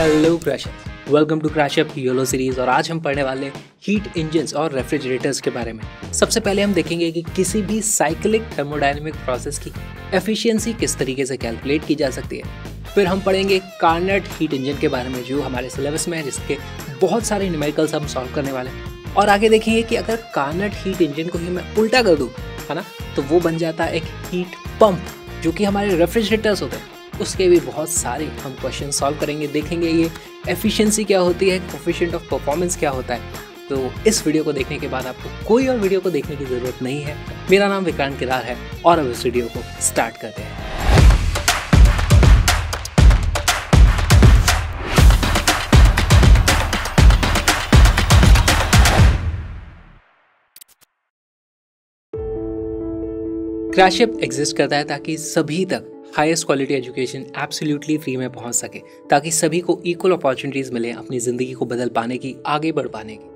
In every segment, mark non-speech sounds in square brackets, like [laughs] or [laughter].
Hello crash welcome to crash up YOLO series और आज हम पढ़ने वाले हीट इंजन्स और रेफ्रिजरेटर्स के बारे में सबसे पहले हम देखेंगे कि किसी भी साइकिलिक थर्मोडाइनमिक प्रोसेस की एफिशिएंसी किस तरीके से कैलकुलेट की जा सकती है फिर हम पढ़ेंगे कार्नेट हीट इंजन के बारे में जो हमारे सिलेबस में है जिसके बहुत सारे न्यूमेरिकल्स हम सॉल्व करने वाले हैं और आगे देखेंगे कि अगर कार्नेट हीट इंजन को ही मैं उल्टा कर दूँ है ना तो वो बन जाता है एक हीट पम्प जो कि हमारे रेफ्रिजरेटर्स होते हैं उसके भी बहुत सारे हम क्वेश्चन सॉल्व करेंगे देखेंगे ये एफिशिएंसी क्या होती है कोफिशेंट ऑफ परफॉर्मेंस क्या होता है तो इस वीडियो को देखने के बाद आपको कोई और वीडियो को देखने की ज़रूरत नहीं है मेरा नाम विक्रांत किरार है और अब इस वीडियो को स्टार्ट करते हैं क्रैशिप एग्जिस्ट करता है ताकि सभी तक highest quality education absolutely free में पहुंच सके ताकि सभी को इक्वल अपॉर्चुनिटीज़ मिले अपनी ज़िंदगी को बदल पाने की आगे बढ़ पाने की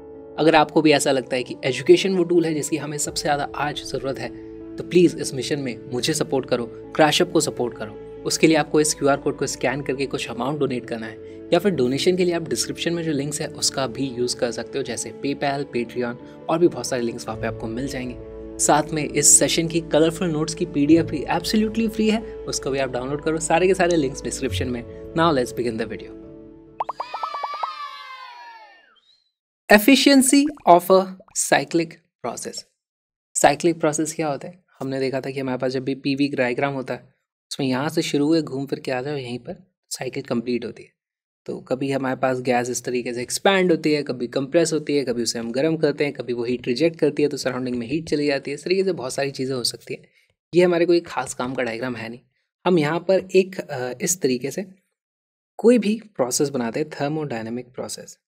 अगर आपको भी ऐसा लगता है कि एजुकेशन वो टूल है जिसकी हमें सबसे ज़्यादा आज ज़रूरत है तो प्लीज़ इस मिशन में मुझे सपोर्ट करो क्रैशअप को सपोर्ट करो उसके लिए आपको इस क्यू कोड को स्कैन करके कुछ अमाउंट डोनेट करना है या फिर डोनेशन के लिए आप डिस्क्रिप्शन में जो लिंक्स है उसका भी यूज़ कर सकते हो जैसे पेपैल पेट्रियन और भी बहुत सारे लिंक्स वहाँ पे आपको मिल जाएंगे साथ में इस सेशन की कलरफुल नोट्स की पीडीएफ भी एब्सोल्युटली फ्री है उसको भी आप डाउनलोड करो सारे के सारे लिंक्स डिस्क्रिप्शन में now let's begin the video efficiency of a cyclic process cyclic process क्या होता है हमने देखा था कि हमारे पास जब भी पीवी डायग्राम होता है उसमें यहाँ से शुरू हुए घूम फिर के आ जाओ यहीं पर साइकिल कंप्लीट होती है तो कभी हमारे पास गैस इस तरीके से एक्सपैंड होती है कभी कंप्रेस होती है कभी उसे हम गर्म करते हैं कभी वो हीट रिजेक्ट करती है तो सराउंडिंग में हीट चली जाती है इस तरीके से बहुत सारी चीज़ें हो सकती हैं ये हमारे कोई खास काम का डायग्राम है नहीं हम यहाँ पर एक इस तरीके से कोई भी प्रोसेस बनाते हैं थर्मोडाइनमिक प्रोसेस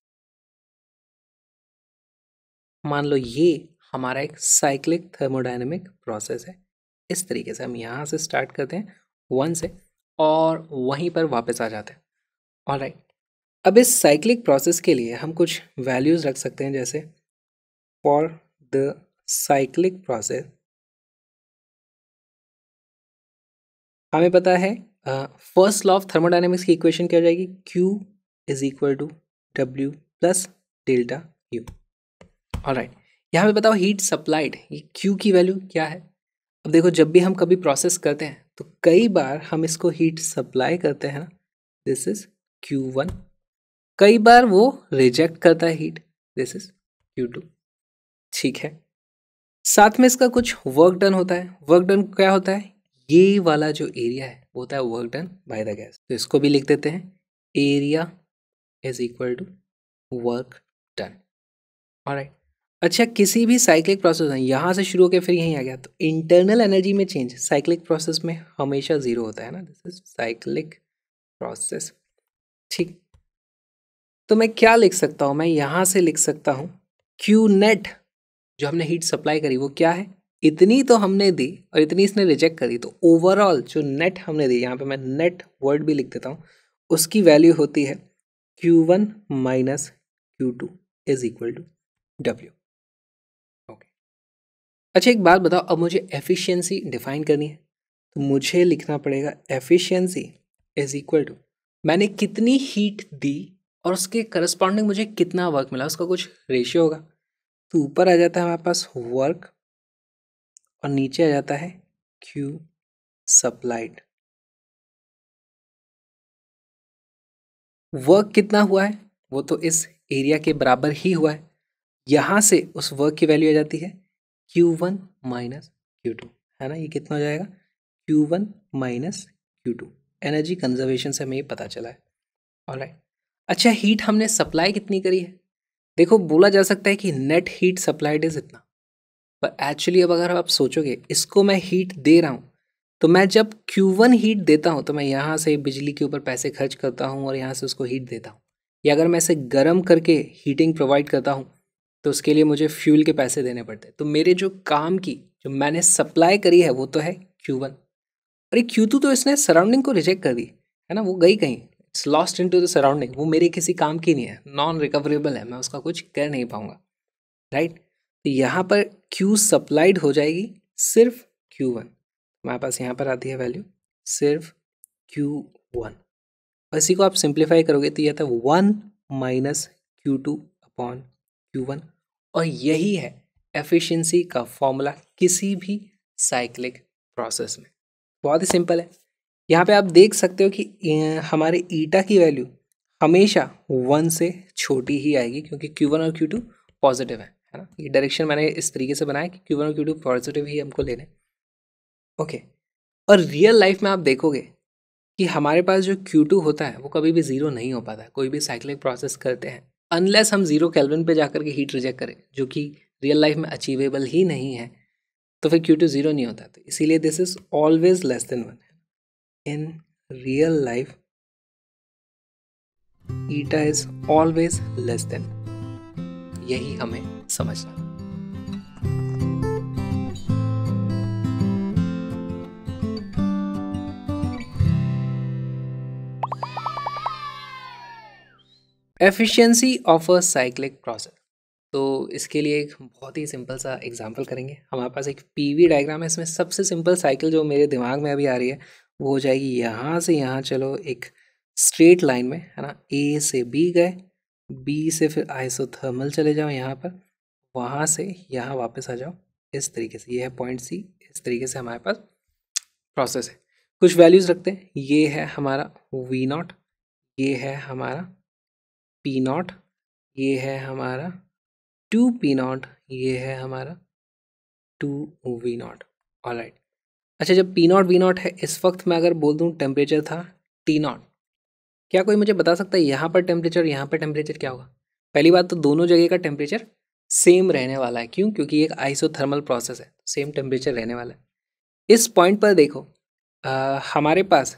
मान लो ये हमारा एक साइक्लिक थर्मोडाइनमिक प्रोसेस है इस तरीके से हम यहाँ से स्टार्ट करते हैं वन से और वहीं पर वापस आ जाते हैं ऑल राइट अब इस साइक्लिक प्रोसेस के लिए हम कुछ वैल्यूज़ रख सकते हैं जैसे फॉर द साइक्लिक प्रोसेस हमें पता है फर्स्ट लॉ ऑफ थर्मोडाइनमिक्स की इक्वेशन क्या हो जाएगी Q is equal to W plus delta U और राइट यहाँ पे बताओ हीट सप्लाइड ये Q की वैल्यू क्या है अब देखो जब भी हम कभी प्रोसेस करते हैं तो कई बार हम इसको हीट सप्लाई करते हैं ना दिस इज Q1 कई बार वो रिजेक्ट करता है heat this is Q two ठीक है साथ में इसका कुछ वर्क डन होता है वर्क डन क्या होता है ये वाला जो एरिया है वो होता है work done by the gas तो इसको भी लिख देते हैं area is equal to work done और अच्छा किसी भी साइक्लिक प्रोसेस में यहाँ से शुरू होकर फिर यहीं आ गया तो इंटरनल एनर्जी में चेंज साइक्लिक प्रोसेस में हमेशा ज़ीरो होता है ना दिस इज साइक्लिक प्रोसेस ठीक तो मैं क्या लिख सकता हूँ मैं यहाँ से लिख सकता हूँ क्यू नेट जो हमने हीट सप्लाई करी वो क्या है इतनी तो हमने दी और इतनी इसने रिजेक्ट करी तो ओवरऑल जो नेट हमने दी यहाँ पे मैं नेट वर्ड भी लिख देता हूँ उसकी वैल्यू होती है Q one minus Q two is equal to W okay अच्छा एक बात बताओ अब मुझे एफिशिएंसी डिफाइन करनी है तो मुझे लिखना पड़ेगा एफिशिएंसी इज इक्वल टू मैंने कितनी हीट दी और उसके करस्पॉन्डिंग मुझे कितना वर्क मिला उसका कुछ रेशियो होगा तो ऊपर आ जाता है हमारे पास वर्क और नीचे आ जाता है क्यू सप्लाइड वर्क कितना हुआ है वो तो इस एरिया के बराबर ही हुआ है यहाँ से उस वर्क की वैल्यू आ जाती है Q one minus Q two है ना ये कितना हो जाएगा Q one minus Q two energy conservation से हमें ये पता चला है ऑलराइट अच्छा हीट हमने सप्लाई कितनी करी है देखो बोला जा सकता है कि नेट हीट सप्लाइड इज इतना पर एक्चुअली अब अगर आप सोचोगे इसको मैं हीट दे रहा हूँ तो मैं जब Q1 हीट देता हूँ तो मैं यहाँ से बिजली के ऊपर पैसे खर्च करता हूँ और यहाँ से उसको हीट देता हूँ या अगर मैं इसे गर्म करके हीटिंग प्रोवाइड करता हूँ तो उसके लिए मुझे फ्यूल के पैसे देने पड़ते तो मेरे जो काम की जो मैंने सप्लाई करी है वो तो है Q1 और ये Q2 तो इसने सराउंडिंग को रिजेक्ट कर दी है ना वो गई कहीं it's lost into the surrounding वो मेरे किसी काम की नहीं है नॉन रिकवरेबल है मैं उसका कुछ कर नहीं पाऊंगा राइट तो यहाँ पर क्यू सप्लाइड हो जाएगी सिर्फ क्यू वन हमारे पास यहाँ पर आती है वैल्यू सिर्फ क्यू वन इसी को आप सिंप्लीफाई करोगे तो यह था one minus Q two upon Q one और यही है एफिशिएंसी का फॉर्मूला किसी भी साइक्लिक प्रोसेस में बहुत ही सिंपल है यहाँ पे आप देख सकते हो कि हमारे ईटा की वैल्यू हमेशा वन से छोटी ही आएगी क्योंकि क्यू वन और क्यू टू पॉजिटिव है है ना ये डायरेक्शन मैंने इस तरीके से बनाया कि क्यू वन और क्यू टू पॉजिटिव ही हमको लेने ओके और रियल लाइफ में आप देखोगे कि हमारे पास जो क्यू टू होता है वो कभी भी ज़ीरो नहीं हो पाता कोई भी साइक्लिक प्रोसेस करते हैं अनलेस हम ज़ीरो कैलविन पे जाकर के हीट रिजेक्ट करें जो कि रियल लाइफ में अचीवेबल ही नहीं है तो फिर क्यू टू ज़ीरो नहीं होता तो इसीलिए this is always less than one in real life, eta is always less than. यही हमें समझना efficiency of a cyclic process तो इसके लिए एक बहुत ही सिंपल सा एग्जांपल करेंगे हमारे पास एक पीवी डायग्राम है इसमें सबसे सिंपल साइकिल जो मेरे दिमाग में अभी आ रही है वो हो जाएगी यहाँ से यहाँ चलो एक स्ट्रेट लाइन में है ना ए से बी गए बी से फिर आइसोथर्मल चले जाओ यहाँ पर वहाँ से यहाँ वापस आ जाओ इस तरीके से ये है पॉइंट सी इस तरीके से हमारे पास प्रोसेस है कुछ वैल्यूज़ रखते हैं ये है हमारा वी नॉट ये है हमारा पी नॉट ये है हमारा टू पी नॉट ये है हमारा two V naught all right अच्छा जब पी नॉट वी नॉट है इस वक्त मैं अगर बोल दूँ टेम्परेचर था टी नॉट क्या कोई मुझे बता सकता है यहाँ पर टेम्परेचर यहाँ पर टेम्परेचर क्या होगा पहली बात तो दोनों जगह का टेम्परेचर सेम रहने वाला है क्यों क्योंकि एक आइसोथर्मल प्रोसेस है सेम टेम्परेचर रहने वाला है इस पॉइंट पर देखो आ, हमारे पास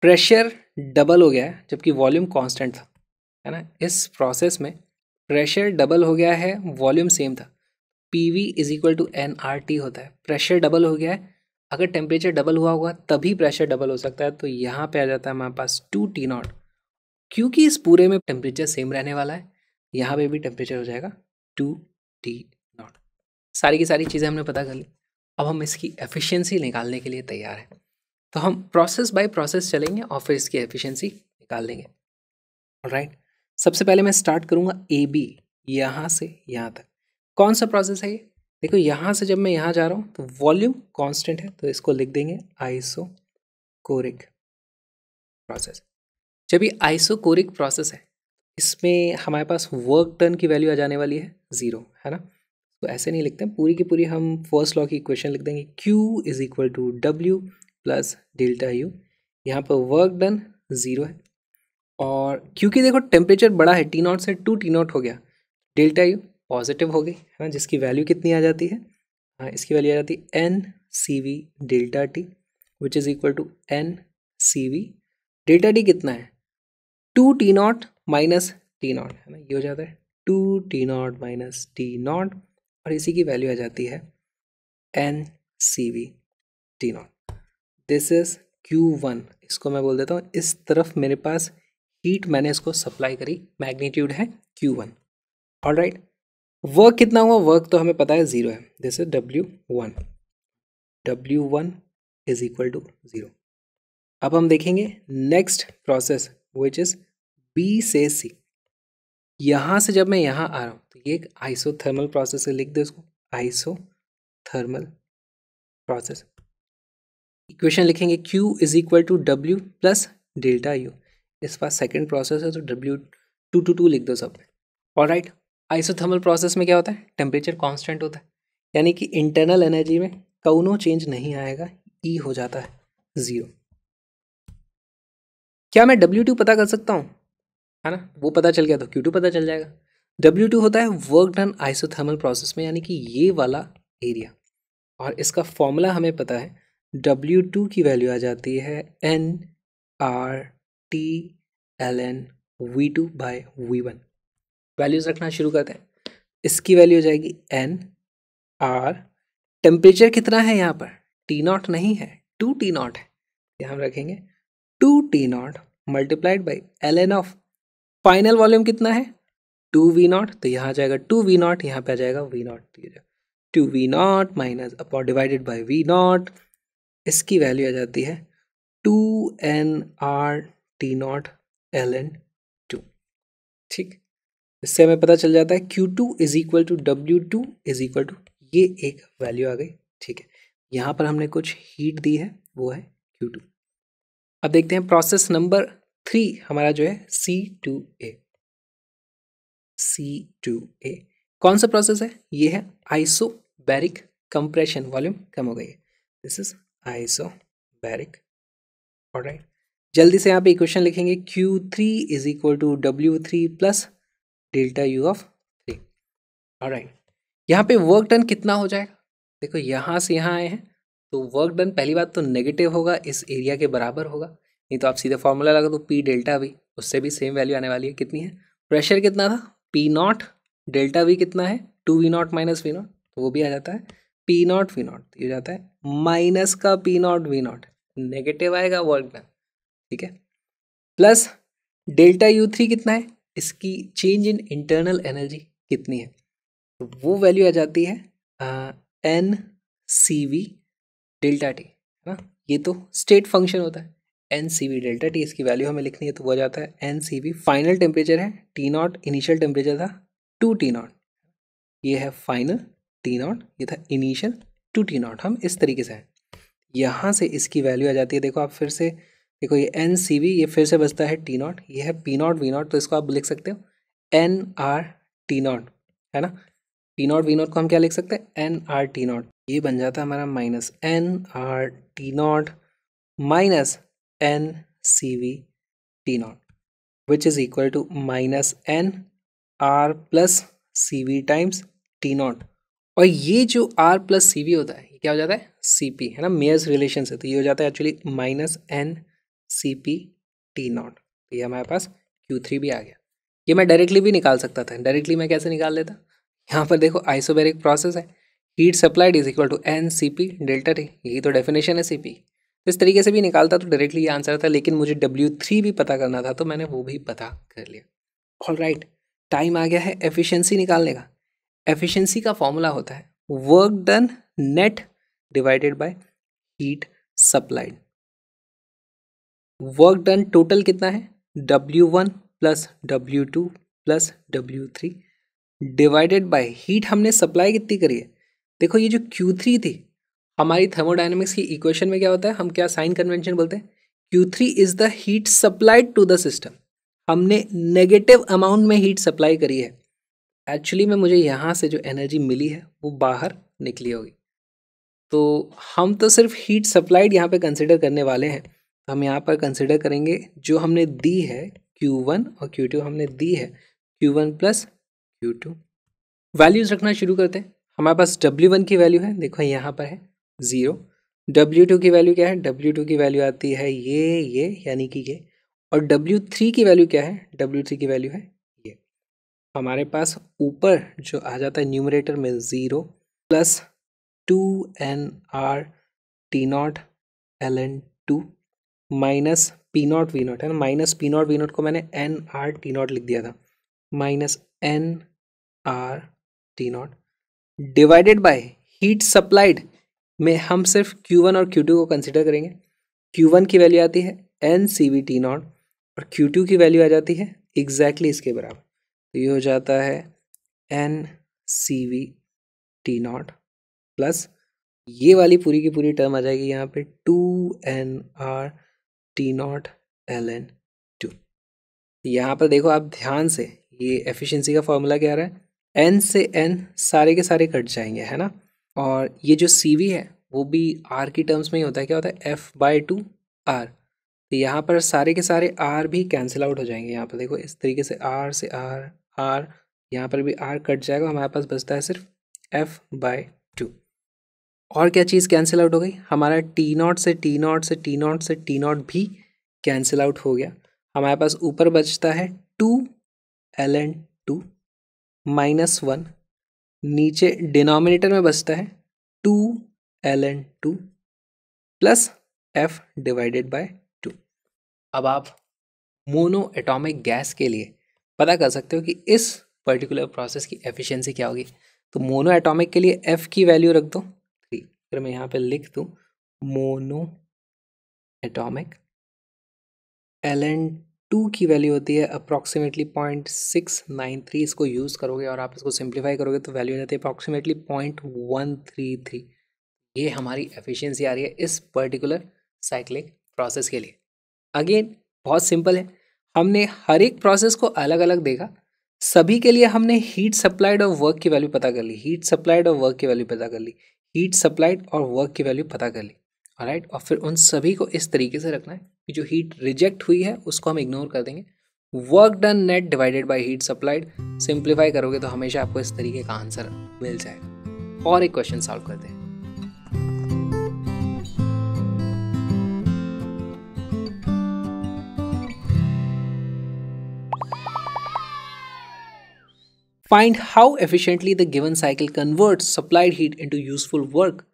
प्रेशर डबल हो गया है जबकि वॉल्यूम कांस्टेंट था है ना इस प्रोसेस में प्रेशर डबल हो गया है वॉल्यूम सेम था P V is equal to N R T होता है प्रेशर डबल हो गया है अगर टेम्परेचर डबल हुआ होगा तभी प्रेशर डबल हो सकता है तो यहाँ पे आ जाता है हमारे पास टू टी नॉट क्योंकि इस पूरे में टेम्परेचर सेम रहने वाला है यहाँ पे भी टेम्परेचर हो जाएगा टू टी नॉट सारी की सारी चीज़ें हमने पता कर ली अब हम इसकी एफिशिएंसी निकालने के लिए तैयार हैं तो हम प्रोसेस बाय प्रोसेस चलेंगे और फिर इसकी एफिशिएंसी निकाल लेंगे राइट सबसे पहले मैं स्टार्ट करूँगा ए बी यहाँ से यहाँ तक कौन सा प्रोसेस है ये देखो यहाँ से जब मैं यहाँ जा रहा हूँ तो वॉल्यूम कांस्टेंट है तो इसको लिख देंगे आइसो कोरिक प्रोसेस जब ये आइसो कोरिक प्रोसेस है इसमें हमारे पास वर्क डन की वैल्यू आ जाने वाली है ज़ीरो है ना तो ऐसे नहीं लिखते पूरी की पूरी हम फर्स्ट लॉ की इक्वेशन लिख देंगे Q is equal to W plus delta U यहाँ पर वर्क डन ज़ीरो है और क्योंकि देखो टेम्परेचर बड़ा है टी नॉट से टू टी नॉट हो गया डेल्टा यू पॉजिटिव होगी है हाँ, ना जिसकी वैल्यू कितनी आ जाती है हाँ इसकी वैल्यू आ जाती है N C V delta T which is equal to N C V delta T कितना है two T naught minus T naught है ना ये हो जाता है two T naught minus T naught और इसी की वैल्यू आ जाती है N C V T naught this is Q one इसको मैं बोल देता हूँ इस तरफ मेरे पास हीट मैंने इसको सप्लाई करी मैग्नीट्यूड है Q one all right work कितना हुआ वर्क तो हमें पता है ज़ीरो है जैसे W one W one is equal to zero अब हम देखेंगे next process which is B से सी यहाँ से जब मैं यहाँ आ रहा हूँ तो ये एक आइसोथर्मल प्रोसेस है लिख दो इसको थर्मल प्रोसेस इक्वेशन लिखेंगे Q is equal to W plus delta U इस बार सेकेंड प्रोसेस है तो W टू टू टू लिख दो सब ऑल राइट आइसोथर्मल प्रोसेस में क्या होता है टेम्परेचर कॉन्स्टेंट होता है यानी कि इंटरनल एनर्जी में कौनो चेंज नहीं आएगा ई e हो जाता है ज़ीरो क्या मैं डब्ल्यू टू पता कर सकता हूँ है ना वो पता चल गया तो क्यू टू पता चल जाएगा डब्ल्यू टू होता है वर्क डन आइसोथर्मल प्रोसेस में यानी कि ये वाला एरिया और इसका फॉर्मूला हमें पता है डब्ल्यू टू की वैल्यू आ जाती है N R T L N V two by V one values रखना शुरू करते हैं इसकी वैल्यू हो जाएगी एन आर टेम्परेचर कितना है यहाँ पर टी नॉट नहीं है टू टी नॉट है यहाँ रखेंगे two T naught multiplied by L N of final volume कितना है टू वी नॉट तो यहाँ आ जाएगा टू वी नॉट यहाँ पे आ जाएगा V naught two V naught minus upon divided by V naught इसकी वैल्यू आ जाती है two N R T naught L N two ठीक इससे हमें पता चल जाता है Q2 two is equal to W two is equal to ये एक वैल्यू आ गई ठीक है यहाँ पर हमने कुछ हीट दी है वो है Q2 अब देखते हैं प्रोसेस नंबर थ्री हमारा जो है सी टू ए सी टू ए कौन सा प्रोसेस है ये है आइसो बैरिक कंप्रेशन वॉल्यूम कम हो गई है दिस इज बैरिक ऑलराइट जल्दी से यहाँ पे इक्वेशन लिखेंगे Q3 three is equal to W three plus delta U of three right यहाँ पे वर्क डन कितना हो जाएगा देखो यहाँ से यहाँ आए हैं तो वर्क डन पहली बात तो नेगेटिव होगा इस एरिया के बराबर होगा नहीं तो आप सीधे फॉर्मूला लगा दो पी डेल्टा वी उससे भी सेम वैल्यू आने वाली है कितनी है प्रेशर कितना था पी नॉट डेल्टा वी कितना है two V naught minus V naught तो वो भी आ जाता है पी नॉट वी नॉट ये जाता है माइनस का P naught V naught negative आएगा वर्क डन ठीक है प्लस डेल्टा यू थ्री कितना है इसकी चेंज इन इंटरनल एनर्जी कितनी है तो वो वैल्यू आ जाती है N C V delta T है ना ये तो स्टेट फंक्शन होता है N C V delta T इसकी वैल्यू हमें लिखनी है तो वो आ जाता है N C V final temperature है टी नॉट इनिशियल टेम्परेचर था टू टी नॉट ये है फाइनल टी नॉट ये था इनिशियल टू टी नॉट हम इस तरीके से हैं यहाँ से इसकी वैल्यू आ जाती है देखो आप फिर से देखो ये एन सी वी ये फिर से बचता है टी नॉट ये है पी नॉट वी नॉट तो इसको आप लिख सकते हो एन आर टी नॉट है ना पी नॉट वी नॉट को हम क्या लिख सकते हैं एन आर टी नॉट ये बन जाता है हमारा minus N R T naught minus N C V T naught which is equal to minus N R plus C V times T naught और ये जो आर प्लस सी वी होता है ये क्या हो जाता है सी पी है ना मेयर्स रिलेशन से तो ये हो जाता है actually minus N C P T naught तो ये हमारे पास क्यू थ्री भी आ गया ये मैं डायरेक्टली भी निकाल सकता था डायरेक्टली मैं कैसे निकाल लेता यहाँ पर देखो आइसोबेरिक प्रोसेस है heat supplied is equal to N C P delta T यही तो डेफिनेशन है सी पी तो इस तरीके से भी निकालता तो डायरेक्टली ये आंसर था लेकिन मुझे डब्ल्यू थ्री भी पता करना था तो मैंने वो भी पता कर लिया ऑल राइट टाइम आ गया है एफिशिएंसी निकालने का एफिशिएंसी का फॉर्मूला होता है work done net divided by heat supplied work done total कितना है W one plus W two plus W three divided by heat हमने सप्लाई कितनी करी है देखो ये जो क्यू थ्री थी हमारी थर्मोडाइनमिक्स की इक्वेशन में क्या होता है हम क्या साइन कन्वेंशन बोलते हैं Q three is the heat supplied to the system हमने नेगेटिव अमाउंट में हीट सप्लाई करी है एक्चुअली में मुझे यहाँ से जो एनर्जी मिली है वो बाहर निकली होगी तो हम तो सिर्फ हीट सप्लाइड यहाँ पे कंसिडर करने वाले हैं हम यहाँ पर कंसिडर करेंगे जो हमने दी है Q1 और Q2 हमने दी है Q1 one plus Q values रखना शुरू करते हैं हमारे पास W1 की वैल्यू है देखो यहाँ पर है ज़ीरो W2 की वैल्यू क्या है W2 की वैल्यू आती है ये ये यानी कि ये और W3 की वैल्यू क्या है W3 की वैल्यू है ये हमारे पास ऊपर जो आ जाता है न्यूमरेटर में zero plus two N R T naught L N two minus P naught V naught है ना minus P naught V naught को मैंने एन आर टी नॉट लिख दिया था minus N R T naught divided by heat supplied में हम सिर्फ क्यू वन और क्यू टू को कंसिडर करेंगे क्यू वन की वैल्यू आती है N C V T naught और क्यू टू की वैल्यू आ जाती है एग्जैक्टली exactly इसके बराबर तो ये हो जाता है N C V T naught plus ये वाली पूरी की पूरी टर्म आ जाएगी यहाँ पे two N R T naught L N two यहाँ पर देखो आप ध्यान से ये एफिशिएंसी का फॉर्मूला क्या रहा है एन से एन सारे के सारे कट जाएंगे है ना और ये जो सी है वो भी आर की टर्म्स में ही होता है क्या होता है एफ बाई टू आर तो यहाँ पर सारे के सारे आर भी कैंसिल आउट हो जाएंगे यहाँ पर देखो इस तरीके से आर से आर आर यहाँ पर भी आर कट जाएगा हमारे पास बचता है सिर्फ एफ बाई और क्या चीज़ कैंसिल आउट हो गई हमारा टी नॉट से टी नॉट से टी नॉट से टी नॉट भी कैंसिल आउट हो गया हमारे पास ऊपर बचता है two L N two minus one नीचे डिनोमिनेटर में बचता है two L N two plus F divided by two अब आप मोनो एटॉमिक गैस के लिए पता कर सकते हो कि इस पर्टिकुलर प्रोसेस की एफिशिएंसी क्या होगी तो मोनो एटॉमिक के लिए एफ़ की वैल्यू रख दो फिर मैं यहाँ पे लिख दूँ monoatomic L N two की वैल्यू होती है approximately point six nine three इसको यूज़ करोगे और आप इसको सिंप्लीफाई करोगे तो वैल्यू जाती है approximately point one three three ये हमारी एफिशिएंसी आ रही है इस पर्टिकुलर साइक्लिक प्रोसेस के लिए अगेन बहुत सिंपल है हमने हर एक प्रोसेस को अलग अलग देखा सभी के लिए हमने हीट सप्लाइड और वर्क की वैल्यू पता कर ली हीट सप्लाइड और वर्क की वैल्यू पता कर ली हीट सप्लाइड और वर्क की वैल्यू पता कर ली राइट और फिर उन सभी को इस तरीके से रखना है कि जो हीट रिजेक्ट हुई है उसको हम इग्नोर कर देंगे work done net divided by heat supplied simplify करोगे तो हमेशा आपको इस तरीके का आंसर मिल जाएगा और एक क्वेश्चन सॉल्व करते हैं Find how efficiently the given cycle converts supplied heat into useful work.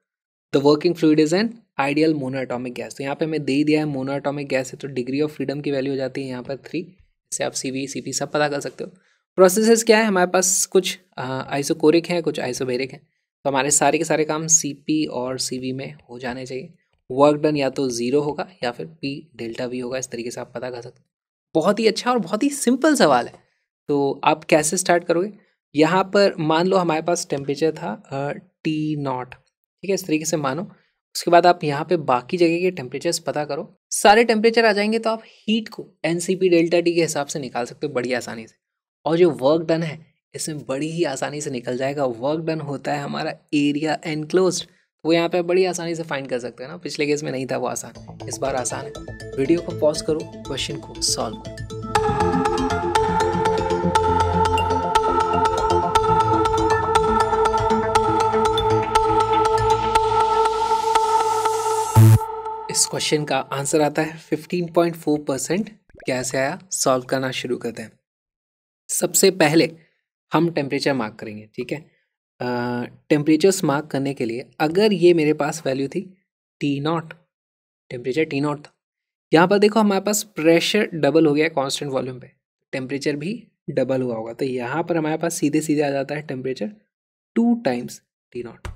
The working fluid is an ideal monoatomic gas तो यहाँ पे हमें दे ही दिया है मोनोएटॉमिक गैस है तो डिग्री ऑफ फ्रीडम की वैल्यू हो जाती है यहाँ पर थ्री इससे आप सी वी सी पी सब पता कर सकते हो प्रोसेसेस क्या है हमारे पास कुछ आइसोकोरिक हैं कुछ आइसोबेरिक हैं तो हमारे सारे के सारे काम सी पी और सी वी में हो जाने चाहिए वर्क डन या तो ज़ीरो होगा या फिर पी डेल्टा भी होगा इस तरीके से आप पता कर सकते हो बहुत ही अच्छा और बहुत ही सिंपल सवाल है तो आप कैसे स्टार्ट करोगे यहाँ पर मान लो हमारे पास टेम्परेचर था टी नॉट ठीक है इस तरीके से मानो उसके बाद आप यहाँ पे बाकी जगह के टेम्परेचर्स पता करो सारे टेम्परेचर आ जाएंगे तो आप हीट को N C P delta T के हिसाब से निकाल सकते हो बड़ी आसानी से और जो वर्क डन है इसमें बड़ी ही आसानी से निकल जाएगा वर्क डन होता है हमारा एरिया एनक्लोज तो वो यहाँ पे बड़ी आसानी से फाइंड कर सकते हैं ना पिछले केस में नहीं था वो आसान इस बार आसान है वीडियो को पॉज करो क्वेश्चन को सॉल्व करो इस क्वेश्चन का आंसर आता है 15.4 परसेंट कैसे आया सॉल्व करना शुरू करते हैं सबसे पहले हम टेम्परेचर मार्क करेंगे ठीक है टेम्परेचर्स मार्क करने के लिए अगर ये मेरे पास वैल्यू थी T naught temperature T naught था यहाँ पर देखो हमारे पास प्रेशर डबल हो गया है कॉन्स्टेंट वॉल्यूम पे टेम्परेचर भी डबल हुआ होगा तो यहाँ पर हमारे पास सीधे सीधे आ जाता है temperature two times T naught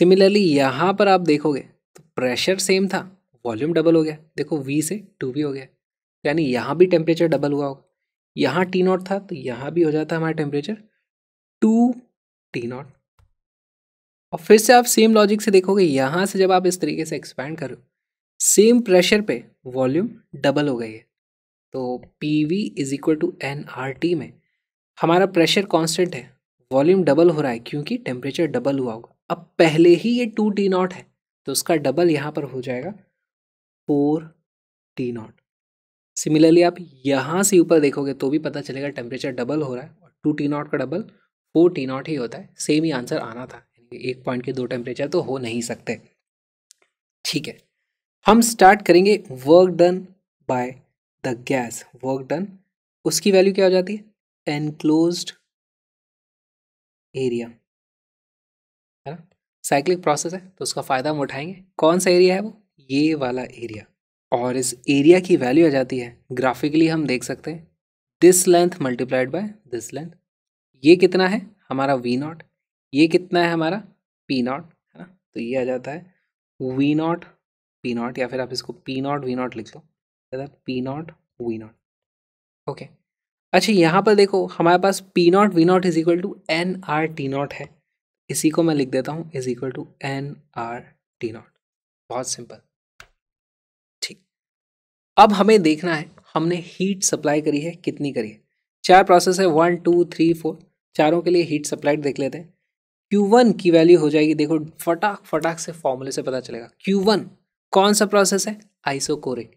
similarly यहाँ पर आप देखोगे प्रेशर सेम था वॉल्यूम डबल हो गया देखो वी से टू भी हो गया यानी यहाँ भी टेम्परेचर डबल हुआ होगा यहाँ टी नॉट था तो यहाँ भी हो जाता हमारा टेम्परेचर टू टी नॉट और फिर से आप सेम लॉजिक से देखोगे यहाँ से जब आप इस तरीके से एक्सपैंड करो सेम प्रेशर पे वॉल्यूम डबल हो गई है तो P V is equal to N R T में हमारा प्रेशर कांस्टेंट है वॉल्यूम डबल हो रहा है क्योंकि टेम्परेचर डबल हुआ होगा अब पहले ही ये टू टी नॉट है तो उसका डबल यहाँ पर हो जाएगा फोर टी नॉट सिमिलरली आप यहाँ से ऊपर देखोगे तो भी पता चलेगा टेम्परेचर डबल हो रहा है और टू टी नॉट का डबल फोर टी नॉट ही होता है सेम ही आंसर आना था एक पॉइंट के दो टेम्परेचर तो हो नहीं सकते ठीक है हम स्टार्ट करेंगे work done by the gas work done उसकी वैल्यू क्या हो जाती है एनक्लोज्ड एरिया साइक्लिक प्रोसेस है तो उसका फ़ायदा हम उठाएंगे कौन सा एरिया है वो ये वाला एरिया और इस एरिया की वैल्यू आ जाती है ग्राफिकली हम देख सकते हैं this length multiplied by this length ये कितना है हमारा वी नॉट ये कितना है हमारा पी नॉट है ना तो ये आ जाता है वी नॉट पी नॉट या फिर आप इसको पी नॉट वी नॉट लिख लो P naught V naught okay अच्छा यहाँ पर देखो हमारे पास P naught V naught is equal to N R T naught है इसी को मैं लिख देता हूँ is equal to N R T naught बहुत सिंपल ठीक अब हमें देखना है हमने हीट सप्लाई करी है कितनी करी है चार प्रोसेस है वन टू थ्री फोर चारों के लिए हीट सप्लाइड देख लेते हैं क्यू वन की वैल्यू हो जाएगी देखो फटाक फटाक से फॉर्मूले से पता चलेगा क्यू वन कौन सा प्रोसेस है आइसोकोरिक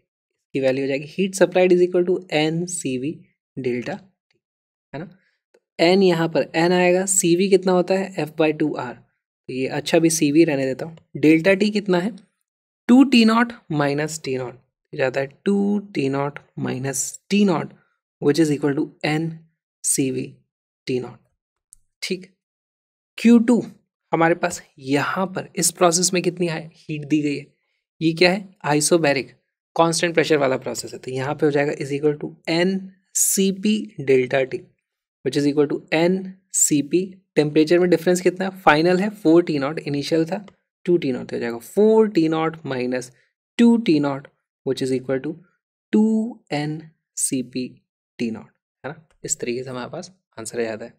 की वैल्यू हो जाएगी heat supplied is equal to N C V delta है ना एन यहाँ पर एन आएगा सी वी कितना होता है एफ बाई टू आर तो ये अच्छा भी सी वी रहने देता हूँ डेल्टा टी कितना है two T naught minus T naught जाता है two T naught minus T naught which is equal to N C V T naught ठीक क्यू टू हमारे पास यहाँ पर इस प्रोसेस में कितनी हीट दी गई है ये क्या है आइसोबैरिक कांस्टेंट प्रेशर वाला प्रोसेस है तो यहाँ पे हो जाएगा is equal to N C P delta T which is equal to N C P temperature में डिफरेंस कितना है फाइनल है फोर टी नॉट इनिशियल था टू टी नॉट हो जाएगा four T naught minus two T naught which is equal to two N C P T naught है ना इस तरीके से हमारे पास आंसर आ जाता है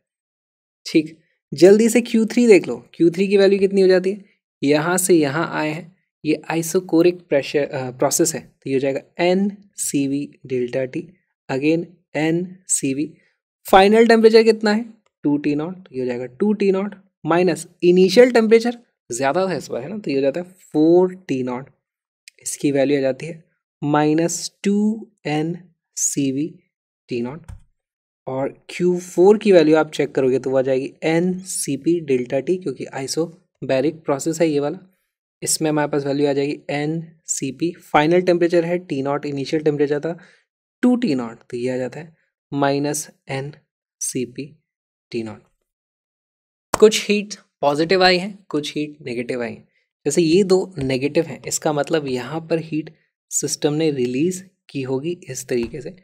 ठीक जल्दी से क्यू थ्री देख लो क्यू थ्री की वैल्यू कितनी हो जाती है यहाँ से यहाँ आए हैं ये आइसोकोरिक प्रेशर प्रोसेस है तो ये हो जाएगा N C V delta T again N C V final temperature कितना है टू टी नॉट ये हो जाएगा two T naught minus initial temperature ज़्यादा था इस बार है ना तो ये हो जाता है फोर टी नॉट इसकी वैल्यू आ जाती है minus two N C V T naught और क्यू फोर की वैल्यू आप चेक करोगे तो वह आ जाएगी N C P delta T क्योंकि आइसो बैरिक प्रोसेस है ये वाला इसमें हमारे पास वैल्यू आ जाएगी N C P final temperature है टी नॉट इनिशियल टेम्परेचर था टू टी नॉट तो ये आ जाता है minus N C P T naught कुछ हीट पॉजिटिव आई हैं कुछ हीट नेगेटिव आई हैं जैसे ये दो नेगेटिव हैं इसका मतलब यहाँ पर हीट सिस्टम ने रिलीज़ की होगी इस तरीके से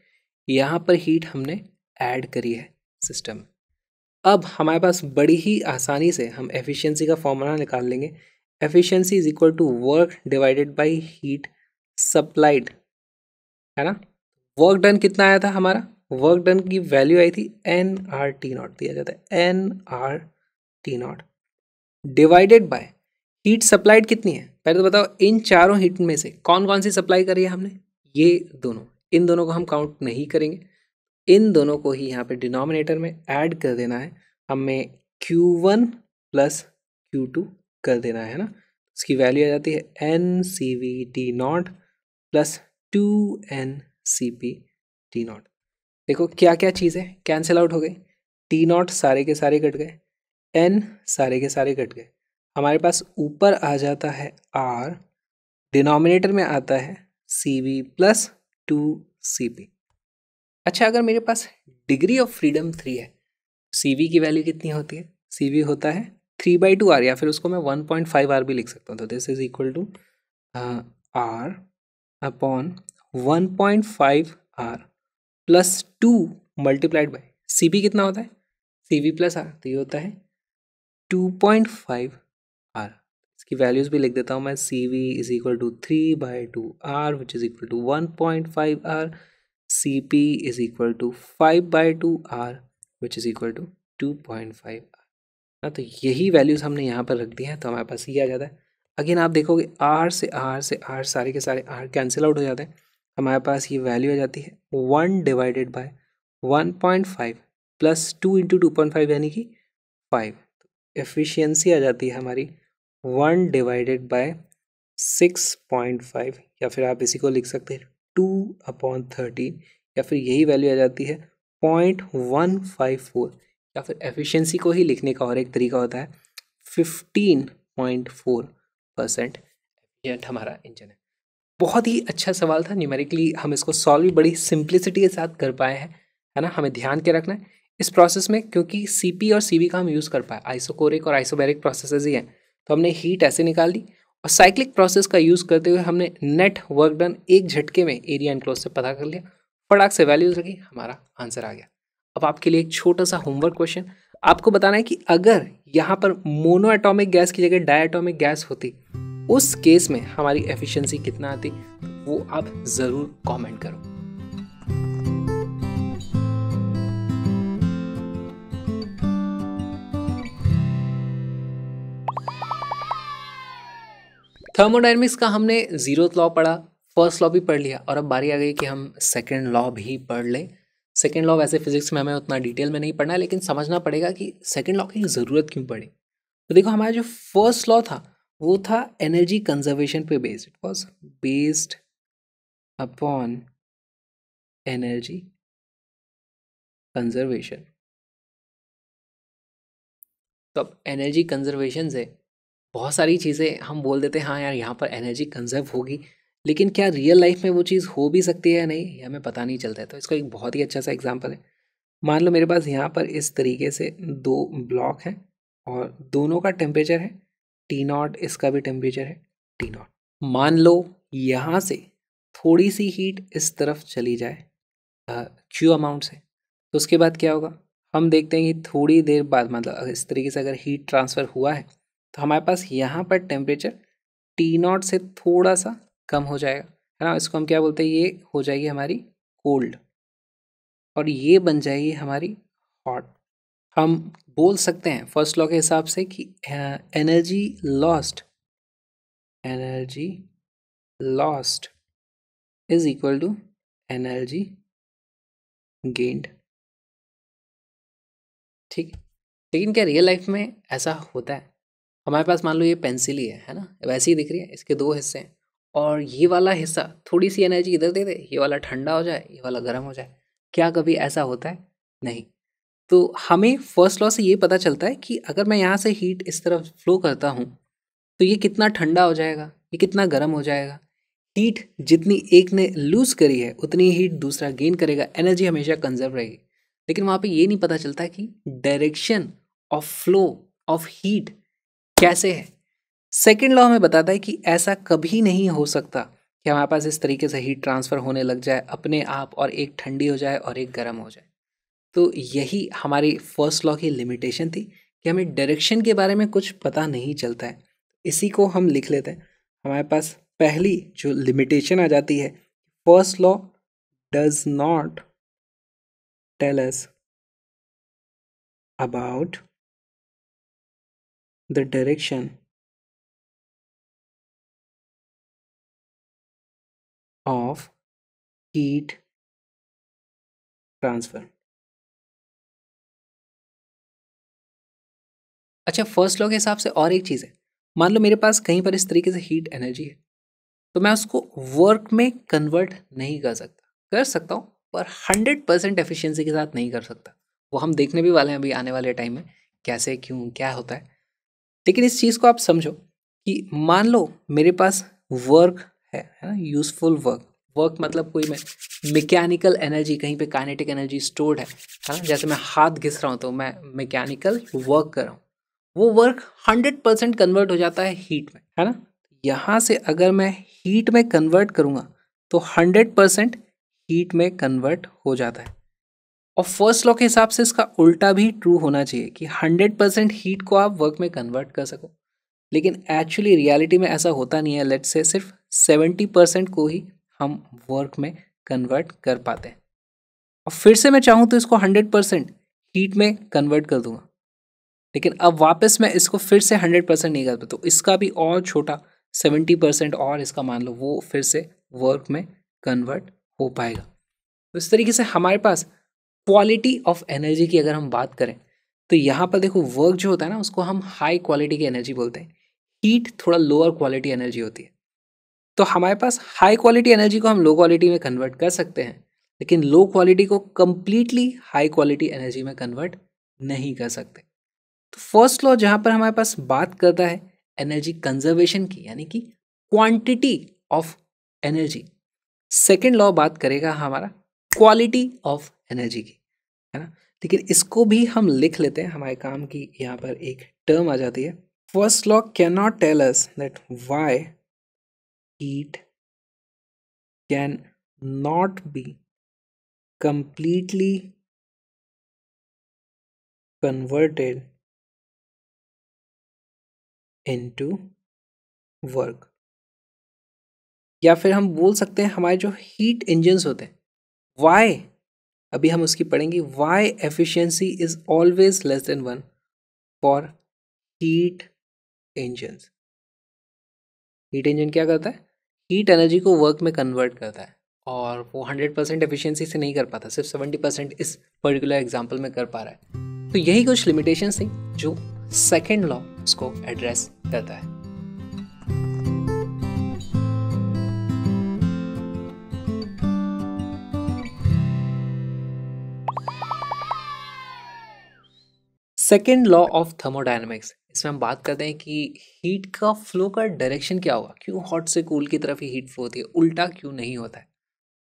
यहाँ पर हीट हमने ऐड करी है सिस्टम अब हमारे पास बड़ी ही आसानी से हम एफिशिएंसी का फॉर्मूला निकाल लेंगे efficiency is equal to work divided by heat supplied है ना वर्क डन कितना आया था हमारा वर्क डन की वैल्यू आई थी एन आर टी नॉट दिया जाता है N R T naught divided by heat supplied कितनी है पहले तो बताओ इन चारों हीट में से कौन कौन सी सप्लाई करी है हमने ये दोनों इन दोनों को हम काउंट नहीं करेंगे इन दोनों को ही यहाँ पे डिनोमिनेटर में ऐड कर देना है हमें Q one plus Q two कर देना है ना इसकी वैल्यू आ जाती है N C V T naught plus two N C P T naught देखो क्या क्या चीज़ें कैंसिल आउट हो गई टी नॉट सारे के सारे कट गए एन सारे के सारे कट गए हमारे पास ऊपर आ जाता है आर डिनोमिनेटर में आता है C V plus two C P अच्छा अगर मेरे पास डिग्री ऑफ फ्रीडम थ्री है सी वी की वैल्यू कितनी होती है सी वी होता है थ्री बाई टू आर या फिर उसको मैं वन पॉइंट फाइव आर भी लिख सकता हूँ तो this is equal to R upon one point five R plus two multiplied by C B कितना होता है सी बी प्लस आर तो ये होता है टू पॉइंट फाइव आर इसकी वैल्यूज़ भी लिख देता हूँ मैं C V is equal to three by two R which is equal to one point five R C P is equal to five by two R which is equal to two point five R ना हाँ, तो यही values हमने यहाँ पर रख दी हैं तो हमारे पास ये आ जाता है अगेन आप देखोगे आर से आर से आर सारे के सारे आर कैंसिल आउट हो जाते हैं हमारे पास ये वैल्यू आ जाती है one divided by one point five plus two into two point five यानी कि फाइव एफिशिएंसी आ जाती है हमारी one divided by six point five या फिर आप इसी को लिख सकते हैं टू अपॉन थर्टीन या फिर यही वैल्यू आ जाती है पॉइंट वन फाइव फोर या फिर एफिशिएंसी को ही लिखने का और एक तरीका होता है फिफ्टीन पॉइंट फोर परसेंट हमारा इंजन है बहुत ही अच्छा सवाल था न्यूमेरिकली हम इसको सॉल्व भी बड़ी सिंप्लिसिटी के साथ कर पाए हैं है ना हमें ध्यान के रखना है इस प्रोसेस में क्योंकि सी और सी का हम यूज़ कर पाए आइसोकोरिक और आइसोबेरिक प्रोसेसेस ही हैं तो हमने हीट ऐसे निकाल दी और साइक्लिक प्रोसेस का यूज़ करते हुए हमने नेट वर्क डन एक झटके में एरिया क्लोज से पता कर लिया फटाक से वैल्यूज रखी हमारा आंसर आ गया अब आपके लिए एक छोटा सा होमवर्क क्वेश्चन आपको बताना है कि अगर यहाँ पर मोनो एटॉमिक गैस की जगह डायटॉमिक गैस होती उस केस में हमारी एफिशिएंसी कितना आती वो आप ज़रूर कमेंट करो थर्मोडायनेमिक्स का हमने जीरो लॉ पढ़ा फर्स्ट लॉ भी पढ़ लिया और अब बारी आ गई कि हम सेकेंड लॉ भी पढ़ लें सेकेंड लॉ वैसे फिजिक्स में हमें उतना डिटेल में नहीं पढ़ना है लेकिन समझना पड़ेगा कि सेकेंड लॉ की ज़रूरत क्यों पड़े तो देखो हमारा जो फर्स्ट लॉ था वो था एनर्जी कंजर्वेशन पे based it was based upon energy conservation तो अब एनर्जी कंजर्वेशन से बहुत सारी चीज़ें हम बोल देते हैं हाँ यार यहाँ पर एनर्जी कंजर्व होगी लेकिन क्या रियल लाइफ में वो चीज़ हो भी सकती है या नहीं या हमें पता नहीं चलता है तो इसका एक बहुत ही अच्छा सा एग्जाम्पल है मान लो मेरे पास यहाँ पर इस तरीके से दो ब्लॉक हैं और दोनों का टेम्परेचर है टी नॉट इसका भी टेम्परेचर है टी नॉट मान लो यहाँ से थोड़ी सी हीट इस तरफ चली जाए क्यू अमाउंट से तो उसके बाद क्या होगा हम देखते हैं कि थोड़ी देर बाद मतलब इस तरीके से अगर हीट ट्रांसफ़र हुआ है तो हमारे पास यहाँ पर टेम्परेचर टी नॉट से थोड़ा सा कम हो जाएगा है ना इसको हम क्या बोलते हैं ये हो जाएगी हमारी कोल्ड और ये बन जाएगी हमारी हॉट हम बोल सकते हैं फर्स्ट लॉ के हिसाब से कि energy lost energy lost is equal to energy gained ठीक लेकिन क्या रियल लाइफ में ऐसा होता है हमारे पास मान लो ये पेंसिल ही है है ना वैसे ही दिख रही है इसके दो हिस्से हैं और ये वाला हिस्सा थोड़ी सी एनर्जी इधर दे दे ये वाला ठंडा हो जाए ये वाला गर्म हो जाए क्या कभी ऐसा होता है नहीं तो हमें फर्स्ट लॉ से ये पता चलता है कि अगर मैं यहाँ से हीट इस तरफ फ्लो करता हूँ तो ये कितना ठंडा हो जाएगा ये कितना गर्म हो जाएगा हीट जितनी एक ने लूज़ करी है उतनी हीट दूसरा गेन करेगा एनर्जी हमेशा कंजर्व रहेगी लेकिन वहाँ पे ये नहीं पता चलता कि direction of flow of heat कैसे है सेकेंड लॉ हमें बताता है कि ऐसा कभी नहीं हो सकता कि हमारे पास इस तरीके से हीट ट्रांसफ़र होने लग जाए अपने आप और एक ठंडी हो जाए और एक गर्म हो जाए तो यही हमारी फर्स्ट लॉ की लिमिटेशन थी कि हमें डायरेक्शन के बारे में कुछ पता नहीं चलता है इसी को हम लिख लेते हैं हमारे पास पहली जो लिमिटेशन आ जाती है first law does not tell us about the direction of heat transfer अच्छा फर्स्ट लॉ के हिसाब से और एक चीज़ है मान लो मेरे पास कहीं पर इस तरीके से हीट एनर्जी है तो मैं उसको वर्क में कन्वर्ट नहीं कर सकता कर सकता हूँ पर हंड्रेड परसेंट एफिशियंसी के साथ नहीं कर सकता वो हम देखने भी वाले हैं अभी आने वाले टाइम में कैसे क्यों क्या होता है लेकिन इस चीज़ को आप समझो कि मान लो मेरे पास वर्क है है ना यूज़फुल वर्क वर्क मतलब कोई मैं मैकेनिकल एनर्जी कहीं पे काइनेटिक एनर्जी स्टोर्ड है है ना जैसे मैं हाथ घिस रहा हूँ तो मैं मैकेनिकल वर्क कर रहा हूँ वो वर्क हंड्रेड परसेंट कन्वर्ट हो जाता है हीट में है ना यहाँ से अगर मैं हीट में कन्वर्ट करूँगा तो हंड्रेड परसेंट हीट में कन्वर्ट हो जाता है और फर्स्ट लॉ के हिसाब से इसका उल्टा भी ट्रू होना चाहिए कि हंड्रेड परसेंट हीट को आप वर्क में कन्वर्ट कर सको लेकिन एक्चुअली रियलिटी में ऐसा होता नहीं है लेट से सिर्फ सेवेंटी परसेंट को ही हम वर्क में कन्वर्ट कर पाते हैं और फिर से मैं चाहूँ तो इसको हंड्रेड परसेंट हीट में कन्वर्ट कर दूंगा लेकिन अब वापस मैं इसको फिर से हंड्रेड परसेंट नहीं पाता तो इसका भी और छोटा सेवेंटी परसेंट और इसका मान लो वो फिर से वर्क में कन्वर्ट हो पाएगा तो इस तरीके से हमारे पास क्वालिटी ऑफ एनर्जी की अगर हम बात करें तो यहाँ पर देखो वर्क जो होता है ना उसको हम हाई क्वालिटी की एनर्जी बोलते हैं हीट थोड़ा लोअर क्वालिटी एनर्जी होती है तो हमारे पास हाई क्वालिटी एनर्जी को हम लो क्वालिटी में कन्वर्ट कर सकते हैं लेकिन लो क्वालिटी को कम्प्लीटली हाई क्वालिटी एनर्जी में कन्वर्ट नहीं कर सकते तो फर्स्ट लॉ जहां पर हमारे पास बात करता है एनर्जी कंजर्वेशन की यानी कि quantity of energy second law बात करेगा हमारा क्वालिटी ऑफ एनर्जी की है ना लेकिन इसको भी हम लिख लेते हैं हमारे काम की यहाँ पर एक टर्म आ जाती है first law can not tell us that why heat can not be completely converted into work या फिर हम बोल सकते हैं हमारे जो हीट इंजन होते हैं वाई अभी हम उसकी पढ़ेंगे why efficiency is always less than one for heat engine heat engine क्या करता है हीट एनर्जी को वर्क में कन्वर्ट करता है और वो हंड्रेड परसेंट एफिशियंसी से नहीं कर पाता सिर्फ सेवेंटी परसेंट इस पर्टिकुलर एग्जाम्पल में कर पा रहा है तो यही कुछ लिमिटेशन थी जो सेकेंड लॉ उसको एड्रेस करता है सेकेंड लॉ ऑफ थर्मोडाइनमिक्स इसमें हम बात करते हैं कि हीट का फ्लो का डायरेक्शन क्या होगा क्यों हॉट से कूल की तरफ ही हीट फ्लो होती है उल्टा क्यों नहीं होता है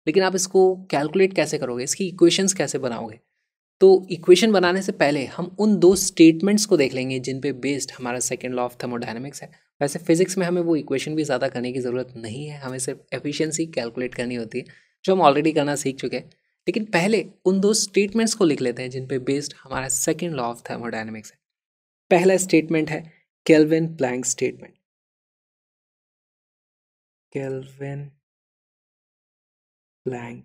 लेकिन आप इसको कैलकुलेट कैसे करोगे इसकी इक्वेशंस कैसे बनाओगे तो इक्वेशन बनाने से पहले हम उन दो स्टेटमेंट्स को देख लेंगे जिन पे बेस्ड हमारा सेकेंड लॉ ऑफ थर्मोडाइनमिक्स है वैसे फिजिक्स में हमें वो इक्वेशन भी ज़्यादा करने की ज़रूरत नहीं है हमें सिर्फ एफिशिएंसी कैलकुलेट करनी होती है जो हम ऑलरेडी करना सीख चुके हैं लेकिन पहले उन दो स्टेटमेंट्स को लिख लेते हैं जिन पर बेस्ड हमारा सेकेंड लॉ ऑफ थर्मोडाइनमिक्स है पहला स्टेटमेंट है Kelvin Planck statement Kelvin Planck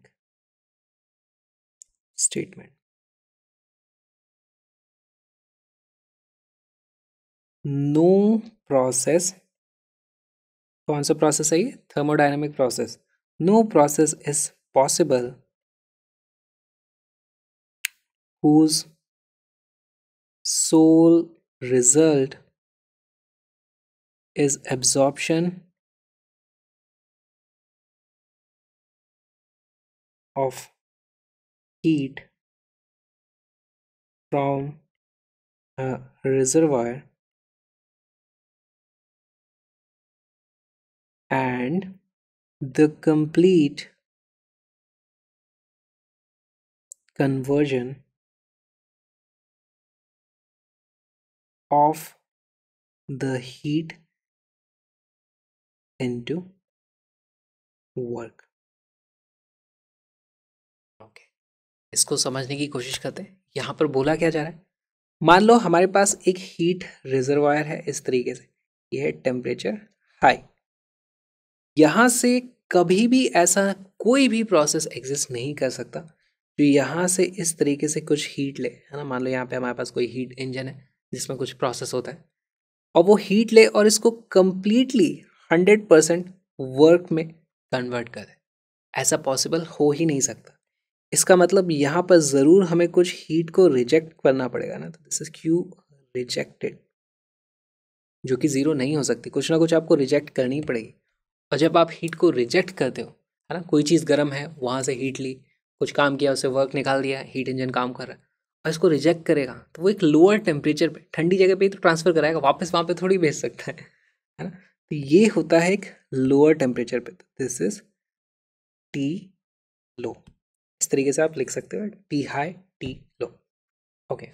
statement no process कौन सा प्रोसेस है ये thermodynamic process no process is possible whose sole result is absorption of heat from a reservoir and the complete conversion of the heat into work okay. isko samajhne ki koshish karte hain yahan par bola kya ja raha hai मान लो हमारे पास एक heat reservoir है इस तरीके से यह है टेम्परेचर हाई यहाँ से कभी भी ऐसा कोई भी प्रोसेस एग्जिस्ट नहीं कर सकता जो तो यहाँ से इस तरीके से कुछ हीट ले है ना मान लो यहाँ पे हमारे पास कोई हीट इंजन है जिसमें कुछ प्रोसेस होता है और वो हीट ले और इसको कम्प्लीटली हंड्रेड परसेंट वर्क में कन्वर्ट करे ऐसा पॉसिबल हो ही नहीं सकता इसका मतलब यहाँ पर ज़रूर हमें कुछ हीट को रिजेक्ट करना पड़ेगा ना तो दिस इज़ क्यू रिजेक्टेड जो कि ज़ीरो नहीं हो सकती कुछ ना कुछ आपको रिजेक्ट करनी पड़ेगी और जब आप हीट को रिजेक्ट करते हो है ना कोई चीज़ गर्म है वहाँ से हीट ली कुछ काम किया उसे वर्क निकाल दिया हीट इंजन काम कर रहा है और इसको रिजेक्ट करेगा तो वो एक लोअर टेम्परेचर पे ठंडी जगह पे ही तो ट्रांसफ़र कराएगा वापस वहाँ पे थोड़ी भेज सकता है है ना तो ये होता है एक लोअर टेम्परेचर पे दिस इज टी लो इस तरीके से आप लिख सकते हो T high T low okay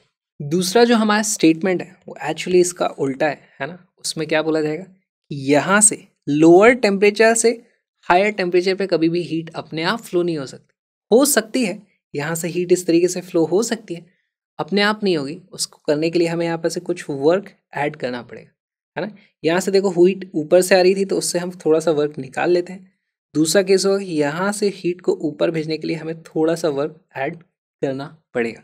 दूसरा जो हमारा स्टेटमेंट है वो एक्चुअली इसका उल्टा है है ना उसमें क्या बोला जाएगा यहाँ से लोअर टेम्परेचर से हायर टेम्परेचर पे कभी भी हीट अपने आप फ्लो नहीं हो सकती हो सकती है यहाँ से हीट इस तरीके से फ्लो हो सकती है अपने आप नहीं होगी उसको करने के लिए हमें यहाँ पर से कुछ वर्क ऐड करना पड़ेगा है ना यहाँ से देखो हीट ऊपर से आ रही थी तो उससे हम थोड़ा सा वर्क निकाल लेते हैं दूसरा केस होगा कि यहाँ से हीट को ऊपर भेजने के लिए हमें थोड़ा सा वर्क ऐड करना पड़ेगा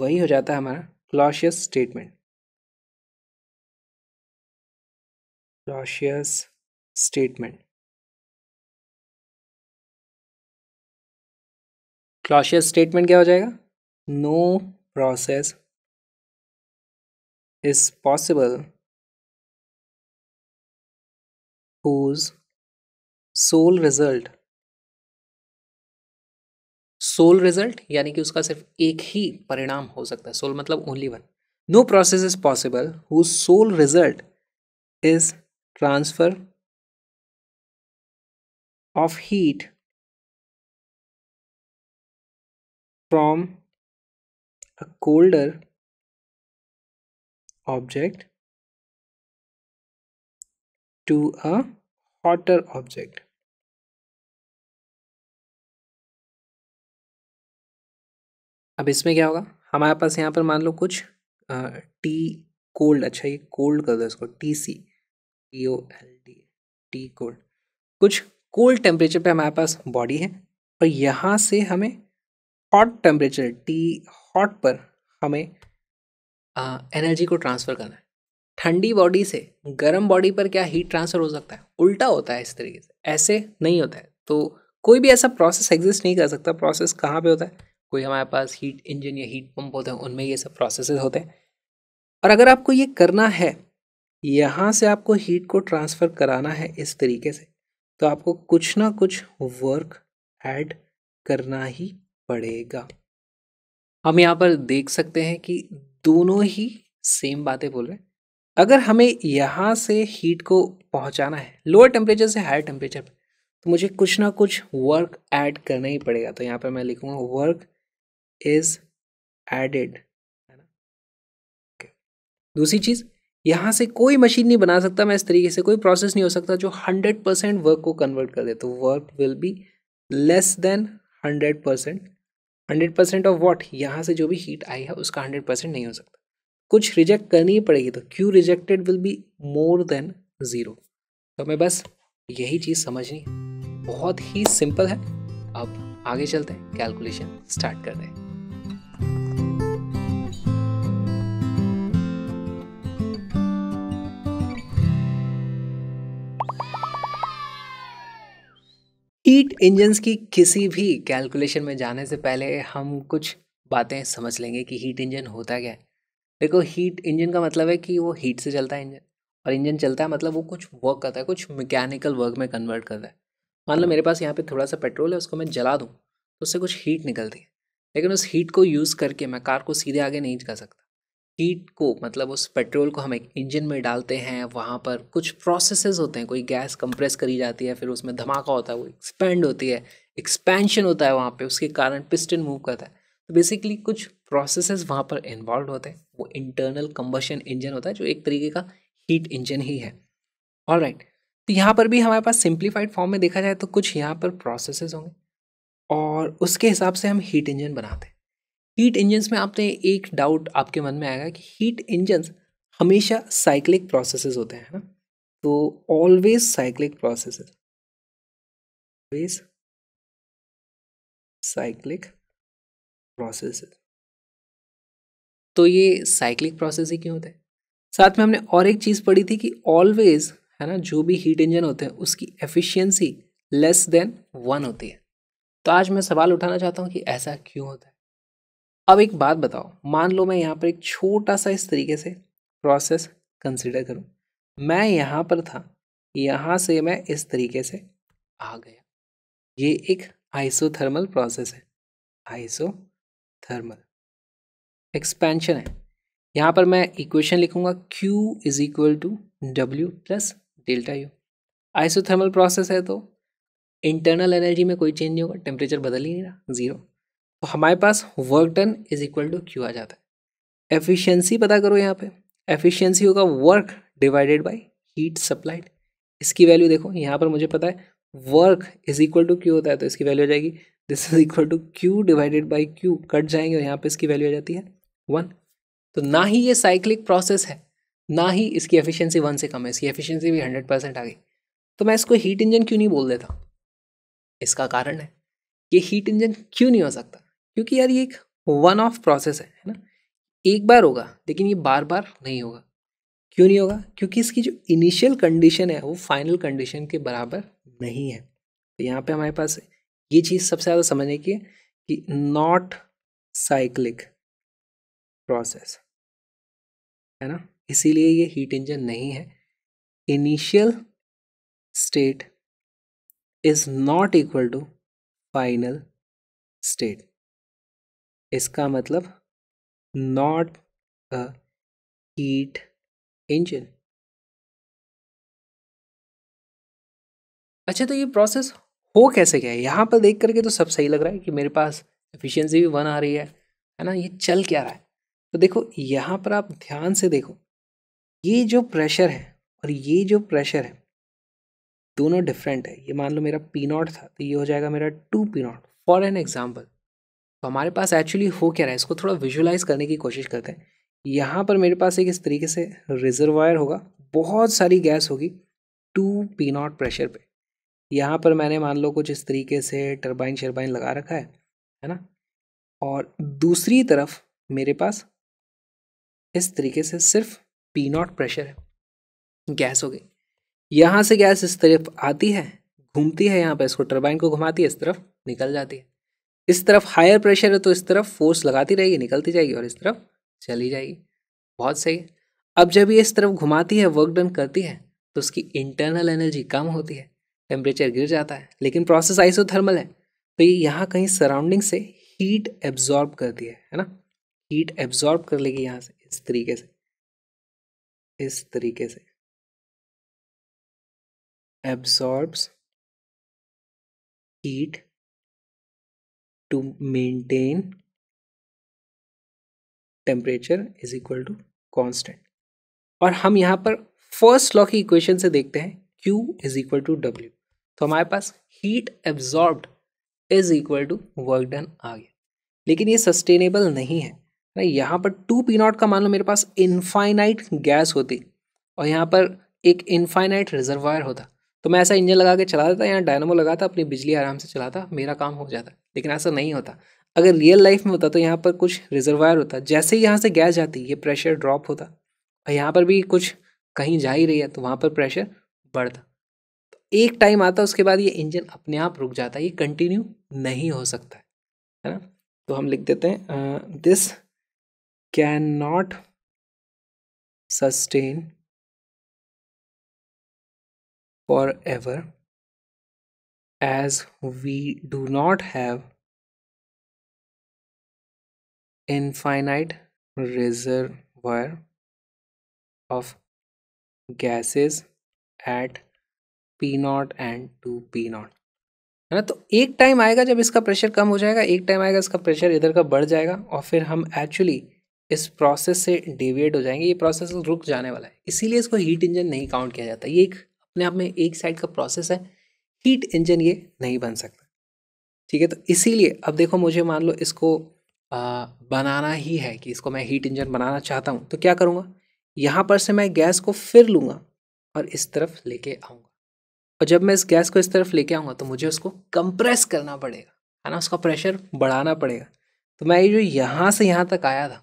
वही हो जाता है हमारा Clausius statement Clausius statement. Clausius statement क्या हो जाएगा no process is possible whose sole result sole result यानी कि उसका सिर्फ एक ही परिणाम हो सकता है सोल मतलब only one no process is possible who sole result is transfer of heat from a colder object to a hotter object. अब इसमें क्या होगा हमारे पास यहाँ पर मान लो कुछ टी कोल्ड अच्छा ये कोल्ड कर दो इसको T C T O L D T cold कुछ कोल्ड टेम्परेचर पे हमारे पास बॉडी है और यहाँ से हमें हॉट टेम्परेचर टी हॉट पर हमें एनर्जी को ट्रांसफ़र करना है ठंडी बॉडी से गर्म बॉडी पर क्या हीट ट्रांसफ़र हो सकता है उल्टा होता है इस तरीके से ऐसे नहीं होता है तो कोई भी ऐसा प्रोसेस एग्जिस्ट नहीं कर सकता प्रोसेस कहाँ पे होता है कोई हमारे पास हीट इंजन या हीट पंप होते हैं उनमें ये सब प्रोसेस होते हैं और अगर आपको ये करना है यहाँ से आपको हीट को ट्रांसफ़र कराना है इस तरीके से तो आपको कुछ ना कुछ वर्क ऐड करना ही पड़ेगा हम यहाँ पर देख सकते हैं कि दोनों ही सेम बातें बोल रहे हैं अगर हमें यहाँ से हीट को पहुँचाना है लोअर टेम्परेचर से हायर टेम्परेचर पर तो मुझे कुछ ना कुछ वर्क ऐड करना ही पड़ेगा तो यहाँ पर मैं लिखूँगा वर्क इज एडेड है ना दूसरी चीज़ यहाँ से कोई मशीन नहीं बना सकता मैं इस तरीके से कोई प्रोसेस नहीं हो सकता जो हंड्रेड परसेंट वर्क को कन्वर्ट कर दे तो work will be less than hundred percent hundred percent of what यहाँ से जो भी हीट आई है उसका हंड्रेड परसेंट नहीं हो सकता कुछ रिजेक्ट करनी ही पड़ेगी तो Q rejected will be more than zero तो मैं बस यही चीज़ समझनी बहुत ही सिंपल है अब आगे चलते हैं कैलकुलेशन स्टार्ट कर दें हीट इंजन्स की किसी भी कैलकुलेशन में जाने से पहले हम कुछ बातें समझ लेंगे कि हीट इंजन होता क्या है देखो हीट इंजन का मतलब है कि वो हीट से चलता है इंजन और इंजन चलता है मतलब वो कुछ वर्क करता है कुछ मैकेनिकल वर्क में कन्वर्ट करता है मान लो मेरे पास यहाँ पे थोड़ा सा पेट्रोल है उसको मैं जला दूँ तो उससे कुछ हीट निकलती है लेकिन उस हीट को यूज़ करके मैं कार को सीधे आगे नहीं कर सकता हीट को मतलब उस पेट्रोल को हम एक इंजन में डालते हैं वहाँ पर कुछ प्रोसेसेस होते हैं कोई गैस कंप्रेस करी जाती है फिर उसमें धमाका होता है वो एक्सपेंड होती है एक्सपेंशन होता है वहाँ पे उसके कारण पिस्टन मूव करता है तो बेसिकली कुछ प्रोसेसेस वहाँ पर इन्वॉल्व होते हैं वो इंटरनल कम्बशन इंजन होता है जो एक तरीके का हीट इंजन ही है ऑल right. तो यहाँ पर भी हमारे पास सिंप्लीफाइड फॉर्म में देखा जाए तो कुछ यहाँ पर प्रोसेसेस होंगे और उसके हिसाब से हम हीट इंजन बनाते हैं हीट इंजन्स में आपने एक डाउट आपके मन में आएगा कि हीट इंजन्स हमेशा साइक्लिक प्रोसेसेस होते हैं ना तो always cyclic processes always cyclic processes तो ये साइक्लिक प्रोसेस ही क्यों होते हैं साथ में हमने और एक चीज़ पढ़ी थी कि ऑलवेज है ना जो भी हीट इंजन होते हैं उसकी एफिशिएंसी लेस देन वन होती है तो आज मैं सवाल उठाना चाहता हूँ कि ऐसा क्यों होता है अब एक बात बताओ मान लो मैं यहाँ पर एक छोटा सा इस तरीके से प्रोसेस कंसिडर करूँ मैं यहाँ पर था यहाँ से मैं इस तरीके से आ गया ये एक आइसोथर्मल प्रोसेस है आइसोथर्मल एक्सपेंशन है यहाँ पर मैं इक्वेशन लिखूँगा Q is equal to W plus delta U isothermal process है तो इंटरनल एनर्जी में कोई चेंज नहीं होगा टेम्परेचर बदल ही नहीं रहा ज़ीरो तो हमारे पास work done is equal to Q आ जाता है एफिशिएंसी पता करो यहाँ पे एफिशिएंसी होगा work divided by heat supplied इसकी वैल्यू देखो यहाँ पर मुझे पता है work is equal to Q होता है तो इसकी वैल्यू आ जाएगी this is equal to Q divided by Q cut जाएंगे और यहाँ पर इसकी वैल्यू आ जाती है वन तो ना ही ये साइक्लिक प्रोसेस है ना ही इसकी एफिशिएंसी वन से कम है इसकी एफिशिएंसी भी हंड्रेड परसेंट आ गई तो मैं इसको हीट इंजन क्यों नहीं बोल देता इसका कारण है ये हीट इंजन क्यों नहीं हो सकता क्योंकि यार ये एक वन ऑफ प्रोसेस है है ना एक बार होगा लेकिन ये बार बार नहीं होगा क्यों नहीं होगा क्योंकि इसकी जो इनिशियल कंडीशन है वो फाइनल कंडीशन के बराबर नहीं है तो यहाँ पे हमारे पास ये चीज़ सबसे ज़्यादा समझने की है कि नॉट साइक्लिक प्रोसेस है ना इसीलिए ये हीट इंजन नहीं है initial state is not equal to final state इसका मतलब नॉट अ हीट इंजन अच्छा तो ये प्रोसेस हो कैसे गया यहाँ पर देख करके तो सब सही लग रहा है कि मेरे पास एफिशिएंसी भी वन आ रही है है ना ये चल क्या रहा है तो देखो यहाँ पर आप ध्यान से देखो ये जो प्रेशर है और ये जो प्रेशर है दोनों डिफरेंट है ये मान लो मेरा पी नॉट था तो ये हो जाएगा मेरा two P naught for an example तो हमारे पास एक्चुअली हो क्या रहा है इसको थोड़ा विजुलाइज करने की कोशिश करते हैं यहाँ पर मेरे पास एक इस तरीके से रिजर्वायर होगा बहुत सारी गैस होगी टू पी नॉट प्रेशर पे यहाँ पर मैंने मान लो कुछ इस तरीके से टरबाइन शरबाइन लगा रखा है है ना और दूसरी तरफ मेरे पास इस तरीके से सिर्फ पी नॉट प्रेशर है गैस हो गई यहाँ से गैस इस तरफ आती है घूमती है यहाँ पर इसको टरबाइन को घुमाती है इस तरफ निकल जाती है इस तरफ हायर प्रेशर है तो इस तरफ फोर्स लगाती रहेगी निकलती जाएगी और इस तरफ चली जाएगी बहुत सही अब जब ये इस तरफ घुमाती है वर्क डन करती है तो उसकी इंटरनल एनर्जी कम होती है टेम्परेचर गिर जाता है लेकिन प्रोसेस आइसोथर्मल है तो ये यहाँ कहीं सराउंडिंग से हीट एब्जॉर्ब करती है है ना हीट एब्जॉर्ब कर लेगी यहाँ से इस तरीके से इस तरीके से absorbs heat to maintain temperature is equal to constant और हम यहाँ पर फर्स्ट लॉ की इक्वेशन से देखते हैं Q is equal to W तो हमारे पास heat absorb is equal to work done आ गया लेकिन ये सस्टेनेबल नहीं है ना यहाँ पर टू पी नॉट का मान लो मेरे पास इनफाइनाइट गैस होती और यहाँ पर एक इनफाइनाइट रिजर्वायर होता तो मैं ऐसा इंजन लगा के चला देता या डायनमो लगाता अपनी बिजली आराम से चलाता मेरा काम हो जाता लेकिन ऐसा नहीं होता अगर रियल लाइफ में होता तो यहाँ पर कुछ रिजर्वायर होता जैसे ही यहाँ से गैस जाती ये प्रेशर ड्रॉप होता और यहाँ पर भी कुछ कहीं जा ही रही है तो वहाँ पर प्रेशर बढ़ता तो एक टाइम आता उसके बाद ये इंजन अपने आप रुक जाता ये कंटिन्यू नहीं हो सकता है है ना तो हम लिख देते हैं this can not sustain forever as we do not have infinite reservoir of gases at P naught and two P naught है ना तो एक टाइम आएगा जब इसका प्रेशर कम हो जाएगा एक टाइम आएगा इसका प्रेशर इधर का बढ़ जाएगा और फिर हम एक्चुअली इस प्रोसेस से डिविएट हो जाएंगे ये प्रोसेस रुक जाने वाला है इसीलिए इसको हीट इंजन नहीं काउंट किया जाता ये एक अपने आप में एक साइड का प्रोसेस है हीट इंजन ये नहीं बन सकता ठीक है तो इसीलिए अब देखो मुझे मान लो इसको आ, बनाना ही है कि इसको मैं हीट इंजन बनाना चाहता हूँ तो क्या करूँगा यहाँ पर से मैं गैस को फिर लूँगा और इस तरफ लेके आऊँगा और जब मैं इस गैस को इस तरफ लेके आऊँगा तो मुझे उसको कंप्रेस करना पड़ेगा है ना उसका प्रेशर बढ़ाना पड़ेगा तो मैं ये जो यहाँ से यहाँ तक आया था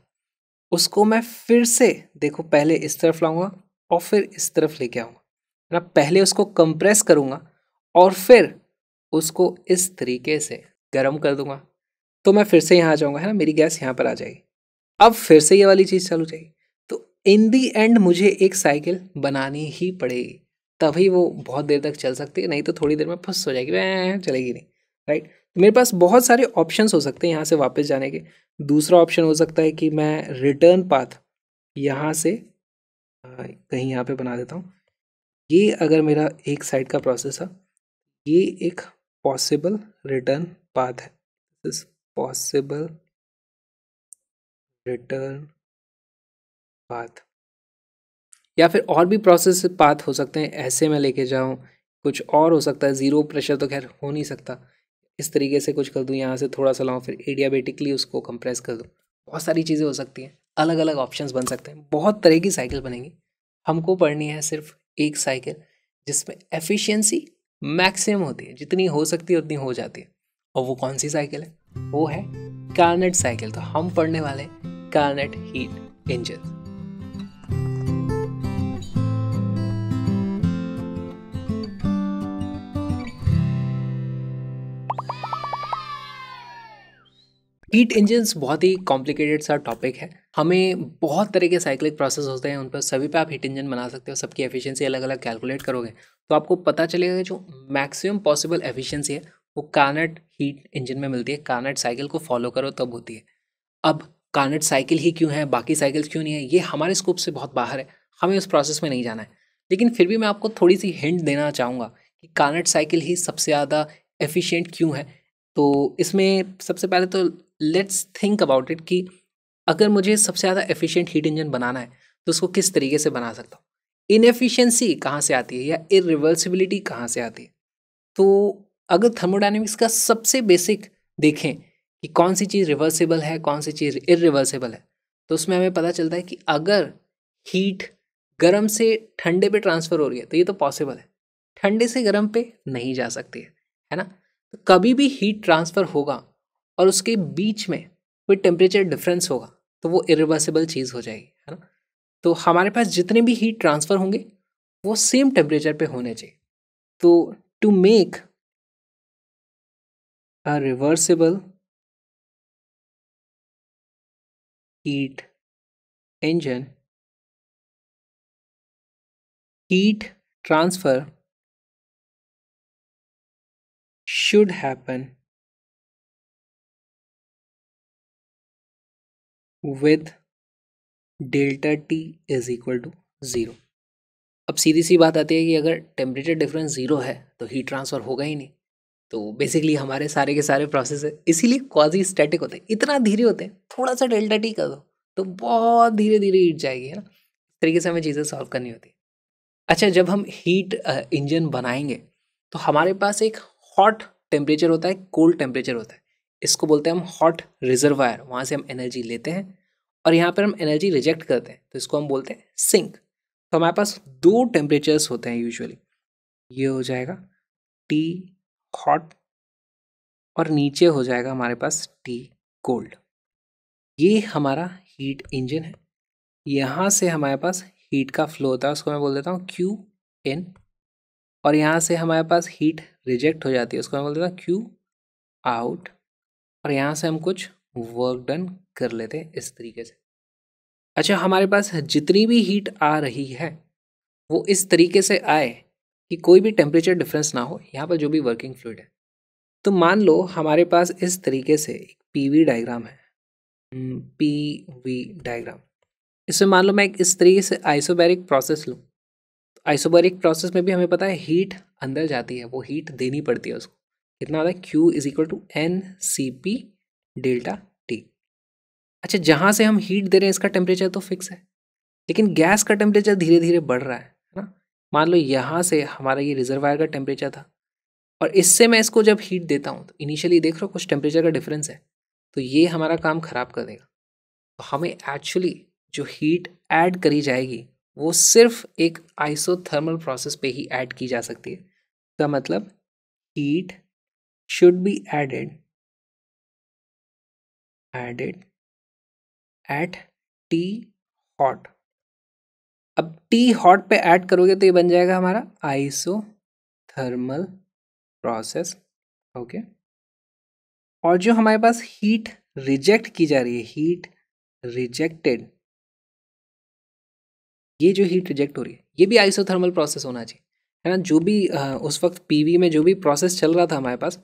उसको मैं फिर से देखो पहले इस तरफ लाऊंगा और फिर इस तरफ लेके आऊँगा ना पहले उसको कंप्रेस करूँगा और फिर उसको इस तरीके से गर्म कर दूंगा तो मैं फिर से यहाँ आ जाऊँगा है ना मेरी गैस यहाँ पर आ जाएगी अब फिर से ये वाली चीज़ चालू जाएगी तो इन दी एंड मुझे एक साइकिल बनानी ही पड़ेगी तभी वो बहुत देर तक चल सकती है नहीं तो थोड़ी देर में फंस हो जाएगी वह चलेगी नहीं राइट तो मेरे पास बहुत सारे ऑप्शन हो सकते हैं यहाँ से वापस जाने के दूसरा ऑप्शन हो सकता है कि मैं रिटर्न पाथ यहाँ से कहीं यहाँ पे बना देता हूँ ये अगर मेरा एक साइड का प्रोसेस है ये एक पॉसिबल रिटर्न पाथ है दिस पॉसिबल रिटर्न पाथ या फिर और भी प्रोसेस पाथ हो सकते हैं ऐसे में लेके जाऊं कुछ और हो सकता है ज़ीरो प्रेशर तो खैर हो नहीं सकता इस तरीके से कुछ कर दूं यहाँ से थोड़ा सा लाऊं फिर एडियाबेटिकली उसको कंप्रेस कर दूं बहुत सारी चीज़ें हो सकती हैं अलग अलग ऑप्शंस बन सकते हैं बहुत तरह की साइकिल बनेंगी हमको पढ़नी है सिर्फ एक साइकिल जिसमें एफिशिएंसी मैक्सिमम होती है जितनी हो सकती है उतनी हो जाती है और वो कौन सी साइकिल है वो है कार्नेट साइकिल तो हम पढ़ने वाले Carnot heat engine heat engines बहुत ही कॉम्प्लिकेटेड सा टॉपिक है हमें बहुत तरह के साइक्लिक प्रोसेस होते हैं उन पर सभी पे आप हीट इंजन बना सकते हो सबकी एफिशिएंसी अलग अलग कैलकुलेट करोगे तो आपको पता चलेगा जो मैक्सिमम पॉसिबल एफिशिएंसी है वो कार्नेट हीट इंजन में मिलती है कार्नेट साइकिल को फॉलो करो तब होती है अब कार्नेट साइकिल ही क्यों है बाकी साइकिल्स क्यों नहीं है ये हमारे स्कोप से बहुत बाहर है हमें उस प्रोसेस में नहीं जाना है लेकिन फिर भी मैं आपको थोड़ी सी हिंट देना चाहूँगा कि कार्नेट साइकिल ही सबसे ज़्यादा एफिशिएंट क्यों है तो इसमें सबसे पहले तो लेट्स थिंक अबाउट इट कि अगर मुझे सबसे ज़्यादा एफिशिएंट हीट इंजन बनाना है तो उसको किस तरीके से बना सकता हूँ इनएफिशिएंसी कहाँ से आती है या इरिवर्सिबिलिटी कहाँ से आती है तो अगर थर्मोडाइनमिक्स का सबसे बेसिक देखें कि कौन सी चीज़ रिवर्सिबल है कौन सी चीज़ इरिवर्सिबल है तो उसमें हमें पता चलता है कि अगर हीट गर्म से ठंडे पे ट्रांसफ़र हो रही है तो ये तो पॉसिबल है ठंडे से गर्म पे नहीं जा सकती है है ना तो कभी भी हीट ट्रांसफ़र होगा और उसके बीच में कोई टेम्परेचर डिफरेंस होगा तो वो इरिवर्सिबल चीज़ हो जाएगी है ना तो हमारे पास जितने भी हीट ट्रांसफ़र होंगे वो सेम टेम्परेचर पे होने चाहिए तो to make a reversible heat engine heat transfer should happen with delta T is equal to zero अब सीधी सी बात आती है कि अगर टेम्परेचर डिफरेंस ज़ीरो है तो हीट ट्रांसफ़र होगा ही नहीं तो बेसिकली हमारे सारे के सारे प्रोसेस इसीलिए क्वाजी स्टैटिक होते हैं इतना धीरे होते हैं थोड़ा सा डेल्टा टी कर दो तो बहुत धीरे धीरे हीट जाएगी है ना इस तरीके से हमें चीज़ें सॉल्व करनी होती अच्छा जब हम हीट इंजन बनाएंगे तो हमारे पास एक हॉट टेम्परेचर होता है कोल्ड टेम्परेचर होता है इसको बोलते हैं हम हॉट रिजर्वायर वहाँ से हम एनर्जी लेते हैं और यहाँ पर हम एनर्जी रिजेक्ट करते हैं तो इसको हम बोलते हैं सिंक तो हमारे पास दो टेम्परेचर्स होते हैं यूजुअली ये हो जाएगा टी हॉट और नीचे हो जाएगा हमारे पास टी कोल्ड ये हमारा हीट इंजन है यहाँ से हमारे पास हीट का फ्लो होता है उसको मैं बोल देता हूँ क्यू एन और यहाँ से हमारे पास हीट रिजेक्ट हो जाती है उसको मैं बोल देता हूँ क्यू आउट और यहाँ से हम कुछ वर्क डन कर लेते हैं इस तरीके से अच्छा हमारे पास जितनी भी हीट आ रही है वो इस तरीके से आए कि कोई भी टेम्परेचर डिफरेंस ना हो यहाँ पर जो भी वर्किंग फ्लूड है तो मान लो हमारे पास इस तरीके से एक वी डायग्राम है पी वी डायग्राम इसमें मान लो मैं एक इस तरीके से आइसोबैरिक प्रोसेस लूँ तो आइसोबैरिक प्रोसेस में भी हमें पता है हीट अंदर जाती है वो हीट देनी पड़ती है उसको कितना आता है Q is equal to N C P delta T अच्छा जहाँ से हम हीट दे रहे हैं इसका टेम्परेचर तो फिक्स है लेकिन गैस का टेम्परेचर धीरे धीरे बढ़ रहा है ना मान लो यहाँ से हमारा ये रिजर्वायर का टेम्परेचर था और इससे मैं इसको जब हीट देता हूँ तो इनिशियली देख रहा कुछ टेम्परेचर का डिफरेंस है तो ये हमारा काम ख़राब कर देगा तो हमें एक्चुअली जो हीट ऐड करी जाएगी वो सिर्फ एक आइसोथर्मल प्रोसेस पे ही ऐड की जा सकती है का मतलब heat should be added added at t hot अब t hot पे add करोगे तो ये बन जाएगा हमारा आइसो थर्मल प्रोसेस ओके और जो हमारे पास हीट रिजेक्ट की जा रही है हीट रिजेक्टेड ये जो हीट रिजेक्ट हो रही है ये भी आइसोथर्मल प्रोसेस होना चाहिए है ना जो भी उस वक्त पीवी में जो भी प्रोसेस चल रहा था हमारे पास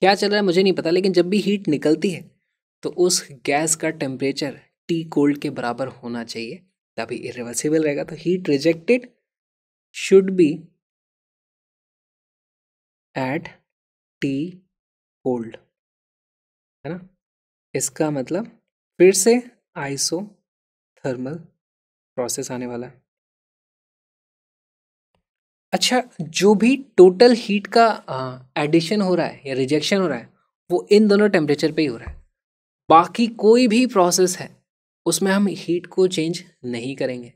क्या चल रहा है मुझे नहीं पता लेकिन जब भी हीट निकलती है तो उस गैस का टेम्परेचर टी कोल्ड के बराबर होना चाहिए तभी इरिवर्सिबल रहेगा तो heat rejected should be at T cold है ना इसका मतलब फिर से आइसो थर्मल प्रोसेस आने वाला है अच्छा जो भी टोटल हीट का एडिशन हो रहा है या रिजेक्शन हो रहा है वो इन दोनों टेम्परेचर पे ही हो रहा है बाकी कोई भी प्रोसेस है उसमें हम हीट को चेंज नहीं करेंगे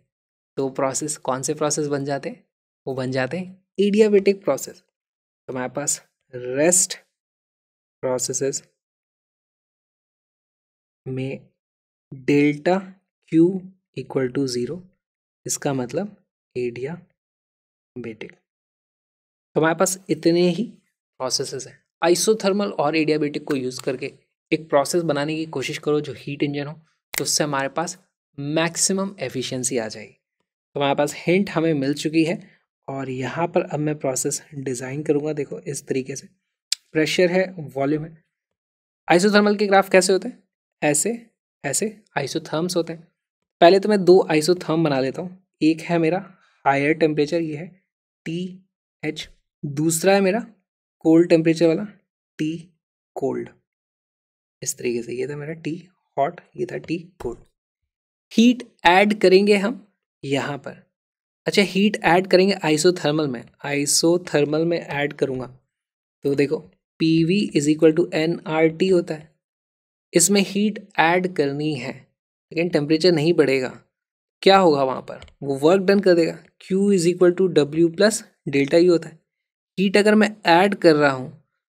तो प्रोसेस कौन से प्रोसेस बन जाते हैं वो बन जाते हैं एडियाबेटिक प्रोसेस तो हमारे पास रेस्ट प्रोसेसेस में delta Q equal to zero इसका मतलब एडिया बेटिक तो हमारे पास इतने ही प्रोसेसेस हैं आइसोथर्मल और एडियाबेटिक को यूज़ करके एक प्रोसेस बनाने की कोशिश करो जो हीट इंजन हो तो उससे हमारे पास मैक्सिमम एफिशिएंसी आ जाएगी तो हमारे पास हिंट हमें मिल चुकी है और यहाँ पर अब मैं प्रोसेस डिज़ाइन करूँगा देखो इस तरीके से प्रेशर है वॉल्यूम है आइसोथर्मल के ग्राफ कैसे होते हैं ऐसे ऐसे आइसोथर्म्स होते हैं पहले तो मैं दो आइसोथर्म बना लेता हूँ एक है मेरा हायर टेम्परेचर ये है टी एच दूसरा है मेरा कोल्ड टेम्परेचर वाला टी कोल्ड इस तरीके से ये था मेरा टी हॉट ये था टी कोल्ड हीट ऐड करेंगे हम यहाँ पर अच्छा हीट ऐड करेंगे आइसोथर्मल में आइसोथर्मल में ऐड करूँगा तो देखो P V is equal to N R T होता है इसमें हीट ऐड करनी है लेकिन टेम्परेचर नहीं बढ़ेगा क्या होगा वहाँ पर वो वर्क डन कर देगा Q is equal to W plus delta ही होता है हीट अगर मैं ऐड कर रहा हूँ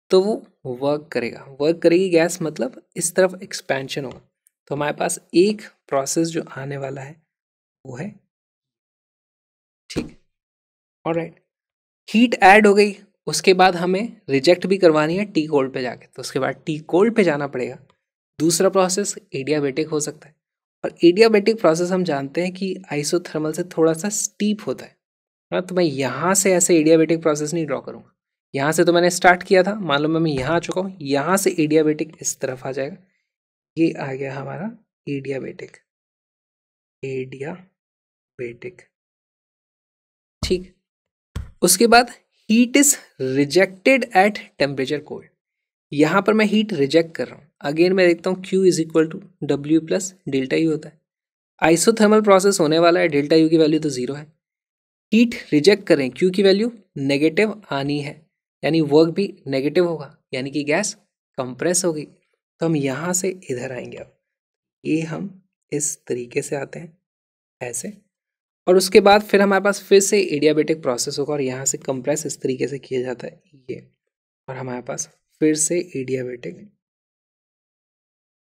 तो वो वर्क करेगा वर्क करेगी गैस मतलब इस तरफ एक्सपेंशन होगा तो हमारे पास एक प्रोसेस जो आने वाला है वो है ठीक और राइट हीट ऐड हो गई उसके बाद हमें रिजेक्ट भी करवानी है टी कोल्ड पे जाके तो उसके बाद टी कोल्ड पे जाना पड़ेगा दूसरा प्रोसेस एडियाबेटिक हो सकता है और एडियाबेटिक प्रोसेस हम जानते हैं कि आइसोथर्मल से थोड़ा सा स्टीप होता है ना हाँ, तो मैं यहाँ से ऐसे एडियाबेटिक प्रोसेस नहीं ड्रॉ करूँगा यहाँ से तो मैंने स्टार्ट किया था मान लो मैं मैं यहाँ आ चुका हूँ यहाँ से एडियाबेटिक इस तरफ आ जाएगा ये आ गया हमारा एडियाबेटिक एडियाबेटिक ठीक उसके बाद heat is rejected at temperature cold यहाँ पर मैं हीट रिजेक्ट कर रहा हूँ अगेन मैं देखता हूँ Q is equal to W plus delta U होता है आइसोथर्मल प्रोसेस होने वाला है डेल्टा यू की वैल्यू तो ज़ीरो है हीट रिजेक्ट करें क्यू की वैल्यू नेगेटिव आनी है यानी वर्क भी नेगेटिव होगा यानी कि गैस कंप्रेस होगी तो हम यहाँ से इधर आएंगे अब ये हम इस तरीके से आते हैं ऐसे और उसके बाद फिर हमारे पास फिर से एडियाबेटिक प्रोसेस होगा और यहाँ से कंप्रेस इस तरीके से किया जाता है ये और हमारे पास फिर से एडियाबेटिक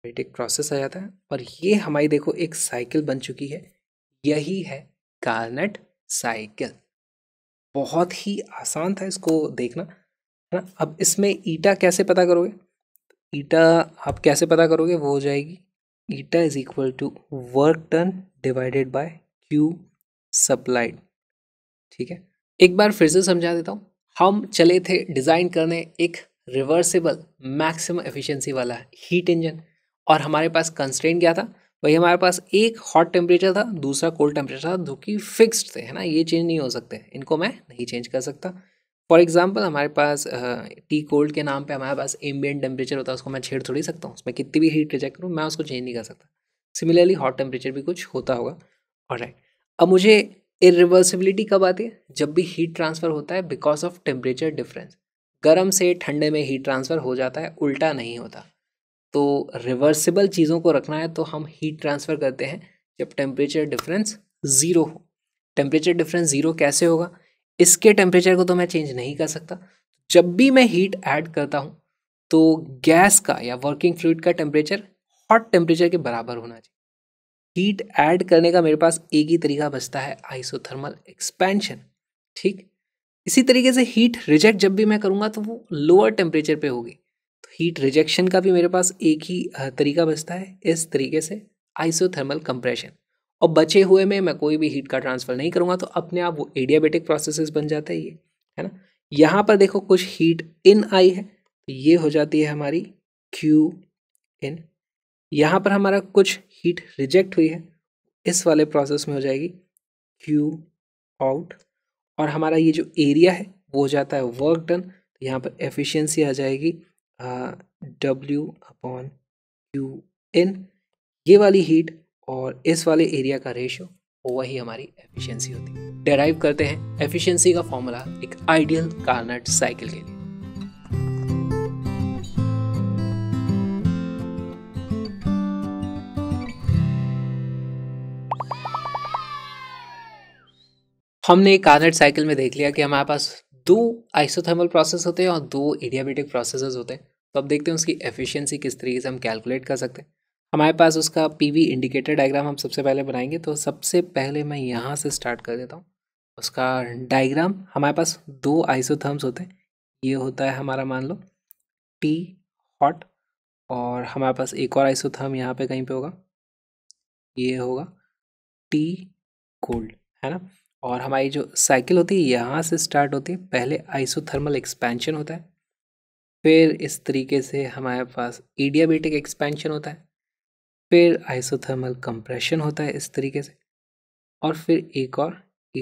ऑटोमेटिक प्रोसेस आ जाता है और ये हमारी देखो एक साइकिल बन चुकी है यही है गार्नेट साइकिल बहुत ही आसान था इसको देखना है ना अब इसमें ईटा कैसे पता करोगे ईटा आप कैसे पता करोगे वो हो जाएगी eta is equal to work done divided by Q supplied ठीक है एक बार फिर से समझा देता हूँ हम चले थे डिज़ाइन करने एक रिवर्सिबल मैक्सिमम एफिशिएंसी वाला हीट इंजन और हमारे पास कंस्टेंट क्या था वही हमारे पास एक हॉट टेम्परेचर था दूसरा कोल्ड टेम्परेचर था जो कि फिक्स्ड थे है ना ये चेंज नहीं हो सकते इनको मैं नहीं चेंज कर सकता फॉर एग्जाम्पल हमारे पास टी कोल्ड के नाम पे हमारे पास एम्बियन टेम्परेचर होता है उसको मैं छेड़ थोड़ी सकता हूँ उसमें कितनी भी हीट रिजेक्ट करूँ मैं उसको चेंज नहीं कर सकता सिमिलरली हॉट टेम्परेचर भी कुछ होता होगा और राइट अब मुझे इरिवर्सिबिलिटी कब आती है जब भी हीट ट्रांसफ़र होता है बिकॉज ऑफ टेम्परेचर डिफरेंस गर्म से ठंडे में हीट ट्रांसफ़र हो जाता है उल्टा नहीं होता तो रिवर्सिबल चीज़ों को रखना है तो हम हीट ट्रांसफ़र करते हैं जब टेम्परेचर डिफरेंस ज़ीरो हो टेम्परेचर डिफरेंस ज़ीरो कैसे होगा इसके टेम्परेचर को तो मैं चेंज नहीं कर सकता जब भी मैं हीट ऐड करता हूँ तो गैस का या वर्किंग फ्लूड का टेम्परेचर हॉट टेम्परेचर के बराबर होना चाहिए हीट ऐड करने का मेरे पास एक ही तरीका बचता है आइसोथर्मल एक्सपेंशन ठीक इसी तरीके से हीट रिजेक्ट जब भी मैं करूँगा तो वो लोअर टेम्परेचर पे होगी तो हीट रिजेक्शन का भी मेरे पास एक ही तरीका बचता है इस तरीके से आइसोथर्मल कंप्रेशन और बचे हुए में मैं कोई भी हीट का ट्रांसफ़र नहीं करूँगा तो अपने आप वो एडियाबेटिक प्रोसेसेस बन जाते हैं ये है ना यहाँ पर देखो कुछ हीट इन आई है तो ये हो जाती है हमारी क्यू इन यहाँ पर हमारा कुछ हीट रिजेक्ट हुई है इस वाले प्रोसेस में हो जाएगी क्यू आउट और हमारा ये जो एरिया है वो हो जाता है वर्क डन तो यहाँ पर एफिशिएंसी आ जाएगी डब्ल्यू अपॉन क्यू इन ये वाली हीट और इस वाले एरिया का रेशो वही हमारी एफिशिएंसी होती है डेराइव करते हैं एफिशिएंसी का फॉर्मूला एक आइडियल कार्नट साइकिल के लिए हमने कार्नट साइकिल में देख लिया कि हमारे पास दो आइसोथर्मल प्रोसेस होते हैं और दो एडियाबेटिक प्रोसेसेस होते हैं तो अब देखते हैं उसकी एफिशिएंसी किस तरीके से हम कैलकुलेट कर सकते हैं हमारे पास उसका पीवी इंडिकेटर डायग्राम हम सबसे पहले बनाएंगे तो सबसे पहले मैं यहाँ से स्टार्ट कर देता हूँ उसका डायग्राम हमारे पास दो आइसोथर्म्स होते हैं ये होता है हमारा मान लो टी हॉट और हमारे पास एक और आइसोथर्म यहाँ पर कहीं पर होगा ये होगा टी कोल्ड है ना और हमारी जो साइकिल होती है यहाँ से स्टार्ट होती है पहले आइसोथर्मल एक्सपेंशन होता है फिर इस तरीके से हमारे पास एडियाबेटिक एक्सपेंशन होता है फिर आइसोथर्मल कंप्रेशन होता है इस तरीके से और फिर एक और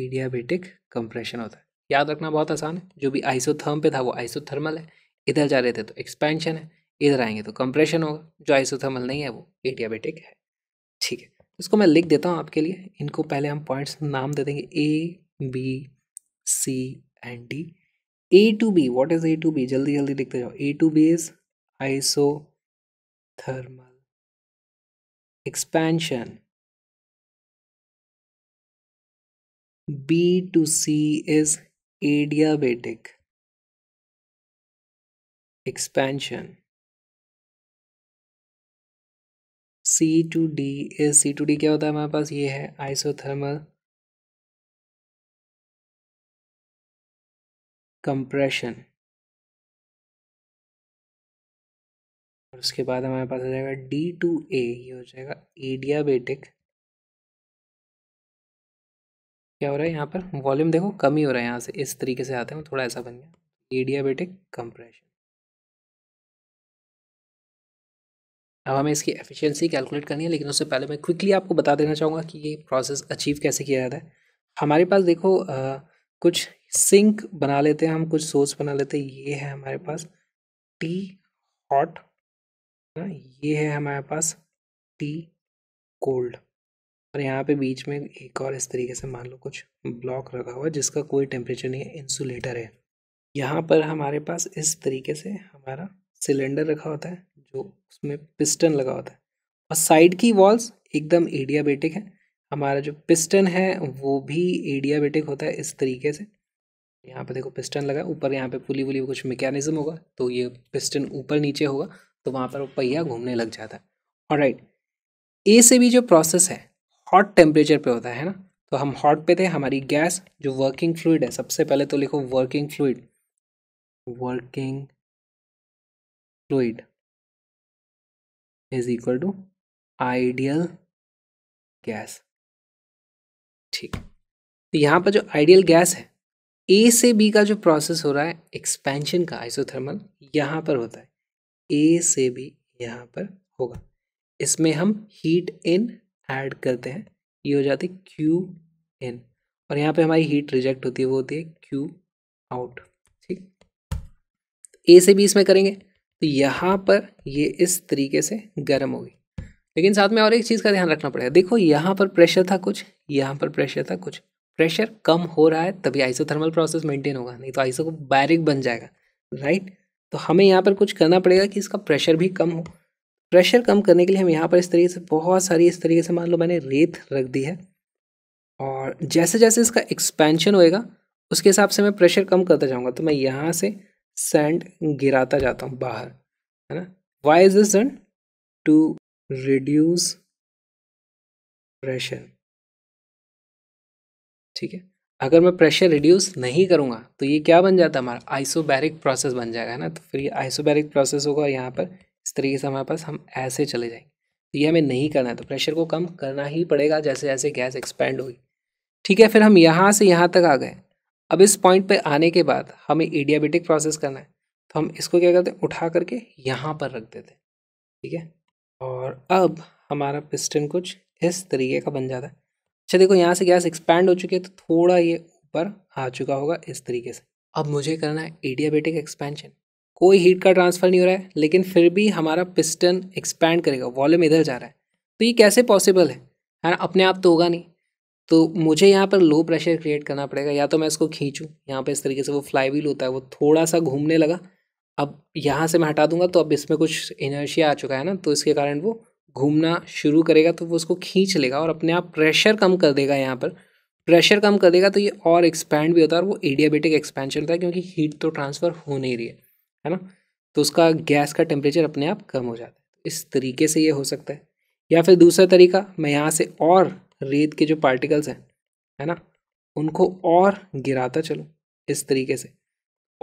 एडियाबेटिक कंप्रेशन होता है याद रखना बहुत आसान है जो भी आइसोथर्म पे था वो आइसोथर्मल है इधर जा रहे थे तो एक्सपेंशन है इधर आएंगे तो कंप्रेशन होगा जो आइसोथर्मल नहीं है वो एडियाबेटिक है ठीक है तो इसको मैं लिख देता हूँ आपके लिए इनको पहले हम पॉइंट्स नाम दे देंगे A B C and D A to B what is A to B जल्दी जल्दी लिखते जाओ A to B is isothermal expansion B to C is adiabatic expansion C to D is C to D क्या होता है हमारे पास ये है आइसोथर्मल कंप्रेशन और उसके बाद हमारे पास हो जाएगा डी टू ए ये हो जाएगा एडियाबेटिक क्या हो रहा है यहाँ पर वॉल्यूम देखो कम ही हो रहा है यहाँ से इस तरीके से आते हैं थोड़ा ऐसा बन गया एडियाबेटिक कंप्रेशन अब हमें इसकी एफिशिएंसी कैलकुलेट करनी है लेकिन उससे पहले मैं क्विकली आपको बता देना चाहूँगा कि ये प्रोसेस अचीव कैसे किया जाता है हमारे पास देखो आ, कुछ सिंक बना लेते हैं हम कुछ सोर्स बना लेते हैं ये है हमारे पास टी हॉट ना ये है हमारे पास टी कोल्ड और यहाँ पे बीच में एक और इस तरीके से मान लो कुछ ब्लॉक रखा हुआ है जिसका कोई टेम्परेचर नहीं है इंसुलेटर है यहाँ पर हमारे पास इस तरीके से हमारा सिलेंडर रखा होता है जो उसमें पिस्टन लगा होता है और साइड की वॉल्स एकदम एडियाबेटिक है हमारा जो पिस्टन है वो भी एडियाबेटिक होता है इस तरीके से यहाँ पे देखो पिस्टन लगा ऊपर यहाँ पे पुली वुली कुछ मैकेनिज्म होगा तो ये पिस्टन ऊपर नीचे होगा तो वहाँ पर पहिया घूमने लग जाता है और राइट ए से भी जो प्रोसेस है हॉट टेम्परेचर पे होता है ना तो हम हॉट पे थे हमारी गैस जो वर्किंग फ्लूड है सबसे पहले तो लिखो working fluid working fluid is equal to ideal gas ठीक तो यहाँ पर जो आइडियल गैस है ए से बी का जो प्रोसेस हो रहा है एक्सपेंशन का आइसोथर्मल यहाँ पर होता है ए से बी यहाँ पर होगा इसमें हम हीट इन ऐड करते हैं ये हो जाती है क्यू इन और यहाँ पे हमारी हीट रिजेक्ट होती है वो होती है क्यू आउट ठीक ए से बी इसमें करेंगे तो यहाँ पर ये इस तरीके से गर्म होगी लेकिन साथ में और एक चीज़ का ध्यान रखना पड़ेगा देखो यहाँ पर प्रेशर था कुछ यहाँ पर प्रेशर था कुछ प्रेशर कम हो रहा है तभी आइसोथर्मल प्रोसेस मेंटेन होगा नहीं तो आइसो को बैरिक बन जाएगा राइट तो हमें यहाँ पर कुछ करना पड़ेगा कि इसका प्रेशर भी कम हो प्रेशर कम करने के लिए हम यहाँ पर इस तरीके से बहुत सारी इस तरीके से मान लो मैंने रेत रख दी है और जैसे जैसे इसका एक्सपेंशन होएगा उसके हिसाब से मैं प्रेशर कम करता जाऊँगा तो मैं यहाँ से सैंड गिराता जाता हूँ बाहर है ना why is this done to reduce pressure ठीक है अगर मैं प्रेशर रिड्यूस नहीं करूँगा तो ये क्या बन जाता है हमारा आइसोबैरिक प्रोसेस बन जाएगा ना तो फिर ये आइसोबैरिक प्रोसेस होगा और यहाँ पर इस तरीके से हमारे पास हम ऐसे चले जाएंगे तो ये हमें नहीं करना है तो प्रेशर को कम करना ही पड़ेगा जैसे जैसे गैस एक्सपैंड होगी ठीक है फिर हम यहाँ से यहाँ तक आ गए अब इस पॉइंट पर आने के बाद हमें एडियाबेटिक प्रोसेस करना है तो हम इसको क्या करते हैं उठा करके यहाँ पर रख देते हैं ठीक है और अब हमारा पिस्टन कुछ इस तरीके का बन जाता है अच्छा देखो यहाँ से गैस एक्सपैंड हो चुकी है तो थोड़ा ये ऊपर आ चुका होगा इस तरीके से अब मुझे करना है एडियाबेटिक एक्सपेंशन कोई हीट का ट्रांसफ़र नहीं हो रहा है लेकिन फिर भी हमारा पिस्टन एक्सपैंड करेगा वॉल्यूम इधर जा रहा है तो ये कैसे पॉसिबल है है ना अपने आप तो होगा नहीं तो मुझे यहाँ पर लो प्रेशर क्रिएट करना पड़ेगा या तो मैं इसको खींचूँ यहाँ पर इस तरीके से वो फ्लाई व्हील होता है वो थोड़ा सा घूमने लगा अब यहाँ से मैं हटा दूंगा तो अब इसमें कुछ इनर्शिया आ चुका है ना तो इसके कारण वो घूमना शुरू करेगा तो वो उसको खींच लेगा और अपने आप प्रेशर कम कर देगा यहाँ पर प्रेशर कम कर देगा तो ये और एक्सपैंड भी होता है और वो एडियाबेटिक एक्सपेंशन होता है क्योंकि हीट तो ट्रांसफ़र हो नहीं रही है है ना तो उसका गैस का टेम्परेचर अपने आप कम हो जाता है इस तरीके से ये हो सकता है या फिर दूसरा तरीका मैं यहाँ से और रेत के जो पार्टिकल्स हैं है ना उनको और गिराता चलूँ इस तरीके से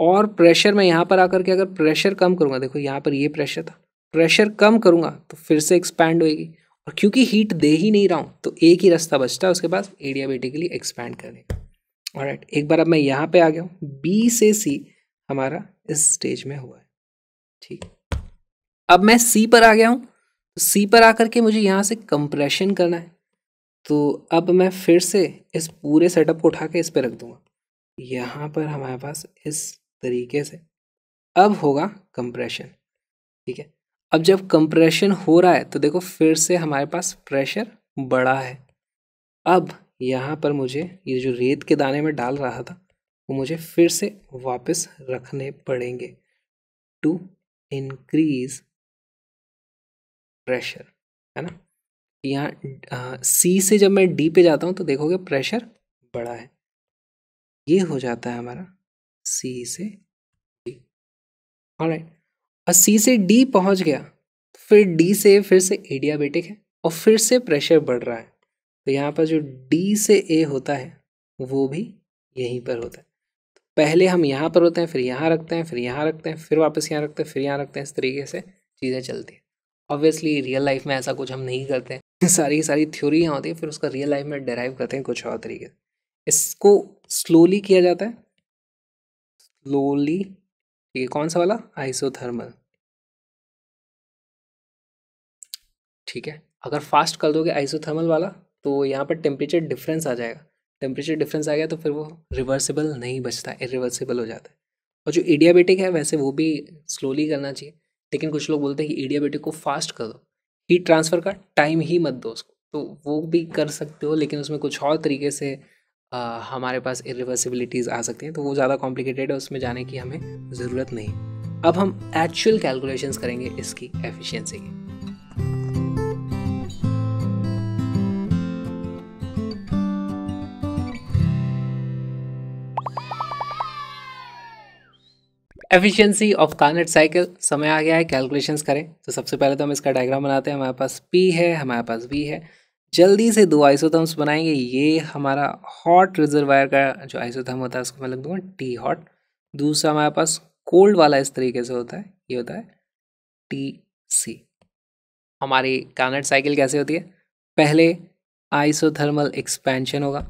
और प्रेशर मैं यहाँ पर आकर के अगर प्रेशर कम करूँगा देखो यहाँ पर ये प्रेशर था प्रेशर कम करूँगा तो फिर से एक्सपैंड होएगी और क्योंकि हीट दे ही नहीं रहा हूँ तो एक ही रास्ता बचता है उसके पास एडियाबेटिकली बेटिकली एक्सपैंड करने का और राइट एक बार अब मैं यहाँ पे आ गया हूँ बी से सी हमारा इस स्टेज में हुआ है ठीक अब मैं सी पर आ गया हूँ तो सी पर आकर के मुझे यहाँ से कंप्रेशन करना है तो अब मैं फिर से इस पूरे सेटअप को उठा के इस पर रख दूँगा यहाँ पर हमारे पास इस तरीके से अब होगा कंप्रेशन ठीक है अब जब कंप्रेशन हो रहा है तो देखो फिर से हमारे पास प्रेशर बढ़ा है अब यहाँ पर मुझे ये जो रेत के दाने में डाल रहा था वो मुझे फिर से वापस रखने पड़ेंगे टू इंक्रीज प्रेशर है ना यहाँ सी हाँ, से जब मैं डी पे जाता हूँ तो देखोगे प्रेशर बड़ा है ये हो जाता है हमारा सी से डी ऑलराइट और सी से डी पहुंच गया फिर डी से फिर से एडियाबेटिक है और फिर से प्रेशर बढ़ रहा है तो यहाँ पर जो डी से ए होता है वो भी यहीं पर होता है तो पहले हम यहाँ पर होते हैं फिर यहाँ रखते हैं फिर यहाँ रखते हैं फिर वापस यहाँ रखते हैं फिर यहाँ रखते हैं इस तरीके से चीज़ें चलती हैं ऑब्वियसली रियल लाइफ में ऐसा कुछ हम नहीं करते हैं [laughs] सारी सारी थ्योरियाँ होती हैं फिर उसका रियल लाइफ में डेराइव करते हैं कुछ और तरीके से इसको स्लोली किया जाता है स्लोली ठीक है कौन सा वाला आइसोथर्मल ठीक है अगर फास्ट कर दोगे आइसोथर्मल वाला तो यहाँ पर टेम्परेचर डिफरेंस आ जाएगा टेम्परेचर डिफरेंस आ गया तो फिर वो रिवर्सिबल नहीं बचता इरिवर्सिबल हो जाता है और जो एडियाबेटिक है वैसे वो भी स्लोली करना चाहिए लेकिन कुछ लोग बोलते हैं कि एडियाबेटिक को फास्ट कर दो हीट ट्रांसफ़र का टाइम ही मत दो उसको तो वो भी कर सकते हो लेकिन उसमें कुछ और तरीके से आ, हमारे पास इरिवर्सिबिलिटीज़ आ सकती हैं तो वो ज़्यादा कॉम्प्लिकेटेड है उसमें जाने की हमें ज़रूरत नहीं अब हम एक्चुअल कैलकुलेशंस करेंगे इसकी एफिशिएंसी की एफिशिएंसी ऑफ कार्नेट साइकिल समय आ गया है कैलकुलेशंस करें तो सबसे पहले तो हम इसका डायग्राम बनाते हैं हमारे पास पी है हमारे पास बी है जल्दी से दो आइसोथर्म्स बनाएंगे ये हमारा हॉट रिजर्वायर का जो आइसोथर्म होता है उसको मैं लग दूंगा टी हॉट दूसरा हमारे पास कोल्ड वाला इस तरीके से होता है ये होता है टी सी हमारी कार्नेट साइकिल कैसे होती है पहले आइसोथर्मल एक्सपेंशन होगा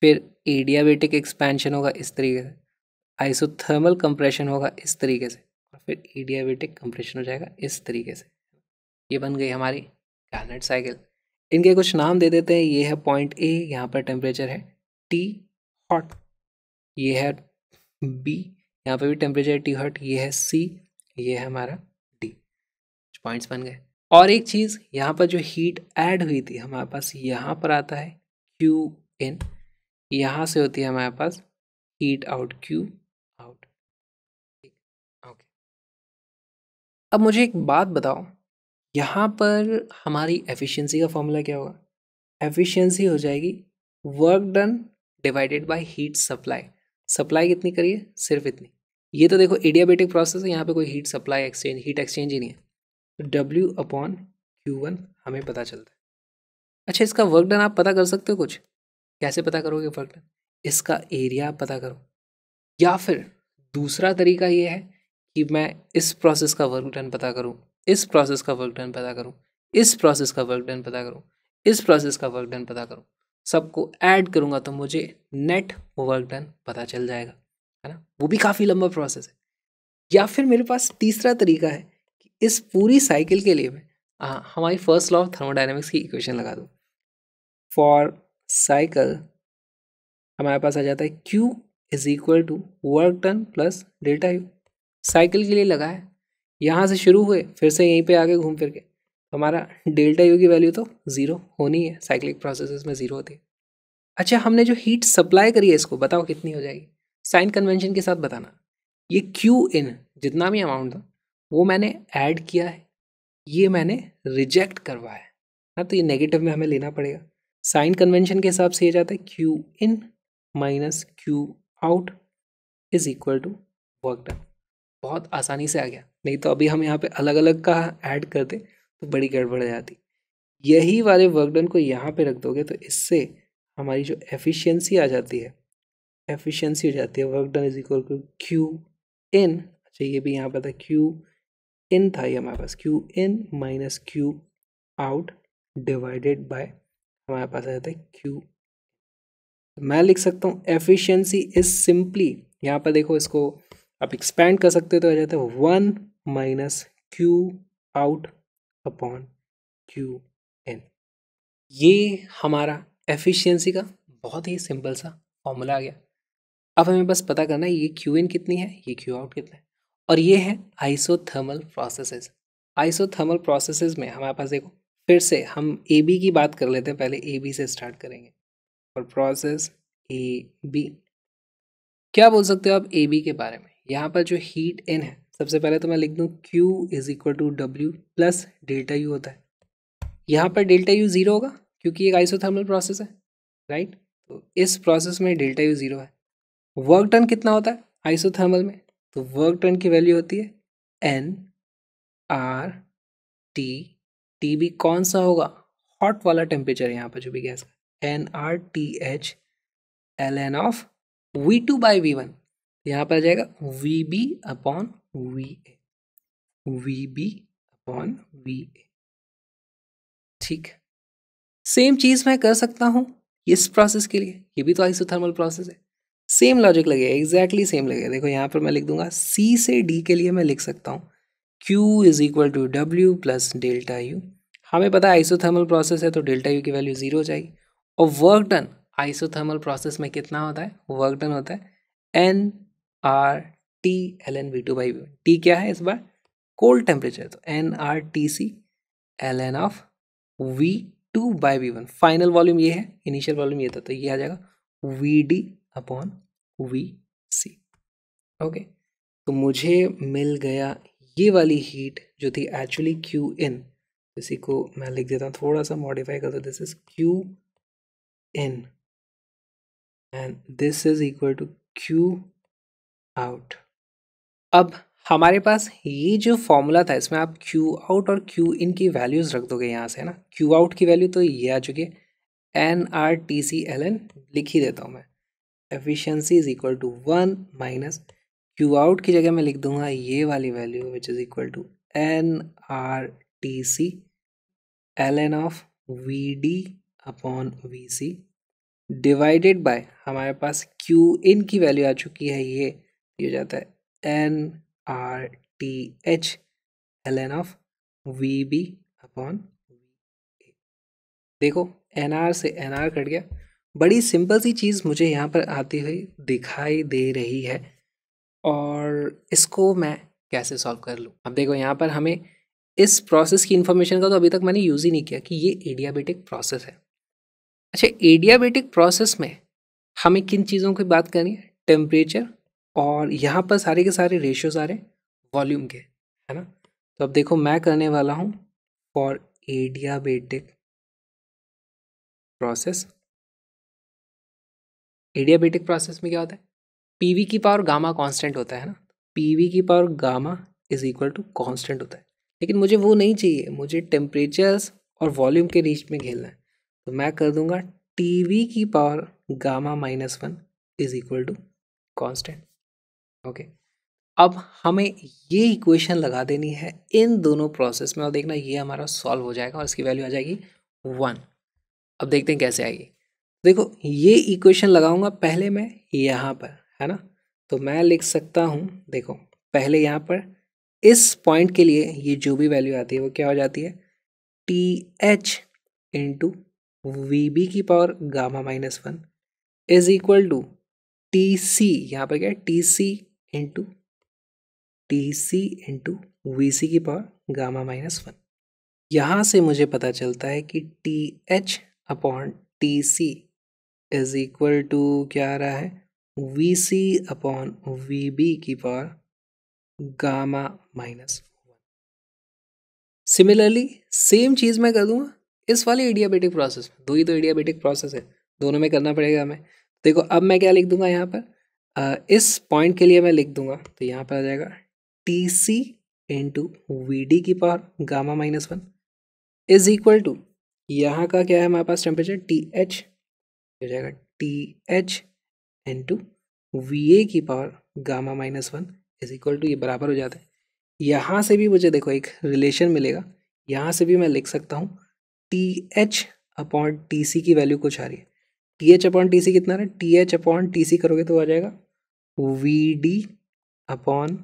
फिर एडियाबेटिक एक्सपेंशन होगा इस तरीके से आइसोथर्मल कंप्रेशन होगा इस तरीके से और फिर एडियाबेटिक कंप्रेशन हो जाएगा इस तरीके से ये बन गई हमारी गार्नेट साइकिल इनके कुछ नाम दे देते हैं ये है पॉइंट ए यहाँ पर टेम्परेचर है टी हॉट ये है बी यहाँ पर भी टेम्परेचर टी हॉट ये है सी ये है हमारा डी पॉइंट्स बन गए और एक चीज़ यहाँ पर जो हीट ऐड हुई थी हमारे पास यहाँ पर आता है क्यू इन यहाँ से होती है हमारे पास हीट आउट क्यू अब मुझे एक बात बताओ यहाँ पर हमारी एफिशिएंसी का फॉर्मूला क्या होगा एफिशिएंसी हो जाएगी work done divided by heat supply supply कितनी करिए सिर्फ इतनी ये तो देखो एडियाबेटिक प्रोसेस है यहाँ पे कोई heat supply exchange heat exchange ही नहीं है तो डब्ल्यू अपॉन क्यू वन हमें पता चलता है अच्छा इसका वर्क डन आप पता कर सकते हो कुछ कैसे पता करोगे वर्क डन इसका एरिया पता करो या फिर दूसरा तरीका ये है कि मैं इस प्रोसेस का वर्क डन पता करूँ इस प्रोसेस का वर्क डन पता करूँ इस प्रोसेस का वर्क डन पता करूँ इस प्रोसेस का वर्क डन पता करूँ सबको ऐड करूँगा तो मुझे नेट वर्क डन पता चल जाएगा है ना वो भी काफ़ी लंबा प्रोसेस है या फिर मेरे पास तीसरा तरीका है कि इस पूरी साइकिल के लिए मैं हाँ हमारी फर्स्ट लॉ ऑफ थर्मोडाइनमिक्स की इक्वेशन लगा दूँ फॉर साइकिल हमारे पास आ जाता है Q is equal to work done plus delta U cycle के लिए लगा है यहाँ से शुरू हुए फिर से यहीं पे आके घूम फिर के हमारा डेल्टा यू की वैल्यू तो ज़ीरो होनी है साइक्लिक प्रोसेस में ज़ीरो होती है अच्छा हमने जो हीट सप्लाई करी है इसको बताओ कितनी हो जाएगी साइन कन्वेंशन के साथ बताना ये क्यू इन जितना भी अमाउंट था वो मैंने ऐड किया है ये मैंने रिजेक्ट करवाया है ना हाँ, तो ये नेगेटिव में हमें लेना पड़ेगा साइन कन्वेंशन के हिसाब से ये जाता है Q in minus Q out is equal to work done बहुत आसानी से आ गया नहीं तो अभी हम यहाँ पे अलग अलग का ऐड कर दें तो बड़ी गड़बड़ जाती यही वाले वर्कडन को यहाँ पे रख दोगे तो इससे हमारी जो एफिशिएंसी आ जाती है एफिशिएंसी हो जाती है work done is equal to Q in अच्छा ये भी यहाँ पर था क्यू इन था ये हमारे पास Q in minus Q out divided by हमारे पास आ जाता है क्यू मैं लिख सकता हूँ एफिशिएंसी इज सिंपली यहाँ पर देखो इसको आप एक्सपैंड कर सकते तो आ जाता है one minus Q out upon Q in ये हमारा एफिशिएंसी का बहुत ही सिंपल सा फॉर्मूला आ गया अब हमें बस पता करना है ये क्यू इन कितनी है ये क्यू आउट कितना है और ये है आइसोथर्मल प्रोसेसेस आइसोथर्मल प्रोसेसेस में हमारे पास देखो फिर से हम ए बी की बात कर लेते हैं पहले ए बी से स्टार्ट करेंगे और प्रोसेस ए बी क्या बोल सकते हो आप ए बी के बारे में यहाँ पर जो हीट एन है सबसे पहले तो मैं लिख दूँ Q is equal to W plus delta U होता है यहाँ पर डेल्टा यू ज़ीरो होगा क्योंकि एक आइसोथर्मल प्रोसेस है राइट तो इस प्रोसेस में डेल्टा यू ज़ीरो है वर्क टन कितना होता है आइसोथर्मल में तो वर्क टन की वैल्यू होती है एन आर टी टी भी कौन सा होगा हॉट वाला टेम्परेचर यहाँ पर जो भी गैस का n R T H L N of V two by V one यहाँ पर आ जाएगा V B upon V A V B upon V A ठीक सेम चीज़ मैं कर सकता हूँ इस प्रोसेस के लिए ये भी तो आइसोथर्मल प्रोसेस है सेम लॉजिक लगेगा एग्जैक्टली सेम लगेगा देखो यहाँ पर मैं लिख दूंगा सी से डी के लिए मैं लिख सकता हूँ Q is equal to W plus delta U हमें पता है आइसोथर्मल प्रोसेस है तो डेल्टा यू की वैल्यू ज़ीरो हो जाएगी और वर्क डन आइसोथर्मल प्रोसेस में कितना होता है वर्क डन होता है N R T L N V two by V T क्या है इस बार कोल्ड टेम्परेचर तो n R T C L N of V two by V one final volume ये है इनिशियल वॉल्यूम ये था तो ये आ जाएगा V D upon V C okay तो मुझे मिल गया ये वाली हीट जो थी एक्चुअली क्यू इन इसी को मैं लिख देता हूँ थोड़ा सा मॉडिफाई करता हूँ this is Q in and this is equal to Q out अब हमारे पास ये जो फॉर्मूला था इसमें आप क्यू आउट और क्यू इन की वैल्यूज़ रख दोगे यहाँ से है ना क्यू आउट की वैल्यू तो ये आ चुकी है N R T C L N लिख ही देता हूँ मैं efficiency is equal to one minus Q out की जगह मैं लिख दूंगा ये वाली value which is equal to N R T C L N of V D upon V C divided by हमारे पास क्यू इन की वैल्यू आ चुकी है ये ये हो जाता है N R T H L N of V B upon V A देखो एन आर से एन आर कट गया बड़ी सिंपल सी चीज़ मुझे यहाँ पर आती हुई दिखाई दे रही है और इसको मैं कैसे सॉल्व कर लूँ अब देखो यहाँ पर हमें इस प्रोसेस की इन्फॉर्मेशन का तो अभी तक मैंने यूज़ ही नहीं किया कि ये एडियाबेटिक प्रोसेस है अच्छा एडियाबेटिक प्रोसेस में हमें किन चीज़ों की बात करनी है टेम्परेचर और यहाँ पर सारे के सारे रेशियोज आ रहे हैं वॉल्यूम के है ना तो अब देखो मैं करने वाला हूँ for adiabatic process adiabatic process में क्या होता है पीवी की पावर गामा कांस्टेंट होता है ना पीवी की power gamma is equal to constant होता है लेकिन मुझे वो नहीं चाहिए मुझे टेम्परेचर्स और वॉल्यूम के रीच में खेलना है तो मैं कर दूंगा टी वी की power gamma minus one is equal to constant okay अब हमें ये इक्वेशन लगा देनी है इन दोनों प्रोसेस में और देखना ये हमारा सॉल्व हो जाएगा और इसकी वैल्यू आ जाएगी वन अब देखते हैं कैसे आएगी देखो ये इक्वेशन लगाऊंगा पहले मैं यहाँ पर है ना तो मैं लिख सकता हूँ देखो पहले यहाँ पर इस पॉइंट के लिए ये जो भी वैल्यू आती है वो क्या हो जाती है T H into V B की power gamma minus one is equal to T C यहाँ पर क्या T C into T C into V C की पावर गामा माइनस वन यहाँ से मुझे पता चलता है कि T H upon T C is equal to क्या आ रहा है V C upon V B की power gamma minus one similarly same चीज़ मैं कर दूंगा इस वाली एडियाबेटिक प्रोसेस में दो ही तो एडियाबेटिक प्रोसेस है दोनों में करना पड़ेगा हमें देखो अब मैं क्या लिख दूंगा यहाँ पर इस पॉइंट के लिए मैं लिख दूंगा तो यहाँ पर आ जाएगा T C into V D की power gamma minus one is equal to यहाँ का क्या है हमारे पास टेम्परेचर टी एच हो जाएगा T H into V A की power gamma minus one is equal to ये बराबर हो जाते हैं यहाँ से भी मुझे देखो एक रिलेशन मिलेगा यहाँ से भी मैं लिख सकता हूँ T H upon T C की वैल्यू कुछ आ रही है T H upon T C कितना रहा T H upon T C करोगे तो आ जाएगा V D upon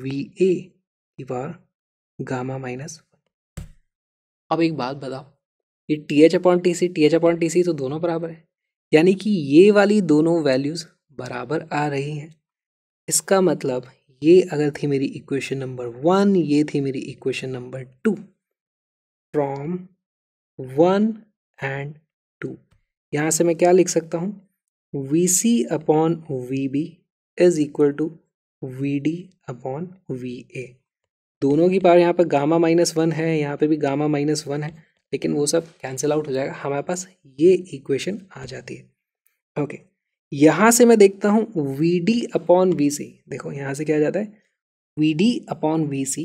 V A power gamma minus अब एक बात बताओ ये T H upon T C T H upon T C तो दोनों बराबर है यानी कि ये वाली दोनों वैल्यूज़ बराबर आ रही हैं इसका मतलब ये अगर थी मेरी इक्वेशन नंबर वन ये थी मेरी equation number two from one and यहाँ से मैं क्या लिख सकता हूँ V C upon V B is equal to V D upon V A दोनों की पावर यहाँ पर गामा माइनस वन है यहाँ पे भी गामा माइनस वन है लेकिन वो सब कैंसिल आउट हो जाएगा हमारे पास ये इक्वेशन आ जाती है ओके यहाँ से मैं देखता हूँ V D upon V C देखो यहाँ से क्या आ जाता है V D upon V C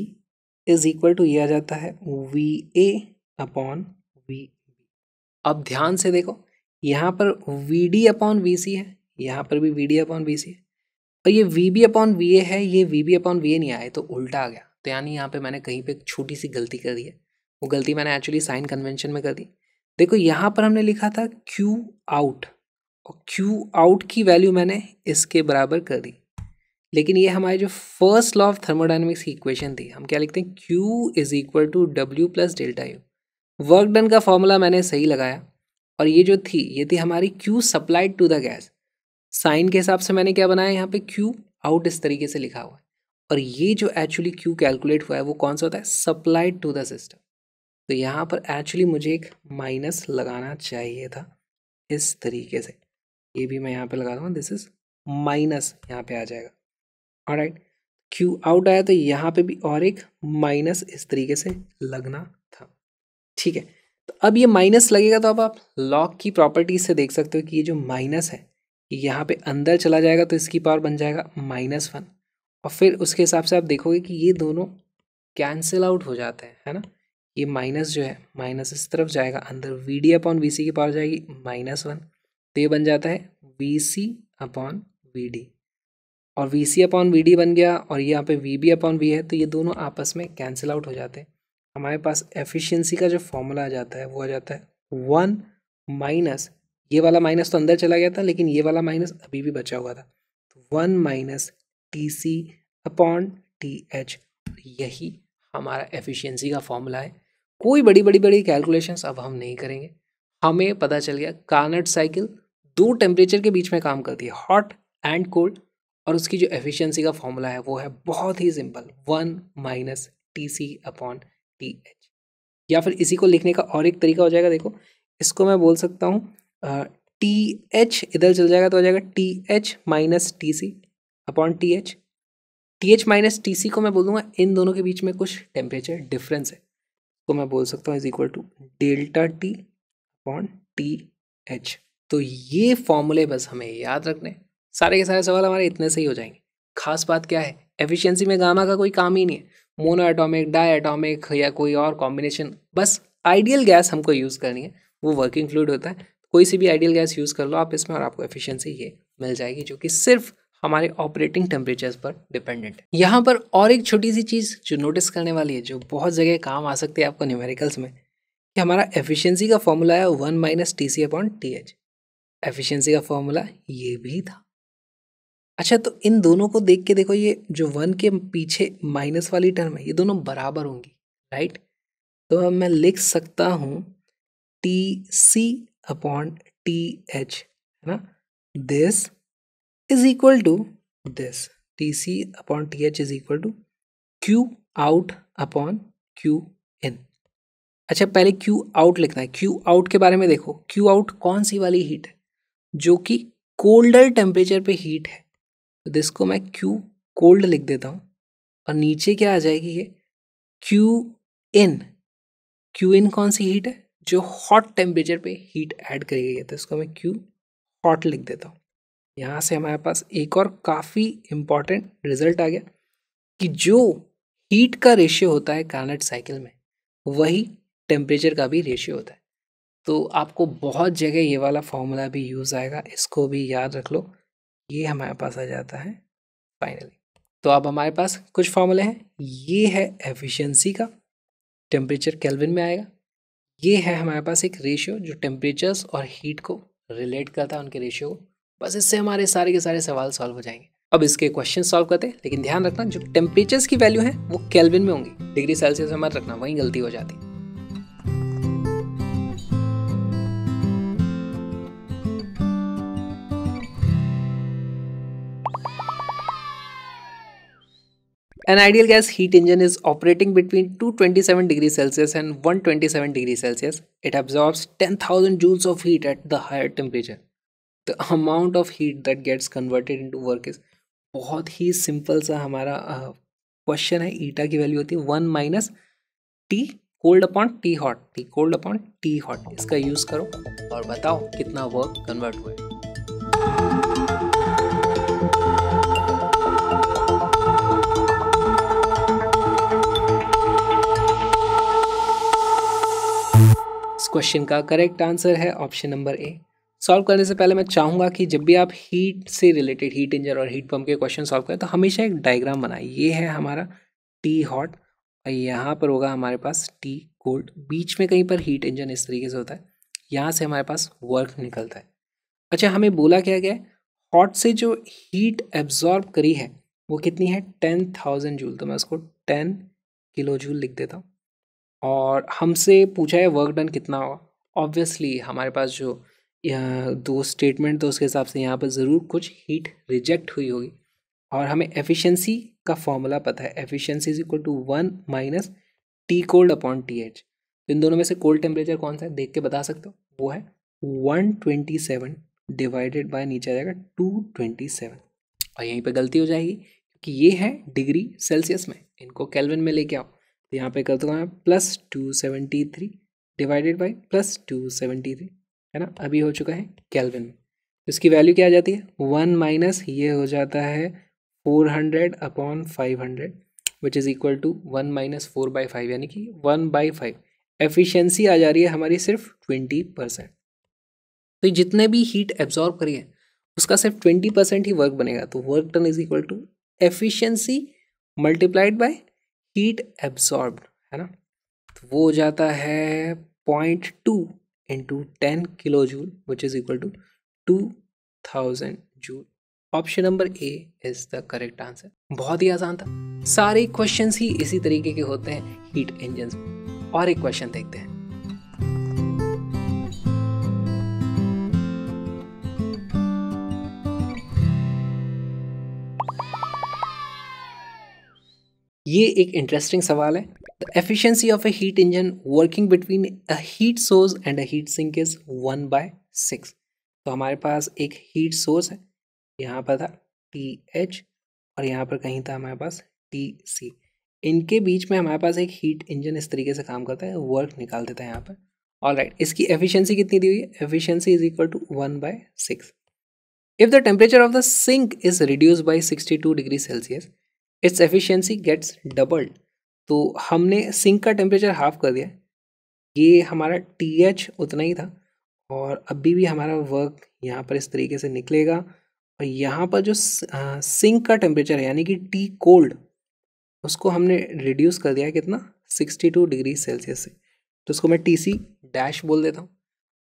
is equal to ये आ जाता है वी ए अपॉन वी अब ध्यान से देखो यहाँ पर V D upon V C है यहाँ पर भी V D upon V C है और ये V B upon V A है ये V B upon V A नहीं आए तो उल्टा आ गया तो यानी यहाँ पे मैंने कहीं पे छोटी सी गलती कर दी है वो गलती मैंने एक्चुअली साइन कन्वेंशन में कर दी देखो यहाँ पर हमने लिखा था क्यू आउट और क्यू आउट की वैल्यू मैंने इसके बराबर कर दी लेकिन ये हमारे जो फर्स्ट लॉ ऑफ थर्मोडाइनमिक्स की इक्वेशन थी हम क्या लिखते हैं Q is equal to W plus delta U work done का फॉर्मूला मैंने सही लगाया और ये जो थी ये थी हमारी Q supplied to the gas sign के हिसाब से मैंने क्या बनाया यहाँ पे क्यू आउट इस तरीके से लिखा हुआ है और ये जो एक्चुअली क्यू कैलकुलेट हुआ है वो कौन सा होता है सप्लाइड टू द सिस्टम तो यहाँ पर एक्चुअली मुझे एक माइनस लगाना चाहिए था इस तरीके से ये भी मैं यहाँ पे लगा दूँगा दिस इज़ माइनस यहाँ पे आ जाएगा और राइट क्यू आउट आया तो यहाँ पे भी और एक माइनस इस तरीके से लगना था ठीक है अब ये माइनस लगेगा तो अब आप लॉक की प्रॉपर्टी से देख सकते हो कि ये जो माइनस है यहाँ पे अंदर चला जाएगा तो इसकी पावर बन जाएगा माइनस वन और फिर उसके हिसाब से आप देखोगे कि ये दोनों कैंसिल आउट हो जाते हैं है ना ये माइनस जो है माइनस इस तरफ जाएगा अंदर V D upon V C की पावर जाएगी माइनस वन तो ये बन जाता है V C upon V D और V C upon V D बन गया और यहाँ पे वी बी अपॉन वी है तो ये दोनों आपस में कैंसिल आउट हो जाते हैं हमारे पास एफिशिएंसी का जो फॉर्मूला आ जाता है वो आ जाता है वन माइनस ये वाला माइनस तो अंदर चला गया था लेकिन ये वाला माइनस अभी भी बचा हुआ था तो one minus T C upon T H यही हमारा एफिशिएंसी का फॉर्मूला है कोई बड़ी बड़ी बड़ी कैलकुलेशंस अब हम नहीं करेंगे हमें पता चल गया कानट साइकिल दो टेम्परेचर के बीच में काम करती है हॉट एंड कोल्ड और उसकी जो एफिशिएंसी का फॉर्मूला है वो है बहुत ही simple one minus T C upon T H या फिर इसी को लिखने का और एक तरीका हो जाएगा देखो इसको मैं बोल सकता हूँ टी एच इधर चल जाएगा तो हो जाएगा T H minus T C upon T H T H minus T C को मैं बोलूँगा इन दोनों के बीच में कुछ टेम्परेचर डिफरेंस है तो मैं बोल सकता हूँ is equal to delta T upon T H तो ये फॉर्मूले बस हमें याद रखने सारे के सारे सवाल हमारे इतने से ही हो जाएंगे खास बात क्या है एफिशिएंसी में गामा का कोई काम ही नहीं है मोनो एटॉमिक डाई एटॉमिक या कोई और कॉम्बिनेशन बस आइडियल गैस हमको यूज़ करनी है वो वर्किंग फ्लूड होता है कोई सी भी आइडियल गैस यूज़ कर लो आप इसमें और आपको एफिशिएंसी ये मिल जाएगी जो कि सिर्फ हमारे ऑपरेटिंग टेम्परेचर्स पर डिपेंडेंट है यहाँ पर और एक छोटी सी चीज़ जो नोटिस करने वाली है जो बहुत जगह काम आ सकती है आपको न्यूमेरिकल्स में कि हमारा एफिशिएंसी का फॉर्मूला है one minus T C upon T H efficiency का फॉर्मूला ये भी था अच्छा तो इन दोनों को देख के देखो ये जो वन के पीछे माइनस वाली टर्म है ये दोनों बराबर होंगी राइट तो अब मैं लिख सकता हूँ T C upon T H है ना this is equal to this T C upon T H is equal to Q out upon Q in अच्छा पहले क्यू आउट लिखना है क्यू आउट के बारे में देखो क्यू आउट कौन सी वाली हीट है जो कि कोल्डर टेम्परेचर पे हीट है तो इसको मैं क्यू कोल्ड लिख देता हूँ और नीचे क्या आ जाएगी ये क्यू इन क्यू इन कौन सी हीट है जो हॉट टेम्परेचर पे हीट ऐड करी गई है तो इसको मैं क्यू हॉट लिख देता हूँ यहाँ से हमारे पास एक और काफ़ी इम्पॉर्टेंट रिजल्ट आ गया कि जो हीट का रेशियो होता है कार्नेट साइकिल में वही टेम्परेचर का भी रेशियो होता है तो आपको बहुत जगह ये वाला फॉर्मूला भी यूज़ आएगा इसको भी याद रख लो ये हमारे पास आ जाता है फाइनली तो अब हमारे पास कुछ फॉर्मूले हैं ये है एफिशिएंसी का टेम्परेचर केल्विन में आएगा ये है हमारे पास एक रेशियो जो टेम्परेचर्स और हीट को रिलेट करता है उनके रेशियो को बस इससे हमारे सारे के सारे सवाल सॉल्व हो जाएंगे अब इसके क्वेश्चन सॉल्व करते हैं लेकिन ध्यान रखना जो टेम्परेचर्स की वैल्यू है वो केल्विन में होंगी डिग्री सेल्सियस में मत रखना वहीं गलती हो जाती है An ideal gas heat engine is operating between 227 degrees Celsius and 127 degrees Celsius. It absorbs 10,000 joules of heat at the higher temperature. The amount of heat that gets converted into work is बहुत ही simple सा हमारा question है ईटा की value होती है one minus T cold upon T hot T cold upon T hot इसका use करो और बताओ कितना वर्क कन्वर्ट हुआ है क्वेश्चन का करेक्ट आंसर है ऑप्शन नंबर ए सॉल्व करने से पहले मैं चाहूँगा कि जब भी आप हीट से रिलेटेड हीट इंजन और हीट पम्प के क्वेश्चन सॉल्व करें तो हमेशा एक डायग्राम बनाए ये है हमारा टी हॉट और यहाँ पर होगा हमारे पास टी कोल्ड बीच में कहीं पर हीट इंजन इस तरीके से होता है यहाँ से हमारे पास वर्क निकलता है अच्छा हमें बोला क्या गया है हॉट से जो हीट एब्जॉर्ब करी है वो कितनी है टेन थाउजेंड जूल तो मैं उसको टेन किलो जूल लिख देता हूँ और हमसे पूछा है वर्क डन कितना होगा ऑब्वियसली हमारे पास जो दो स्टेटमेंट तो उसके हिसाब से यहाँ पर ज़रूर कुछ हीट रिजेक्ट हुई होगी और हमें एफिशिएंसी का फॉर्मूला पता है efficiency is equal to one minus T cold upon T H इन दोनों में से कोल्ड टेम्परेचर कौन सा है देख के बता सकते हो वो है one twenty seven divided by नीचे आ जाएगा टू ट्वेंटी सेवन और यहीं पर गलती हो जाएगी क्योंकि ये है डिग्री सेल्सियस में इनको कैलविन में लेके आओ तो यहाँ पे कर दूंगा मैं plus two seventy three divided by plus two seventy three है ना अभी हो चुका है कैलविन में इसकी वैल्यू क्या आ जाती है वन माइनस ये हो जाता है four hundred upon five hundred which is equal to one minus four by five यानी कि वन बाई फाइव एफिशेंसी आ जा रही है हमारी सिर्फ ट्वेंटी परसेंट तो जितने भी हीट एब्जॉर्ब करिए उसका सिर्फ ट्वेंटी परसेंट ही वर्क बनेगा तो work done is equal to efficiency multiplied by heat absorb है ना तो वो हो जाता है point two into ten kilo joule which is equal to two thousand joule option number A is the correct answer बहुत ही आसान था सारे क्वेश्चन ही इसी तरीके के होते हैं हीट इंजन और एक क्वेश्चन देखते हैं ये एक इंटरेस्टिंग सवाल है the efficiency of a heat engine working between a heat source and a heat sink is one by six तो हमारे पास एक हीट सोर्स है यहाँ पर था टी एच और यहाँ पर कहीं था हमारे पास टी सी इनके बीच में हमारे पास एक हीट इंजन इस तरीके से काम करता है वर्क निकाल देता है यहाँ पर ऑल राइट इसकी एफिशिएंसी कितनी दी हुई है efficiency is equal to one by six if the temperature of the sink is reduce by sixty two degree Celsius its efficiency gets doubled तो हमने सिंक का टेम्परेचर हाफ कर दिया ये हमारा टी एच उतना ही था और अभी भी हमारा वर्क यहाँ पर इस तरीके से निकलेगा और यहाँ पर जो सिंक का टेम्परेचर है यानी कि टी कोल्ड उसको हमने रिड्यूस कर दिया कितना 62 डिग्री सेल्सियस से तो उसको मैं टी सी डैश बोल देता हूँ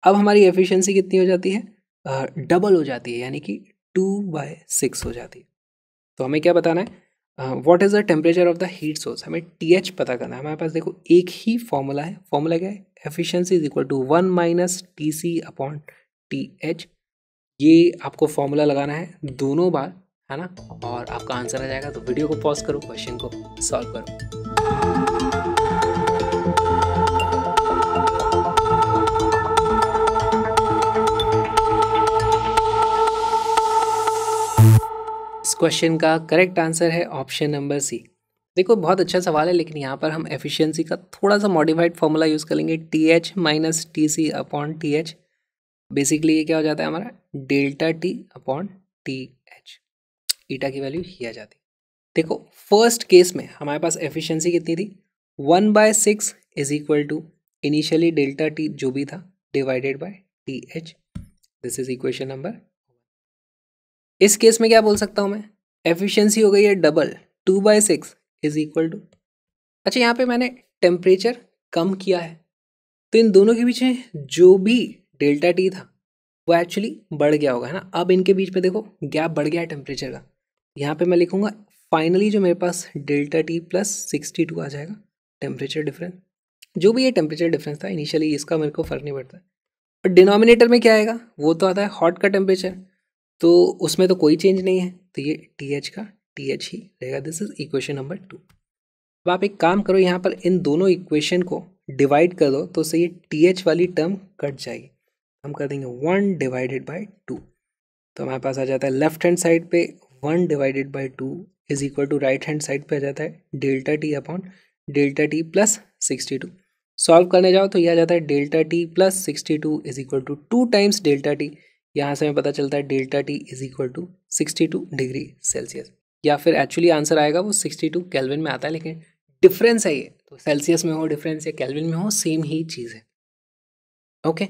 अब हमारी एफिशिएंसी कितनी हो जाती है डबल हो जाती है यानी कि टू बाय सिक्स हो जाती है तो हमें क्या बताना है what is the temperature of the heat source हमें टी एच पता करना है हमारे पास देखो एक ही फॉर्मूला है फॉर्मूला क्या है efficiency is equal to one minus T C upon T H ये आपको फॉर्मूला लगाना है दोनों बार है ना और आपका आंसर आ जाएगा तो वीडियो को पॉज करो क्वेश्चन को सॉल्व करो क्वेश्चन का करेक्ट आंसर है ऑप्शन नंबर सी देखो बहुत अच्छा सवाल है लेकिन यहाँ पर हम एफिशिएंसी का थोड़ा सा मॉडिफाइड फॉर्मूला यूज़ करेंगे T H minus T C upon T H basically ये क्या हो जाता है हमारा delta T upon T H eta की वैल्यू ही आ जाती देखो फर्स्ट केस में हमारे पास एफिशिएंसी कितनी थी one by six is equal to initially delta T जो भी था divided by T H this is equation number इस केस में क्या बोल सकता हूँ मैं एफिशिएंसी हो गई है double two by six is equal to अच्छा यहाँ पे मैंने टेम्परेचर कम किया है तो इन दोनों के बीच में जो भी डेल्टा टी था वो एक्चुअली बढ़ गया होगा है ना अब इनके बीच में देखो गैप बढ़ गया है टेम्परेचर का यहाँ पे मैं लिखूँगा फाइनली जो मेरे पास delta T plus sixty two आ जाएगा टेम्परेचर डिफरेंस जो भी ये टेम्परेचर डिफरेंस था इनिशियली इसका मेरे को फ़र्क नहीं पड़ता और डिनोमिनेटर में क्या आएगा वो तो आता है हॉट का टेम्परेचर तो उसमें तो कोई चेंज नहीं है तो ये टी एच का टी एच ही रहेगा this is equation number two अब आप एक काम करो यहाँ पर इन दोनों इक्वेशन को डिवाइड कर दो तो उससे ये टी एच वाली टर्म कट जाएगी हम कर देंगे वन डिवाइडेड बाई टू तो हमारे पास आ जाता है लेफ्ट हैंड साइड पे one divided by two is equal to right hand side पे आ जाता है delta T upon delta T plus sixty two solve करने जाओ तो यह आ जाता है delta T plus sixty two is equal to two times delta T यहाँ से हमें पता चलता है delta T is equal to sixty two degree Celsius या फिर एक्चुअली आंसर आएगा वो सिक्सटी टू कैलविन में आता है लेकिन डिफरेंस है ये तो सेल्सियस में हो डिफरेंस या कैलविन में हो सेम ही चीज़ है ओके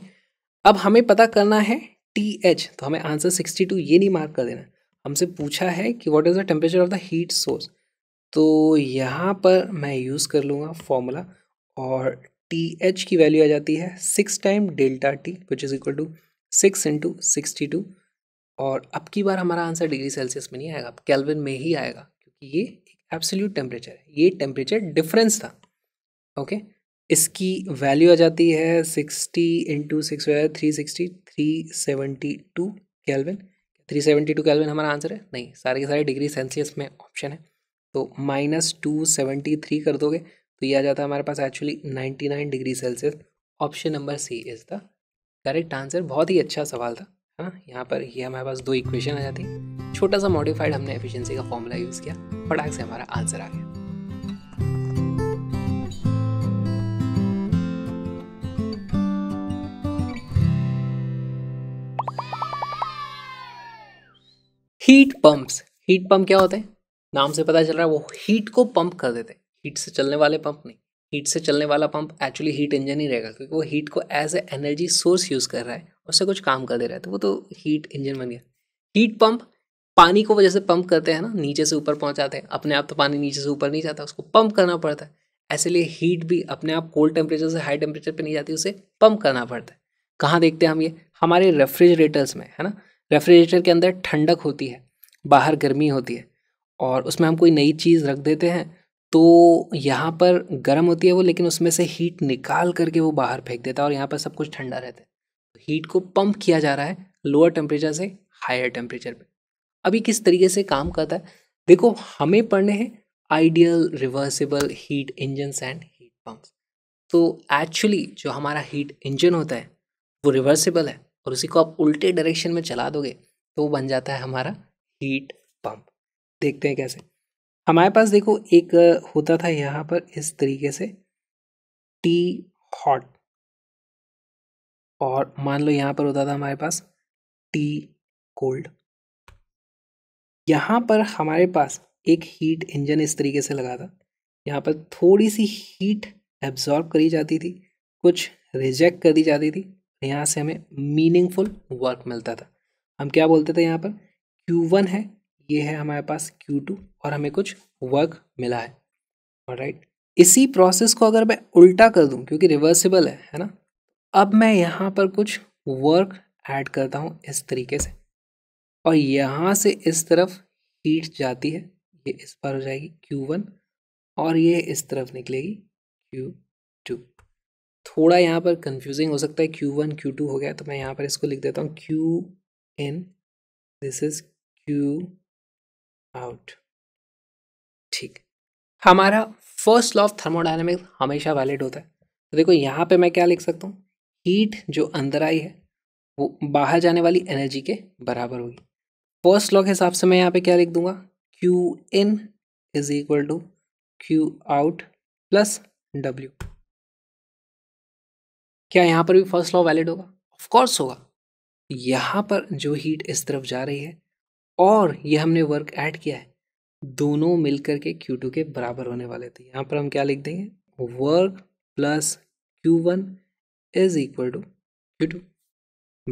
अब हमें पता करना है टी एच तो हमें आंसर सिक्सटी टू ये नहीं मार्क कर देना हमसे पूछा है कि what is the temperature of the heat source तो यहाँ पर मैं यूज़ कर लूँगा फॉर्मूला और टी एच की वैल्यू आ जाती है six time delta T which is equal to six into sixty two और अब की बार हमारा आंसर डिग्री सेल्सियस में नहीं आएगा कैलविन में ही आएगा क्योंकि ये एक एब्सोल्यूट टेम्परेचर है ये टेम्परेचर डिफरेंस था ओके इसकी वैल्यू आ जाती है sixty into six three sixty three seventy two kelvin three seventy two kelvin हमारा आंसर है नहीं सारे के सारे डिग्री सेल्सियस में ऑप्शन है तो माइनस टू सेवेंटी थ्री कर दोगे तो ये आ जाता है हमारे पास actually ninety nine degree Celsius option number C is the correct answer बहुत ही अच्छा सवाल था है ना यहाँ पर ये हमारे पास दो इक्वेशन आ जाती छोटा सा मॉडिफाइड हमने एफिशिएंसी का फॉर्मूला यूज़ किया फटाक से हमारा आंसर आ गया हीट पंप्स हीट पंप क्या होते हैं नाम से पता चल रहा है वो हीट को पंप कर देते हैं हीट से चलने वाले पंप नहीं हीट से चलने वाला पंप एक्चुअली हीट इंजन ही रहेगा क्योंकि वो हीट को as a energy source use कर रहा है उससे कुछ काम कर दे रहा है तो वो तो हीट इंजन बन गया हीट पंप पानी को वजह से पंप करते हैं ना नीचे से ऊपर पहुंचाते हैं अपने आप तो पानी नीचे से ऊपर नहीं जाता उसको पंप करना पड़ता है ऐसे लिए हीट भी अपने आप कोल्ड टेम्परेचर से हाई टेम्परेचर पर नहीं जाती उसे पंप करना पड़ता है कहाँ देखते हैं हम ये हमारे रेफ्रिजरेटर्स में है ना रेफ्रिजरेटर के अंदर ठंडक होती है बाहर गर्मी होती है और उसमें हम कोई नई चीज़ रख देते हैं तो यहाँ पर गर्म होती है वो लेकिन उसमें से हीट निकाल करके वो बाहर फेंक देता है और यहाँ पर सब कुछ ठंडा रहता है हीट को पंप किया जा रहा है लोअर टेम्परेचर से हायर टेम्परेचर पर अभी किस तरीके से काम करता है देखो हमें पढ़ने हैं ideal reversible heat engine and heat pump तो एक्चुअली जो हमारा हीट इंजन होता है वो रिवर्सिबल है और उसी को आप उल्टे डायरेक्शन में चला दोगे तो वो बन जाता है हमारा हीट पंप देखते हैं कैसे हमारे पास देखो एक होता था यहाँ पर इस तरीके से टी हॉट और मान लो यहाँ पर होता था हमारे पास टी कोल्ड यहाँ पर हमारे पास एक हीट इंजन इस तरीके से लगा था यहाँ पर थोड़ी सी हीट एब्जॉर्ब करी जाती थी कुछ रिजेक्ट कर दी जाती थी यहाँ से हमें मीनिंगफुल वर्क मिलता था हम क्या बोलते थे यहाँ पर Q1 है ये है हमारे पास Q2 और हमें कुछ वर्क मिला है राइट इसी प्रोसेस को अगर मैं उल्टा कर दूं क्योंकि रिवर्सिबल है है ना अब मैं यहाँ पर कुछ वर्क ऐड करता हूँ इस तरीके से और यहाँ से इस तरफ हीट जाती है ये इस पर हो जाएगी Q1 और ये इस तरफ निकलेगी Q2 थोड़ा यहाँ पर कंफ्यूजिंग हो सकता है Q1 Q2 हो गया तो मैं यहाँ पर इसको लिख देता हूँ Q in this is Q out ठीक हमारा फर्स्ट लॉ ऑफ थर्मोडाइनमिक्स हमेशा वैलिड होता है तो देखो यहाँ पे मैं क्या लिख सकता हूँ हीट जो अंदर आई है वो बाहर जाने वाली एनर्जी के बराबर होगी फर्स्ट लॉ के हिसाब से मैं यहाँ पे क्या लिख दूंगा Q in is equal to Q out plus W क्या यहाँ पर भी फर्स्ट लॉ वैलिड होगा ऑफकोर्स होगा यहाँ पर जो हीट इस तरफ जा रही है और ये हमने वर्क ऐड किया है दोनों मिलकर के क्यू टू के बराबर होने वाले थे यहाँ पर हम क्या लिख देंगे work plus Q one is equal to Q two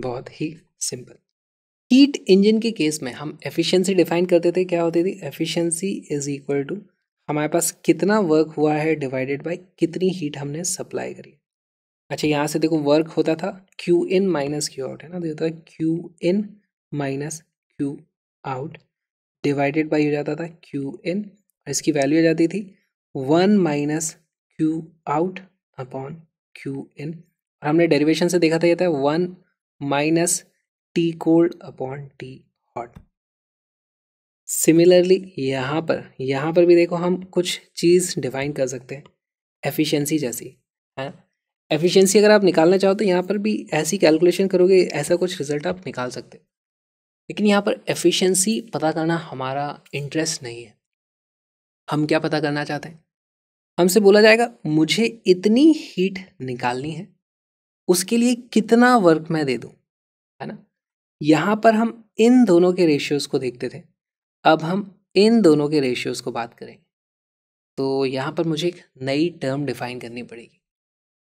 बहुत ही सिंपल हीट इंजन के केस में हम एफिशिएंसी डिफाइन करते थे क्या होती थी एफिशिएंसी इज इक्वल टू हमारे पास कितना वर्क हुआ है डिवाइडेड बाय कितनी हीट हमने सप्लाई करी अच्छा यहाँ से देखो वर्क होता था Q in minus Q out है ना तो है Q in minus Q out divided by हो जाता था क्यू इन इसकी वैल्यू आ जाती थी one minus Q out upon Q in और हमने डेरिवेशन से देखा था यह था one minus T cold upon T hot similarly यहाँ पर यहाँ पर भी देखो हम कुछ चीज़ डिफाइन कर सकते हैं एफिशिएंसी जैसी है एफिशिएंसी अगर आप निकालना चाहो तो यहाँ पर भी ऐसी कैलकुलेशन करोगे ऐसा कुछ रिजल्ट आप निकाल सकते हैं लेकिन यहाँ पर एफिशिएंसी पता करना हमारा इंटरेस्ट नहीं है हम क्या पता करना चाहते हैं हमसे बोला जाएगा मुझे इतनी हीट निकालनी है उसके लिए कितना वर्क मैं दे दूँ है ना यहाँ पर हम इन दोनों के रेशियोज़ को देखते थे अब हम इन दोनों के रेशियोज़ को बात करेंगे तो यहाँ पर मुझे एक नई टर्म डिफाइन करनी पड़ेगी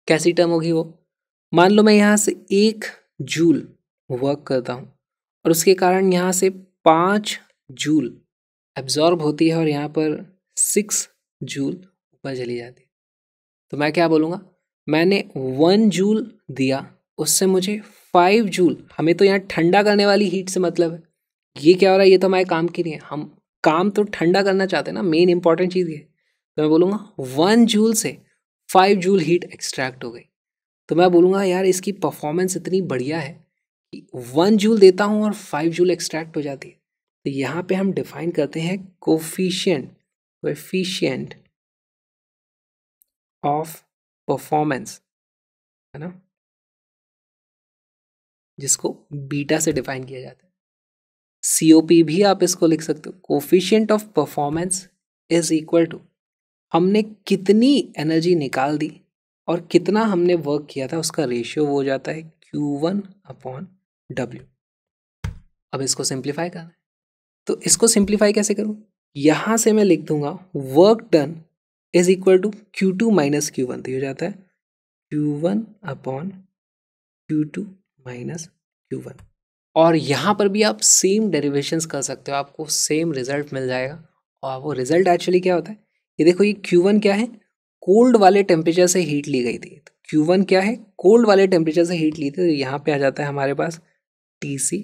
कैसी टर्म होगी वो मान लो मैं यहाँ से एक जूल वर्क करता हूँ और उसके कारण यहाँ से पाँच जूल एब्जॉर्ब होती है और यहाँ पर सिक्स जूल ऊपर चली जाती है तो मैं क्या बोलूँगा मैंने वन जूल दिया उससे मुझे फाइव जूल हमें तो यहाँ ठंडा करने वाली हीट से मतलब है ये क्या हो रहा है ये तो हमारे काम की नहीं है हम काम तो ठंडा करना चाहते हैं ना मेन इंपॉर्टेंट चीज़ ये तो मैं बोलूँगा वन जूल से फाइव जूल हीट एक्सट्रैक्ट हो गई तो मैं बोलूँगा यार इसकी परफॉर्मेंस इतनी बढ़िया है वन जूल देता हूँ और फाइव जूल एक्सट्रैक्ट हो जाती है तो यहाँ पे हम डिफाइन करते हैं कोफिशियंट कोफिशियंट ऑफ परफॉर्मेंस है ना जिसको बीटा से डिफाइन किया जाता है सी भी आप इसको लिख सकते हो coefficient of performance is equal to हमने कितनी एनर्जी निकाल दी और कितना हमने वर्क किया था उसका रेशियो वो हो जाता है क्यू वन अपॉन डब्ल्यू अब इसको सिंप्लीफाई करना है तो इसको सिंप्लीफाई कैसे करूँ यहां से मैं लिख दूंगा work done is equal to Q two minus Q one तो ये हो जाता है Q one upon Q two minus Q one और यहाँ पर भी आप सेम डेरिवेशन कर सकते हो आपको सेम रिजल्ट मिल जाएगा और वो रिजल्ट एक्चुअली क्या होता है ये देखो ये क्यू वन क्या है कोल्ड वाले टेम्परेचर से हीट ली गई थी क्यू तो वन क्या है कोल्ड वाले टेम्परेचर से हीट ली थी तो यहाँ पे आ जाता है हमारे पास टी सी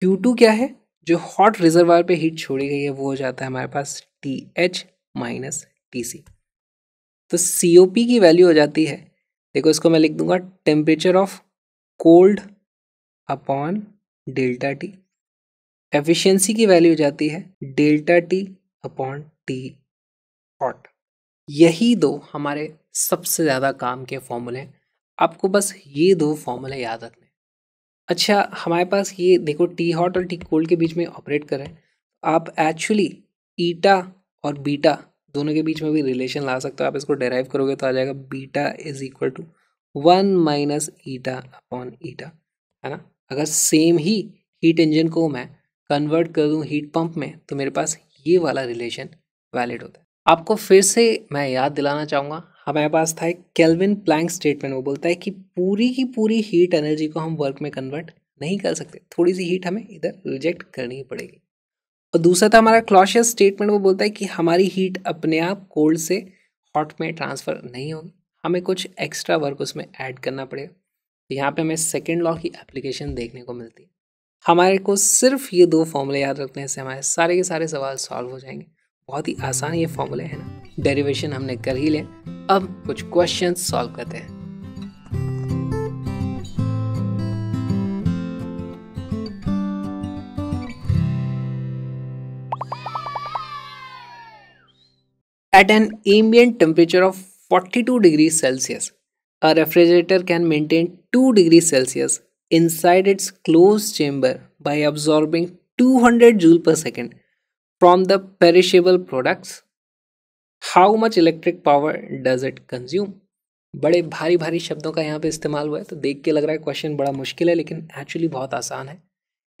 क्यू टू क्या है जो हॉट रिजर्वर पे हीट छोड़ी गई है वो हो जाता है हमारे पास T H minus T C तो सी ओ पी की वैल्यू हो जाती है देखो इसको मैं लिख दूंगा temperature of cold upon delta T efficiency की वैल्यू हो जाती है delta T upon T hot यही दो हमारे सबसे ज़्यादा काम के फॉर्मूले हैं आपको बस ये दो फॉर्मूले याद रखने अच्छा हमारे पास ये देखो टी हॉट और टी कोल्ड के बीच में ऑपरेट करें आप एक्चुअली ईटा और बीटा दोनों के बीच में भी रिलेशन ला सकते हो आप इसको डेराइव करोगे तो आ जाएगा beta is equal to one minus eta upon eta है ना अगर सेम ही हीट इंजन को मैं कन्वर्ट कर दूँ हीट पंप में तो मेरे पास ये वाला रिलेशन वैलिड होता है आपको फिर से मैं याद दिलाना चाहूँगा हमारे पास था एक केल्विन प्लैंक स्टेटमेंट वो बोलता है कि पूरी की पूरी हीट एनर्जी को हम वर्क में कन्वर्ट नहीं कर सकते थोड़ी सी हीट हमें इधर रिजेक्ट करनी पड़ेगी और दूसरा था हमारा क्लॉशियस स्टेटमेंट वो बोलता है कि हमारी हीट अपने आप कोल्ड से हॉट में ट्रांसफ़र नहीं होगी हमें कुछ एक्स्ट्रा वर्क उसमें ऐड करना पड़ेगा तो यहाँ पे हमें सेकेंड लॉ की एप्लीकेशन देखने को मिलती है हमारे को सिर्फ ये दो फॉर्मूले याद रखने से हमारे सारे के सारे सवाल सॉल्व हो जाएंगे बहुत ही आसान ये फॉर्मूले है ना डेरिवेशन हमने कर ही ले अब कुछ क्वेश्चन सॉल्व करते हैं at an ambient temperature of 42 degree Celsius a refrigerator can maintain 2 degree Celsius inside its close chamber by absorbing 200 joule per second from the perishable products how much electric power does it consume बड़े भारी भारी शब्दों का यहाँ पे इस्तेमाल हुआ है तो देख के लग रहा है क्वेश्चन बड़ा मुश्किल है लेकिन एक्चुअली बहुत आसान है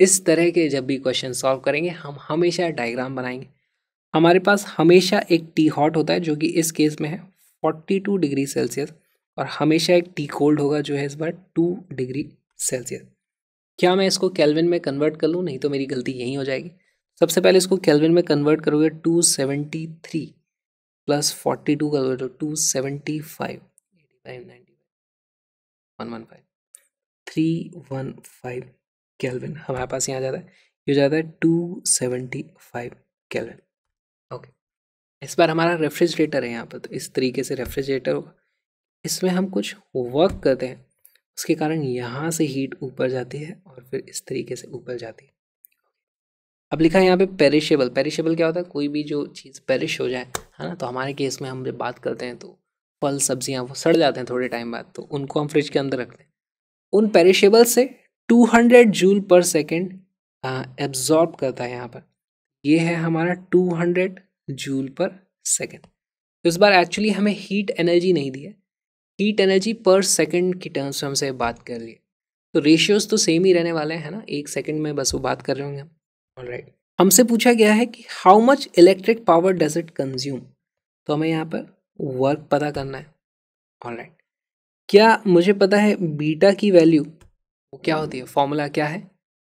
इस तरह के जब भी क्वेश्चन सॉल्व करेंगे हम हमेशा डायग्राम बनाएंगे हमारे पास हमेशा एक टी हॉट होता है जो कि इस केस में है फोर्टी टू डिग्री सेल्सियस और हमेशा एक टी कोल्ड होगा जो है इस बार टू डिग्री सेल्सियस क्या मैं इसको कैलविन में कन्वर्ट कर लूँ नहीं तो मेरी गलती यहीं हो जाएगी सबसे पहले इसको कैलविन में कन्वर्ट करोगे 273 प्लस 42 करोगे तो one five three one five kelvin हमारे पास यहाँ जाता है ये जाता है 275 कैलविन ओके इस बार हमारा रेफ्रिजरेटर है यहाँ पर तो इस तरीके से रेफ्रिजरेटर होगा इसमें हम कुछ वर्क करते हैं उसके कारण यहाँ से हीट ऊपर जाती है और फिर इस तरीके से ऊपर जाती है अब लिखा है यहाँ पे पेरिशेबल पेरिशेबल क्या होता है कोई भी जो चीज़ पेरिश हो जाए है ना तो हमारे केस में हम जब बात करते हैं तो फल सब्जियाँ वो सड़ जाते हैं थोड़े टाइम बाद तो उनको हम फ्रिज के अंदर रखते हैं उन पेरिशेबल से 200 जूल पर सेकेंड एब्जॉर्ब करता है यहाँ पर ये है हमारा 200 जूल पर सेकेंड तो इस बार एक्चुअली हमें हीट एनर्जी नहीं दी है हीट एनर्जी पर सेकेंड की टर्म्स में हमसे बात कर लिए तो रेशियोज़ तो सेम ही रहने वाले हैं ना एक सेकेंड में बस वो बात कर रहे होंगे हम राइट right. हमसे पूछा गया है कि how much electric power does it consume तो हमें यहाँ पर वर्क पता करना है राइट right. क्या मुझे पता है बीटा की वैल्यू वो क्या होती है फॉर्मूला क्या है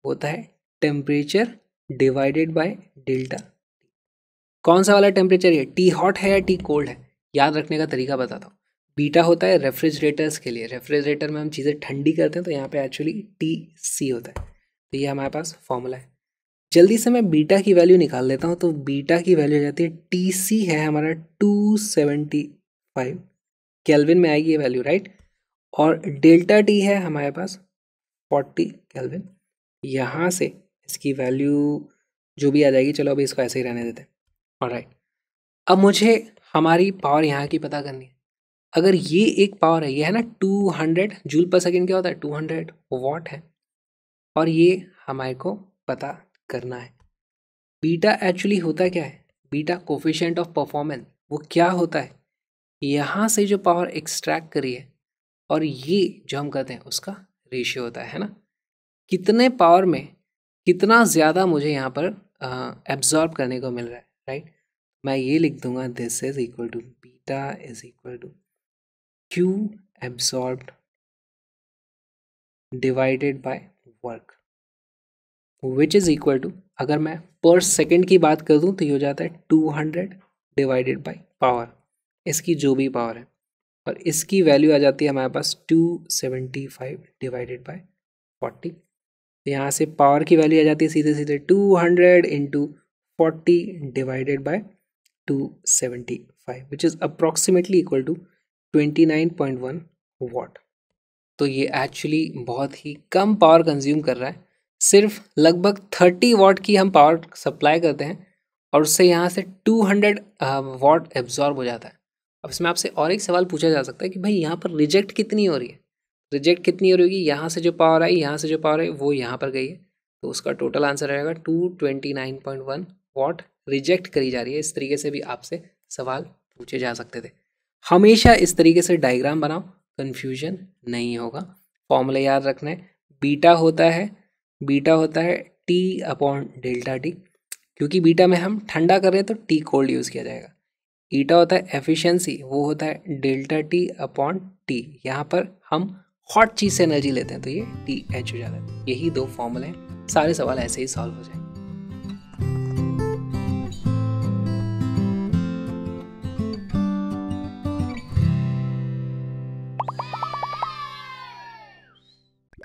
होता है टेम्परेचर डिवाइडेड बाय डेल्टा कौन सा वाला टेम्परेचर है टी हॉट है या टी कोल्ड है याद रखने का तरीका बताता हूँ बीटा होता है रेफ्रिजरेटर्स के लिए रेफ्रिजरेटर में हम चीज़ें ठंडी करते हैं तो यहाँ पे एक्चुअली टी सी होता है तो ये हमारे पास फॉर्मूला है जल्दी से मैं बीटा की वैल्यू निकाल लेता हूँ तो बीटा की वैल्यू आ जाती है टी सी है हमारा टू सेवेंटी फाइव कैलविन में आएगी ये वैल्यू राइट और डेल्टा टी है हमारे पास फोर्टी कैलविन यहाँ से इसकी वैल्यू जो भी आ जाएगी चलो अभी इसको ऐसे ही रहने देते हैं और राइट अब मुझे हमारी पावर यहाँ की पता करनी है अगर ये एक पावर है ये है ना two hundred joule per second क्या होता है टू हंड्रेड वॉट है और ये हमारे को पता करना है बीटा एक्चुअली होता क्या है बीटा कोफिशेंट ऑफ परफॉर्मेंस वो क्या होता है यहाँ से जो पावर एक्सट्रैक्ट करी है और ये जो हम कहते हैं उसका रेशियो होता है ना कितने पावर में कितना ज़्यादा मुझे यहाँ पर एब्जॉर्ब करने को मिल रहा है राइट मैं ये लिख दूंगा this is equal to beta is equal to Q absorb divided by work which is equal to अगर मैं पर सेकेंड की बात कर दूँ तो ये हो जाता है two hundred divided by power इसकी जो भी पावर है और इसकी वैल्यू आ जाती है हमारे पास two seventy five divided by forty तो यहाँ से पावर की वैल्यू आ जाती है सीधे सीधे two hundred into forty divided by two seventy five which is approximately equal to twenty nine point one watt तो ये एक्चुअली बहुत ही कम पावर कंज्यूम कर रहा है सिर्फ लगभग थर्टी वाट की हम पावर सप्लाई करते हैं और उससे यहाँ से टू हंड्रेड वाट एब्जॉर्ब हो जाता है अब इसमें आपसे और एक सवाल पूछा जा सकता है कि भाई यहाँ पर रिजेक्ट कितनी हो रही है रिजेक्ट कितनी हो रही होगी यहाँ से जो पावर आई यहाँ से जो पावर आई वो यहाँ पर गई है तो उसका टोटल आंसर रहेगा two twenty nine point one watt reject करी जा रही है इस तरीके से भी आपसे सवाल पूछे जा सकते थे हमेशा इस तरीके से डायग्राम बनाओ कन्फ्यूजन नहीं होगा फॉर्मूला याद रखना है बीटा होता है बीटा होता है टी अपॉन डेल्टा टी क्योंकि बीटा में हम ठंडा कर रहे हैं तो टी कोल्ड यूज़ किया जाएगा ईटा होता है एफिशिएंसी वो होता है डेल्टा टी अपॉन टी यहाँ पर हम हॉट चीज़ से एनर्जी लेते हैं तो ये टी एच हो जाता है यही दो फॉर्मूले हैं सारे सवाल ऐसे ही सॉल्व हो जाएंगे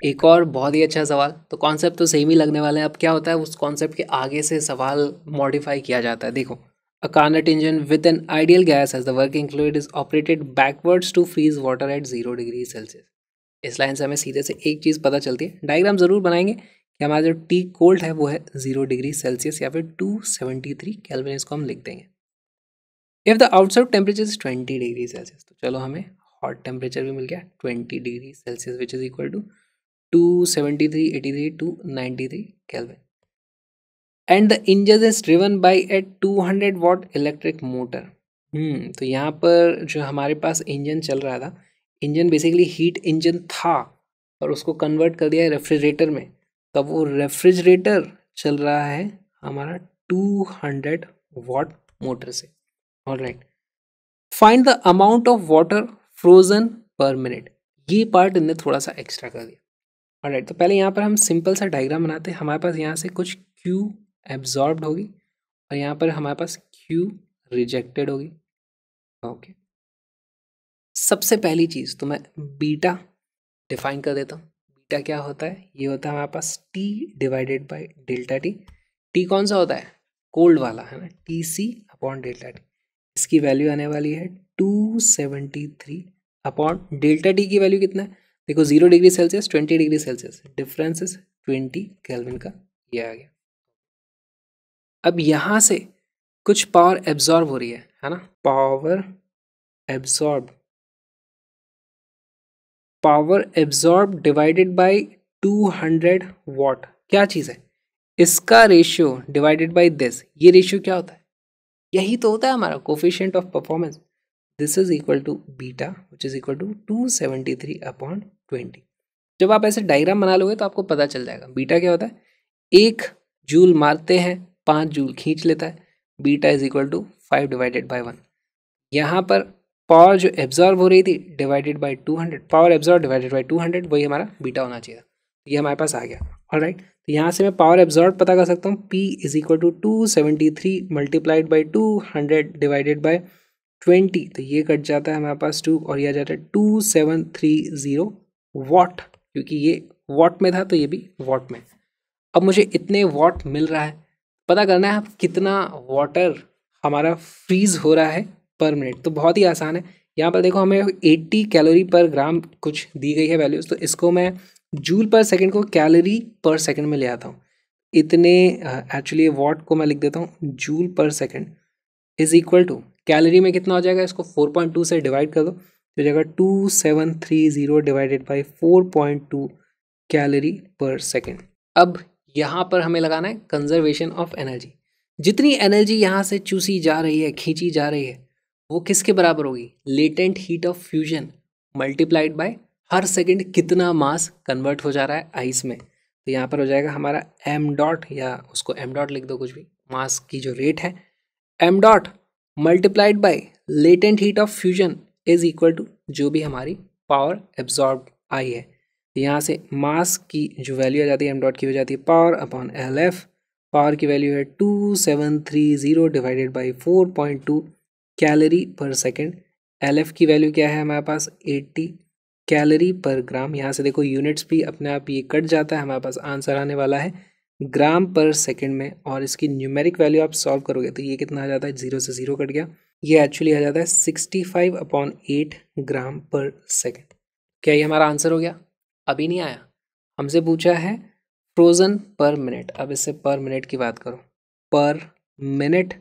एक और बहुत ही अच्छा सवाल तो कॉन्सेप्ट तो सेम ही लगने वाला है अब क्या होता है उस कॉन्सेप्ट के आगे से सवाल मॉडिफाई किया जाता है देखो a Carnot engine with an ideal gas as the working fluid is operated backwards to freeze water at zero degree Celsius इस लाइन से हमें सीधे से एक चीज़ पता चलती है डायग्राम ज़रूर बनाएंगे कि हमारा जो टी कोल्ड है वो है जीरो डिग्री सेल्सियस या फिर टू सेवेंटी थ्री कैलविन इसको हम लिख देंगे if the outside temperature is twenty degree Celsius तो चलो हमें हॉट टेम्परेचर भी मिल गया twenty degree Celsius which is equal to two seventy three eighty three two ninety three and the engine is driven by a two hundred watt electric motor तो यहाँ पर जो हमारे पास इंजन चल रहा था इंजन बेसिकली हीट इंजन था और उसको कन्वर्ट कर दिया है रेफ्रिजरेटर में तो वो रेफ्रिजरेटर चल रहा है हमारा टू हंड्रेड वॉट मोटर से all right find the amount of water frozen per minute ये पार्ट इनने थोड़ा सा एक्स्ट्रा कर दिया और राइट तो पहले यहाँ पर हम सिंपल सा डायग्राम बनाते हैं हमारे पास यहाँ से कुछ क्यू एब्जॉर्ब होगी और यहाँ पर हमारे पास क्यू रिजेक्टेड होगी ओके सबसे पहली चीज़ तो मैं बीटा डिफाइन कर देता हूँ बीटा क्या होता है ये होता है हमारे पास T divided by delta T T कौन सा होता है कोल्ड वाला है ना T C upon delta T इसकी वैल्यू आने वाली है two seventy three upon delta T की वैल्यू कितना है देखो zero degree Celsius twenty degree Celsius differences twenty kelvin का ये आ गया अब यहाँ से कुछ पावर एब्जॉर्ब हो रही है है ना power absorb power absorb divided by 200 watt क्या चीज़ है इसका रेशियो डिवाइडेड बाय दिस ये रेशियो क्या होता है यही तो होता है हमारा coefficient of performance this is equal to beta which is equal to 273 upon twenty जब आप ऐसे डायग्राम बना लोगे तो आपको पता चल जाएगा बीटा क्या होता है एक जूल मारते हैं पाँच जूल खींच लेता है beta is equal to five divided by one यहाँ पर पावर जो एब्जॉर्व हो रही थी divided by two hundred power absorb divided by two hundred वही हमारा बीटा होना चाहिए ये हमारे पास आ गया और राइट तो यहाँ से मैं पावर एब्जॉर्व पता कर सकता हूँ P is equal to two seventy three multiplied by two hundred divided by twenty तो ये कट जाता है हमारे पास टू और यह आ जाता है two seven three zero watt क्योंकि ये वॉट में था तो ये भी वॉट में अब मुझे इतने वॉट मिल रहा है पता करना है कितना वाटर हमारा फ्रीज हो रहा है पर मिनट तो बहुत ही आसान है यहाँ पर देखो हमें 80 कैलोरी पर ग्राम कुछ दी गई है वैल्यूज तो इसको मैं जूल पर सेकंड को कैलोरी पर सेकंड में ले आता हूँ इतने एक्चुअली वॉट को मैं लिख देता हूँ joule per second is equal to calorie में कितना हो जाएगा इसको 4.2 से डिवाइड कर दो जो तो जाएगा two seven three zero divided by four point two calorie per second अब यहाँ पर हमें लगाना है कंजर्वेशन ऑफ एनर्जी जितनी एनर्जी यहाँ से चूसी जा रही है खींची जा रही है वो किसके बराबर होगी latent heat of fusion multiplied by हर सेकंड कितना मास कन्वर्ट हो जा रहा है आइस में तो यहाँ पर हो जाएगा हमारा एम डॉट या उसको एम डॉट लिख दो कुछ भी मास की जो रेट है M dot multiplied by latent heat of fusion is equal to जो भी हमारी पावर एब्जॉर्ब आई है तो यहाँ से मास की जो वैल्यू आ जाती है एम डॉट की हो जाती है power upon L F power की वैल्यू है two seven three zero divided by four point two calorie per second L F की वैल्यू क्या है हमारे पास एट्टी कैलरी पर ग्राम यहाँ से देखो यूनिट्स भी अपने आप ये कट जाता है हमारे पास आंसर आने वाला है ग्राम पर सेकेंड में और इसकी न्यूमेरिक वैल्यू आप सॉल्व करोगे तो ये कितना आ जाता है जीरो से ज़ीरो कट गया ये एक्चुअली आ जाता है sixty five upon eight gram per second क्या ये हमारा आंसर हो गया अभी नहीं आया हमसे पूछा है फ्रोजन पर मिनट अब इससे पर मिनट की बात करो per minute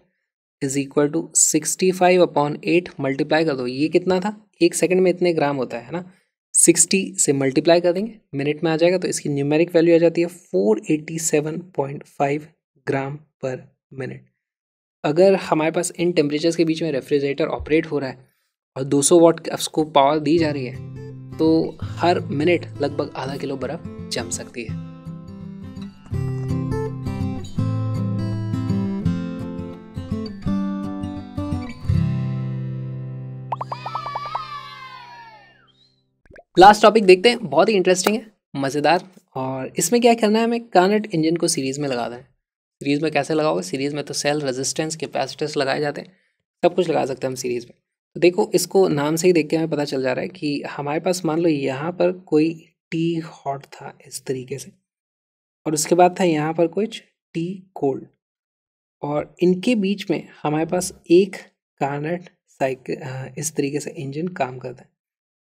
is equal to sixty five upon eight multiply कर दो ये कितना था एक सेकेंड में इतने ग्राम होता है ना सिक्सटी से मल्टीप्लाई कर देंगे मिनट में आ जाएगा तो इसकी न्यूमेरिक वैल्यू आ जाती है four eighty seven point five gram per minute अगर हमारे पास इन टेम्परेचर्स के बीच में रेफ्रिजरेटर ऑपरेट हो रहा है और 200 वॉट उसको पावर दी जा रही है तो हर मिनट लगभग आधा किलो बर्फ़ जम सकती है लास्ट टॉपिक देखते हैं बहुत ही इंटरेस्टिंग है मज़ेदार और इसमें क्या करना है हमें कानट इंजन को सीरीज़ में लगा दें सीरीज़ में कैसे लगाओगे सीरीज़ में तो सेल रेजिस्टेंस कैपेसिटर्स लगाए जाते हैं सब कुछ लगा सकते हैं हम सीरीज़ में तो देखो इसको नाम से ही देख के हमें पता चल जा रहा है कि हमारे पास मान लो यहाँ पर कोई टी हॉट था इस तरीके से और उसके बाद था यहाँ पर कुछ टी कोल्ड और इनके बीच में हमारे पास एक कार्नेट साइकिल इस तरीके से इंजन काम करता है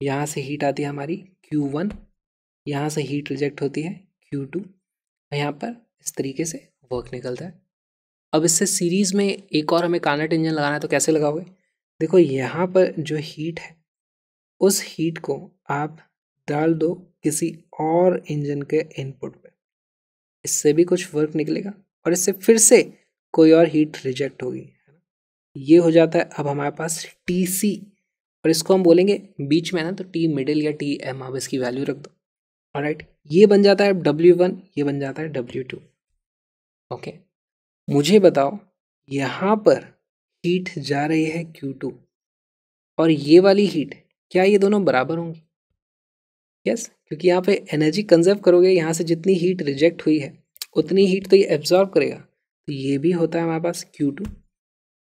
यहाँ से हीट आती है हमारी Q1 यहाँ से हीट रिजेक्ट होती है Q2 यहाँ पर इस तरीके से वर्क निकलता है अब इससे सीरीज़ में एक और हमें कार्नेट इंजन लगाना है तो कैसे लगाओगे देखो यहाँ पर जो हीट है उस हीट को आप डाल दो किसी और इंजन के इनपुट पे इससे भी कुछ वर्क निकलेगा और इससे फिर से कोई और हीट रिजेक्ट होगी है ना ये हो जाता है अब हमारे पास टी सी और इसको हम बोलेंगे बीच में ना तो टी मिडिल या टी एम आप इसकी वैल्यू रख दो राइट ये बन जाता है डब्ल्यू वन ये बन जाता है डब्ल्यू टू ओके मुझे बताओ यहाँ पर हीट जा रही है Q2 और ये वाली हीट क्या ये दोनों बराबर होंगी यस yes, क्योंकि यहाँ पे एनर्जी कंजर्व करोगे यहाँ से जितनी हीट रिजेक्ट हुई है उतनी हीट तो ये एब्जॉर्ब करेगा तो ये भी होता है हमारे पास Q2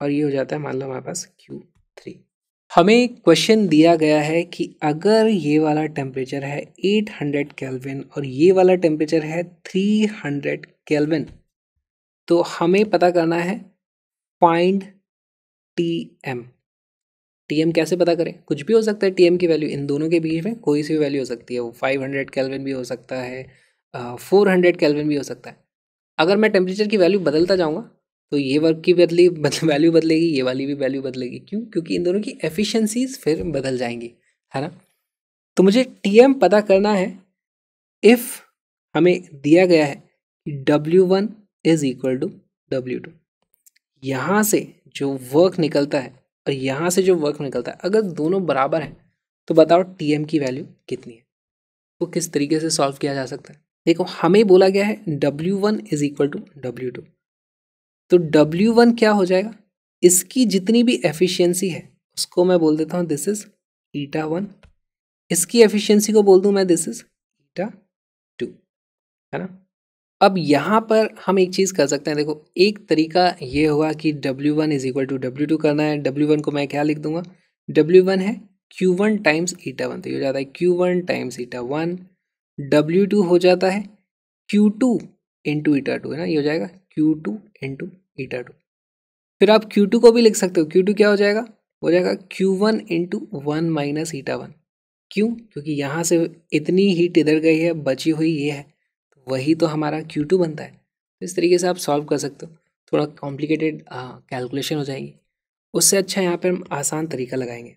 और ये हो जाता है मान लो हमारे पास Q3 हमें क्वेश्चन दिया गया है कि अगर ये वाला टेम्परेचर है 800 हंड्रेड और ये वाला टेम्परेचर है 300 हंड्रेड तो हमें पता करना है find T M T M कैसे पता करें कुछ भी हो सकता है टी एम की वैल्यू इन दोनों के बीच में कोई सी भी वैल्यू हो सकती है वो फाइव हंड्रेड कैलविन भी हो सकता है फोर हंड्रेड कैलविन भी हो सकता है अगर मैं टेम्परेचर की वैल्यू बदलता जाऊँगा तो ये वर्क की बदली वैल्यू [laughs] मतलब बदलेगी ये वाली भी वैल्यू बदलेगी क्यों क्योंकि इन दोनों की एफिशिएंसीज फिर बदल जाएंगी है ना तो मुझे टी एम पता करना है इफ़ हमें दिया गया है W one is equal to W two यहाँ से जो वर्क निकलता है और यहाँ से जो वर्क निकलता है अगर दोनों बराबर हैं तो बताओ टी एम की वैल्यू कितनी है वो तो किस तरीके से सॉल्व किया जा सकता है देखो हमें बोला गया है W one is equal to W two तो डब्ल्यू वन क्या हो जाएगा इसकी जितनी भी एफिशिएंसी है उसको मैं बोल देता हूँ दिस इज ईटा वन इसकी एफिशिएंसी को बोल दूँ मैं दिस इज ईटा टू है ना अब यहाँ पर हम एक चीज़ कर सकते हैं देखो एक तरीका ये हुआ कि W1 one is equal to W करना है W1 को मैं क्या लिख दूंगा W1 है Q1 one times eta one तो ये हो जाता है Q1 one times eta one W हो जाता है Q2 two into eta to है ना ये हो जाएगा Q2 two into eta to फिर आप Q2 को भी लिख सकते हो Q2 क्या हो जाएगा हो जाएगा Q1 one into one minus eta one क्यों क्योंकि यहाँ से इतनी हीट इधर गई है बची हुई ये है वही तो हमारा क्यू टू बनता है तो इस तरीके से आप सॉल्व कर सकते हो थोड़ा कॉम्प्लिकेटेड कैलकुलेशन हो जाएगी उससे अच्छा यहाँ पर हम आसान तरीका लगाएंगे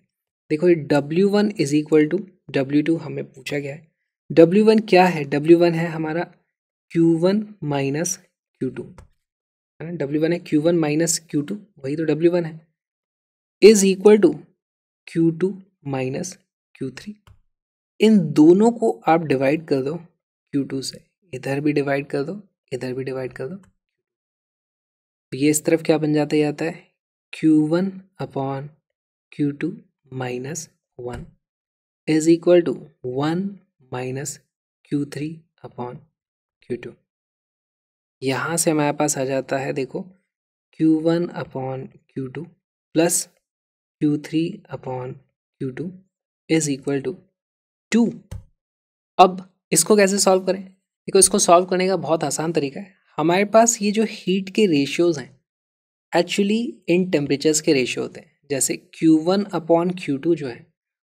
देखो ये W one is equal to W two हमें पूछा गया है डब्ल्यू वन क्या है डब्ल्यू वन है हमारा Q one minus Q two है ना डब्ल्यू वन है Q one minus Q two वही तो डब्ल्यू वन है is equal to Q two minus Q three इन दोनों को आप डिवाइड कर दो क्यू टू से इधर भी डिवाइड कर दो इधर भी डिवाइड कर दो तो ये इस तरफ क्या बन जाता जाता है Q one upon Q two minus one is equal to one minus Q three upon Q two यहाँ से हमारे पास आ जाता है देखो Q one upon Q two plus Q three upon Q two is equal to two अब इसको कैसे सॉल्व करें देखो इसको सॉल्व करने का बहुत आसान तरीका है हमारे पास ये जो हीट के रेशियोज़ हैं एक्चुअली इन टेम्परेचर्स के रेशियो होते हैं जैसे Q1 वन अपॉन क्यू जो है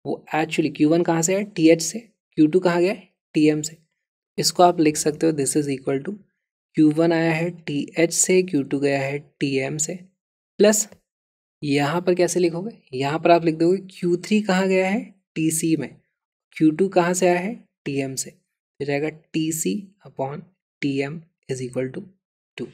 वो एक्चुअली Q1 वन कहाँ से है टी एच से Q2 टू कहाँ गया है टी एम से इसको आप लिख सकते हो this is equal to Q one आया है टी एच से क्यू टू गया है टी एम से प्लस यहाँ पर कैसे लिखोगे यहाँ पर आप लिख दोगे क्यू थ्री कहाँ गया है टी सी में क्यू टू कहाँ से आया है टी एम से जाएगा T C upon T M is equal to two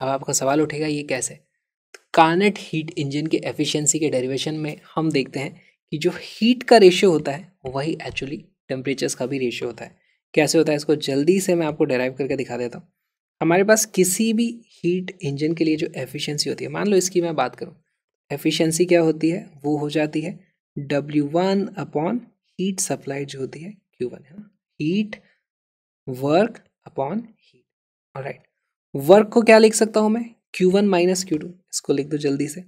अब आपका सवाल उठेगा ये कैसे तो कार्नेट हीट इंजन के एफिशिएंसी के डेरिवेशन में हम देखते हैं कि जो हीट का रेशियो होता है वही एक्चुअली टेम्परेचर्स का भी रेशियो होता है कैसे होता है इसको जल्दी से मैं आपको डेराइव करके दिखा देता हूँ हमारे पास किसी भी हीट इंजन के लिए जो एफिशिएंसी होती है मान लो इसकी मैं बात करूँ एफिशिएंसी क्या होती है वो हो जाती है W one upon heat supply जो होती है क्यू वन है ना heat work upon heat right work को क्या लिख सकता हूं मैं Q1 वन माइनस क्यू इसको लिख दो जल्दी से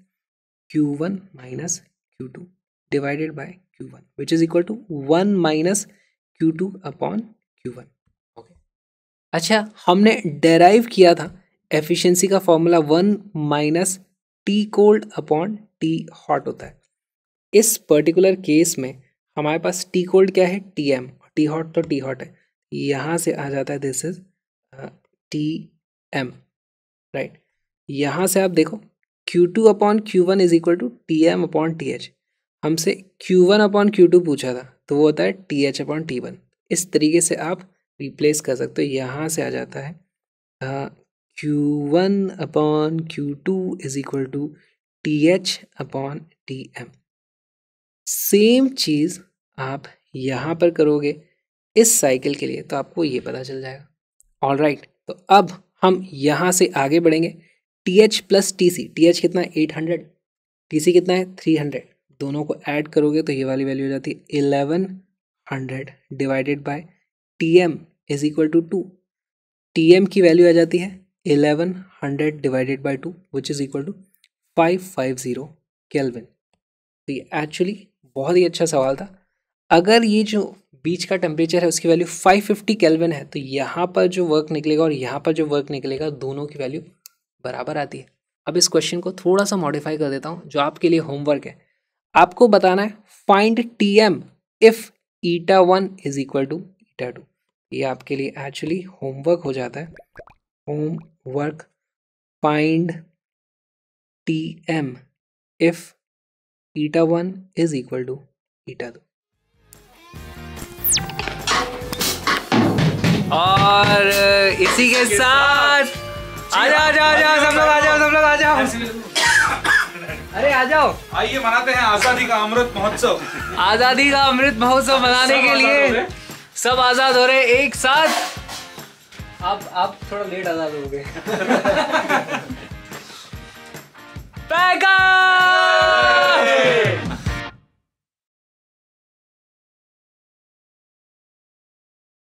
Q1 one minus Q two divided by Q one which is equal to one minus Q two upon Q one okay अच्छा हमने डेराइव किया था एफिशिएंसी का formula one minus T cold upon T hot होता है इस particular case में हमारे पास टी कोल्ड क्या है टी एम टी हॉट तो टी हॉट है यहाँ से आ जाता है this is T M right यहाँ से आप देखो Q two upon Q one is equal to T M upon T H हमसे Q one upon Q two पूछा था तो वो होता है T H upon T one इस तरीके से आप रिप्लेस कर सकते हो यहाँ से आ जाता है Q one upon Q two is equal to T H upon T M same चीज़ आप यहाँ पर करोगे इस साइकिल के लिए तो आपको ये पता चल जाएगा ऑल राइट right, तो अब हम यहाँ से आगे बढ़ेंगे T H plus T C T H कितना है एट हंड्रेड टी सी कितना है थ्री हंड्रेड दोनों को ऐड करोगे तो ये वाली वैल्यू हो जाती है eleven hundred divided by T M is equal to two T M की वैल्यू आ जाती है eleven hundred divided by two which is equal to five five zero kelvin तो ये एक्चुअली बहुत ही अच्छा सवाल था अगर ये जो बीच का टेम्परेचर है उसकी वैल्यू 550 फिफ्टी है तो यहाँ पर जो वर्क निकलेगा और यहाँ पर जो वर्क निकलेगा दोनों की वैल्यू बराबर आती है अब इस क्वेश्चन को थोड़ा सा मॉडिफाई कर देता हूँ जो आपके लिए होमवर्क है आपको बताना है find T M if eta one is equal to eta two ये आपके लिए एक्चुअली होमवर्क हो जाता है homework find T M if eta one is equal to eta two और इसी के साथ आ जाओ आ जाओ सब लोग आ जाओ सब लोग आ जाओ अरे आ जाओ आइए मनाते हैं आजादी का अमृत महोत्सव आजादी का अमृत महोत्सव मनाने के लिए सब आजाद हो रहे एक साथ आप आप थोड़ा लेट आजाद हो गए पैगा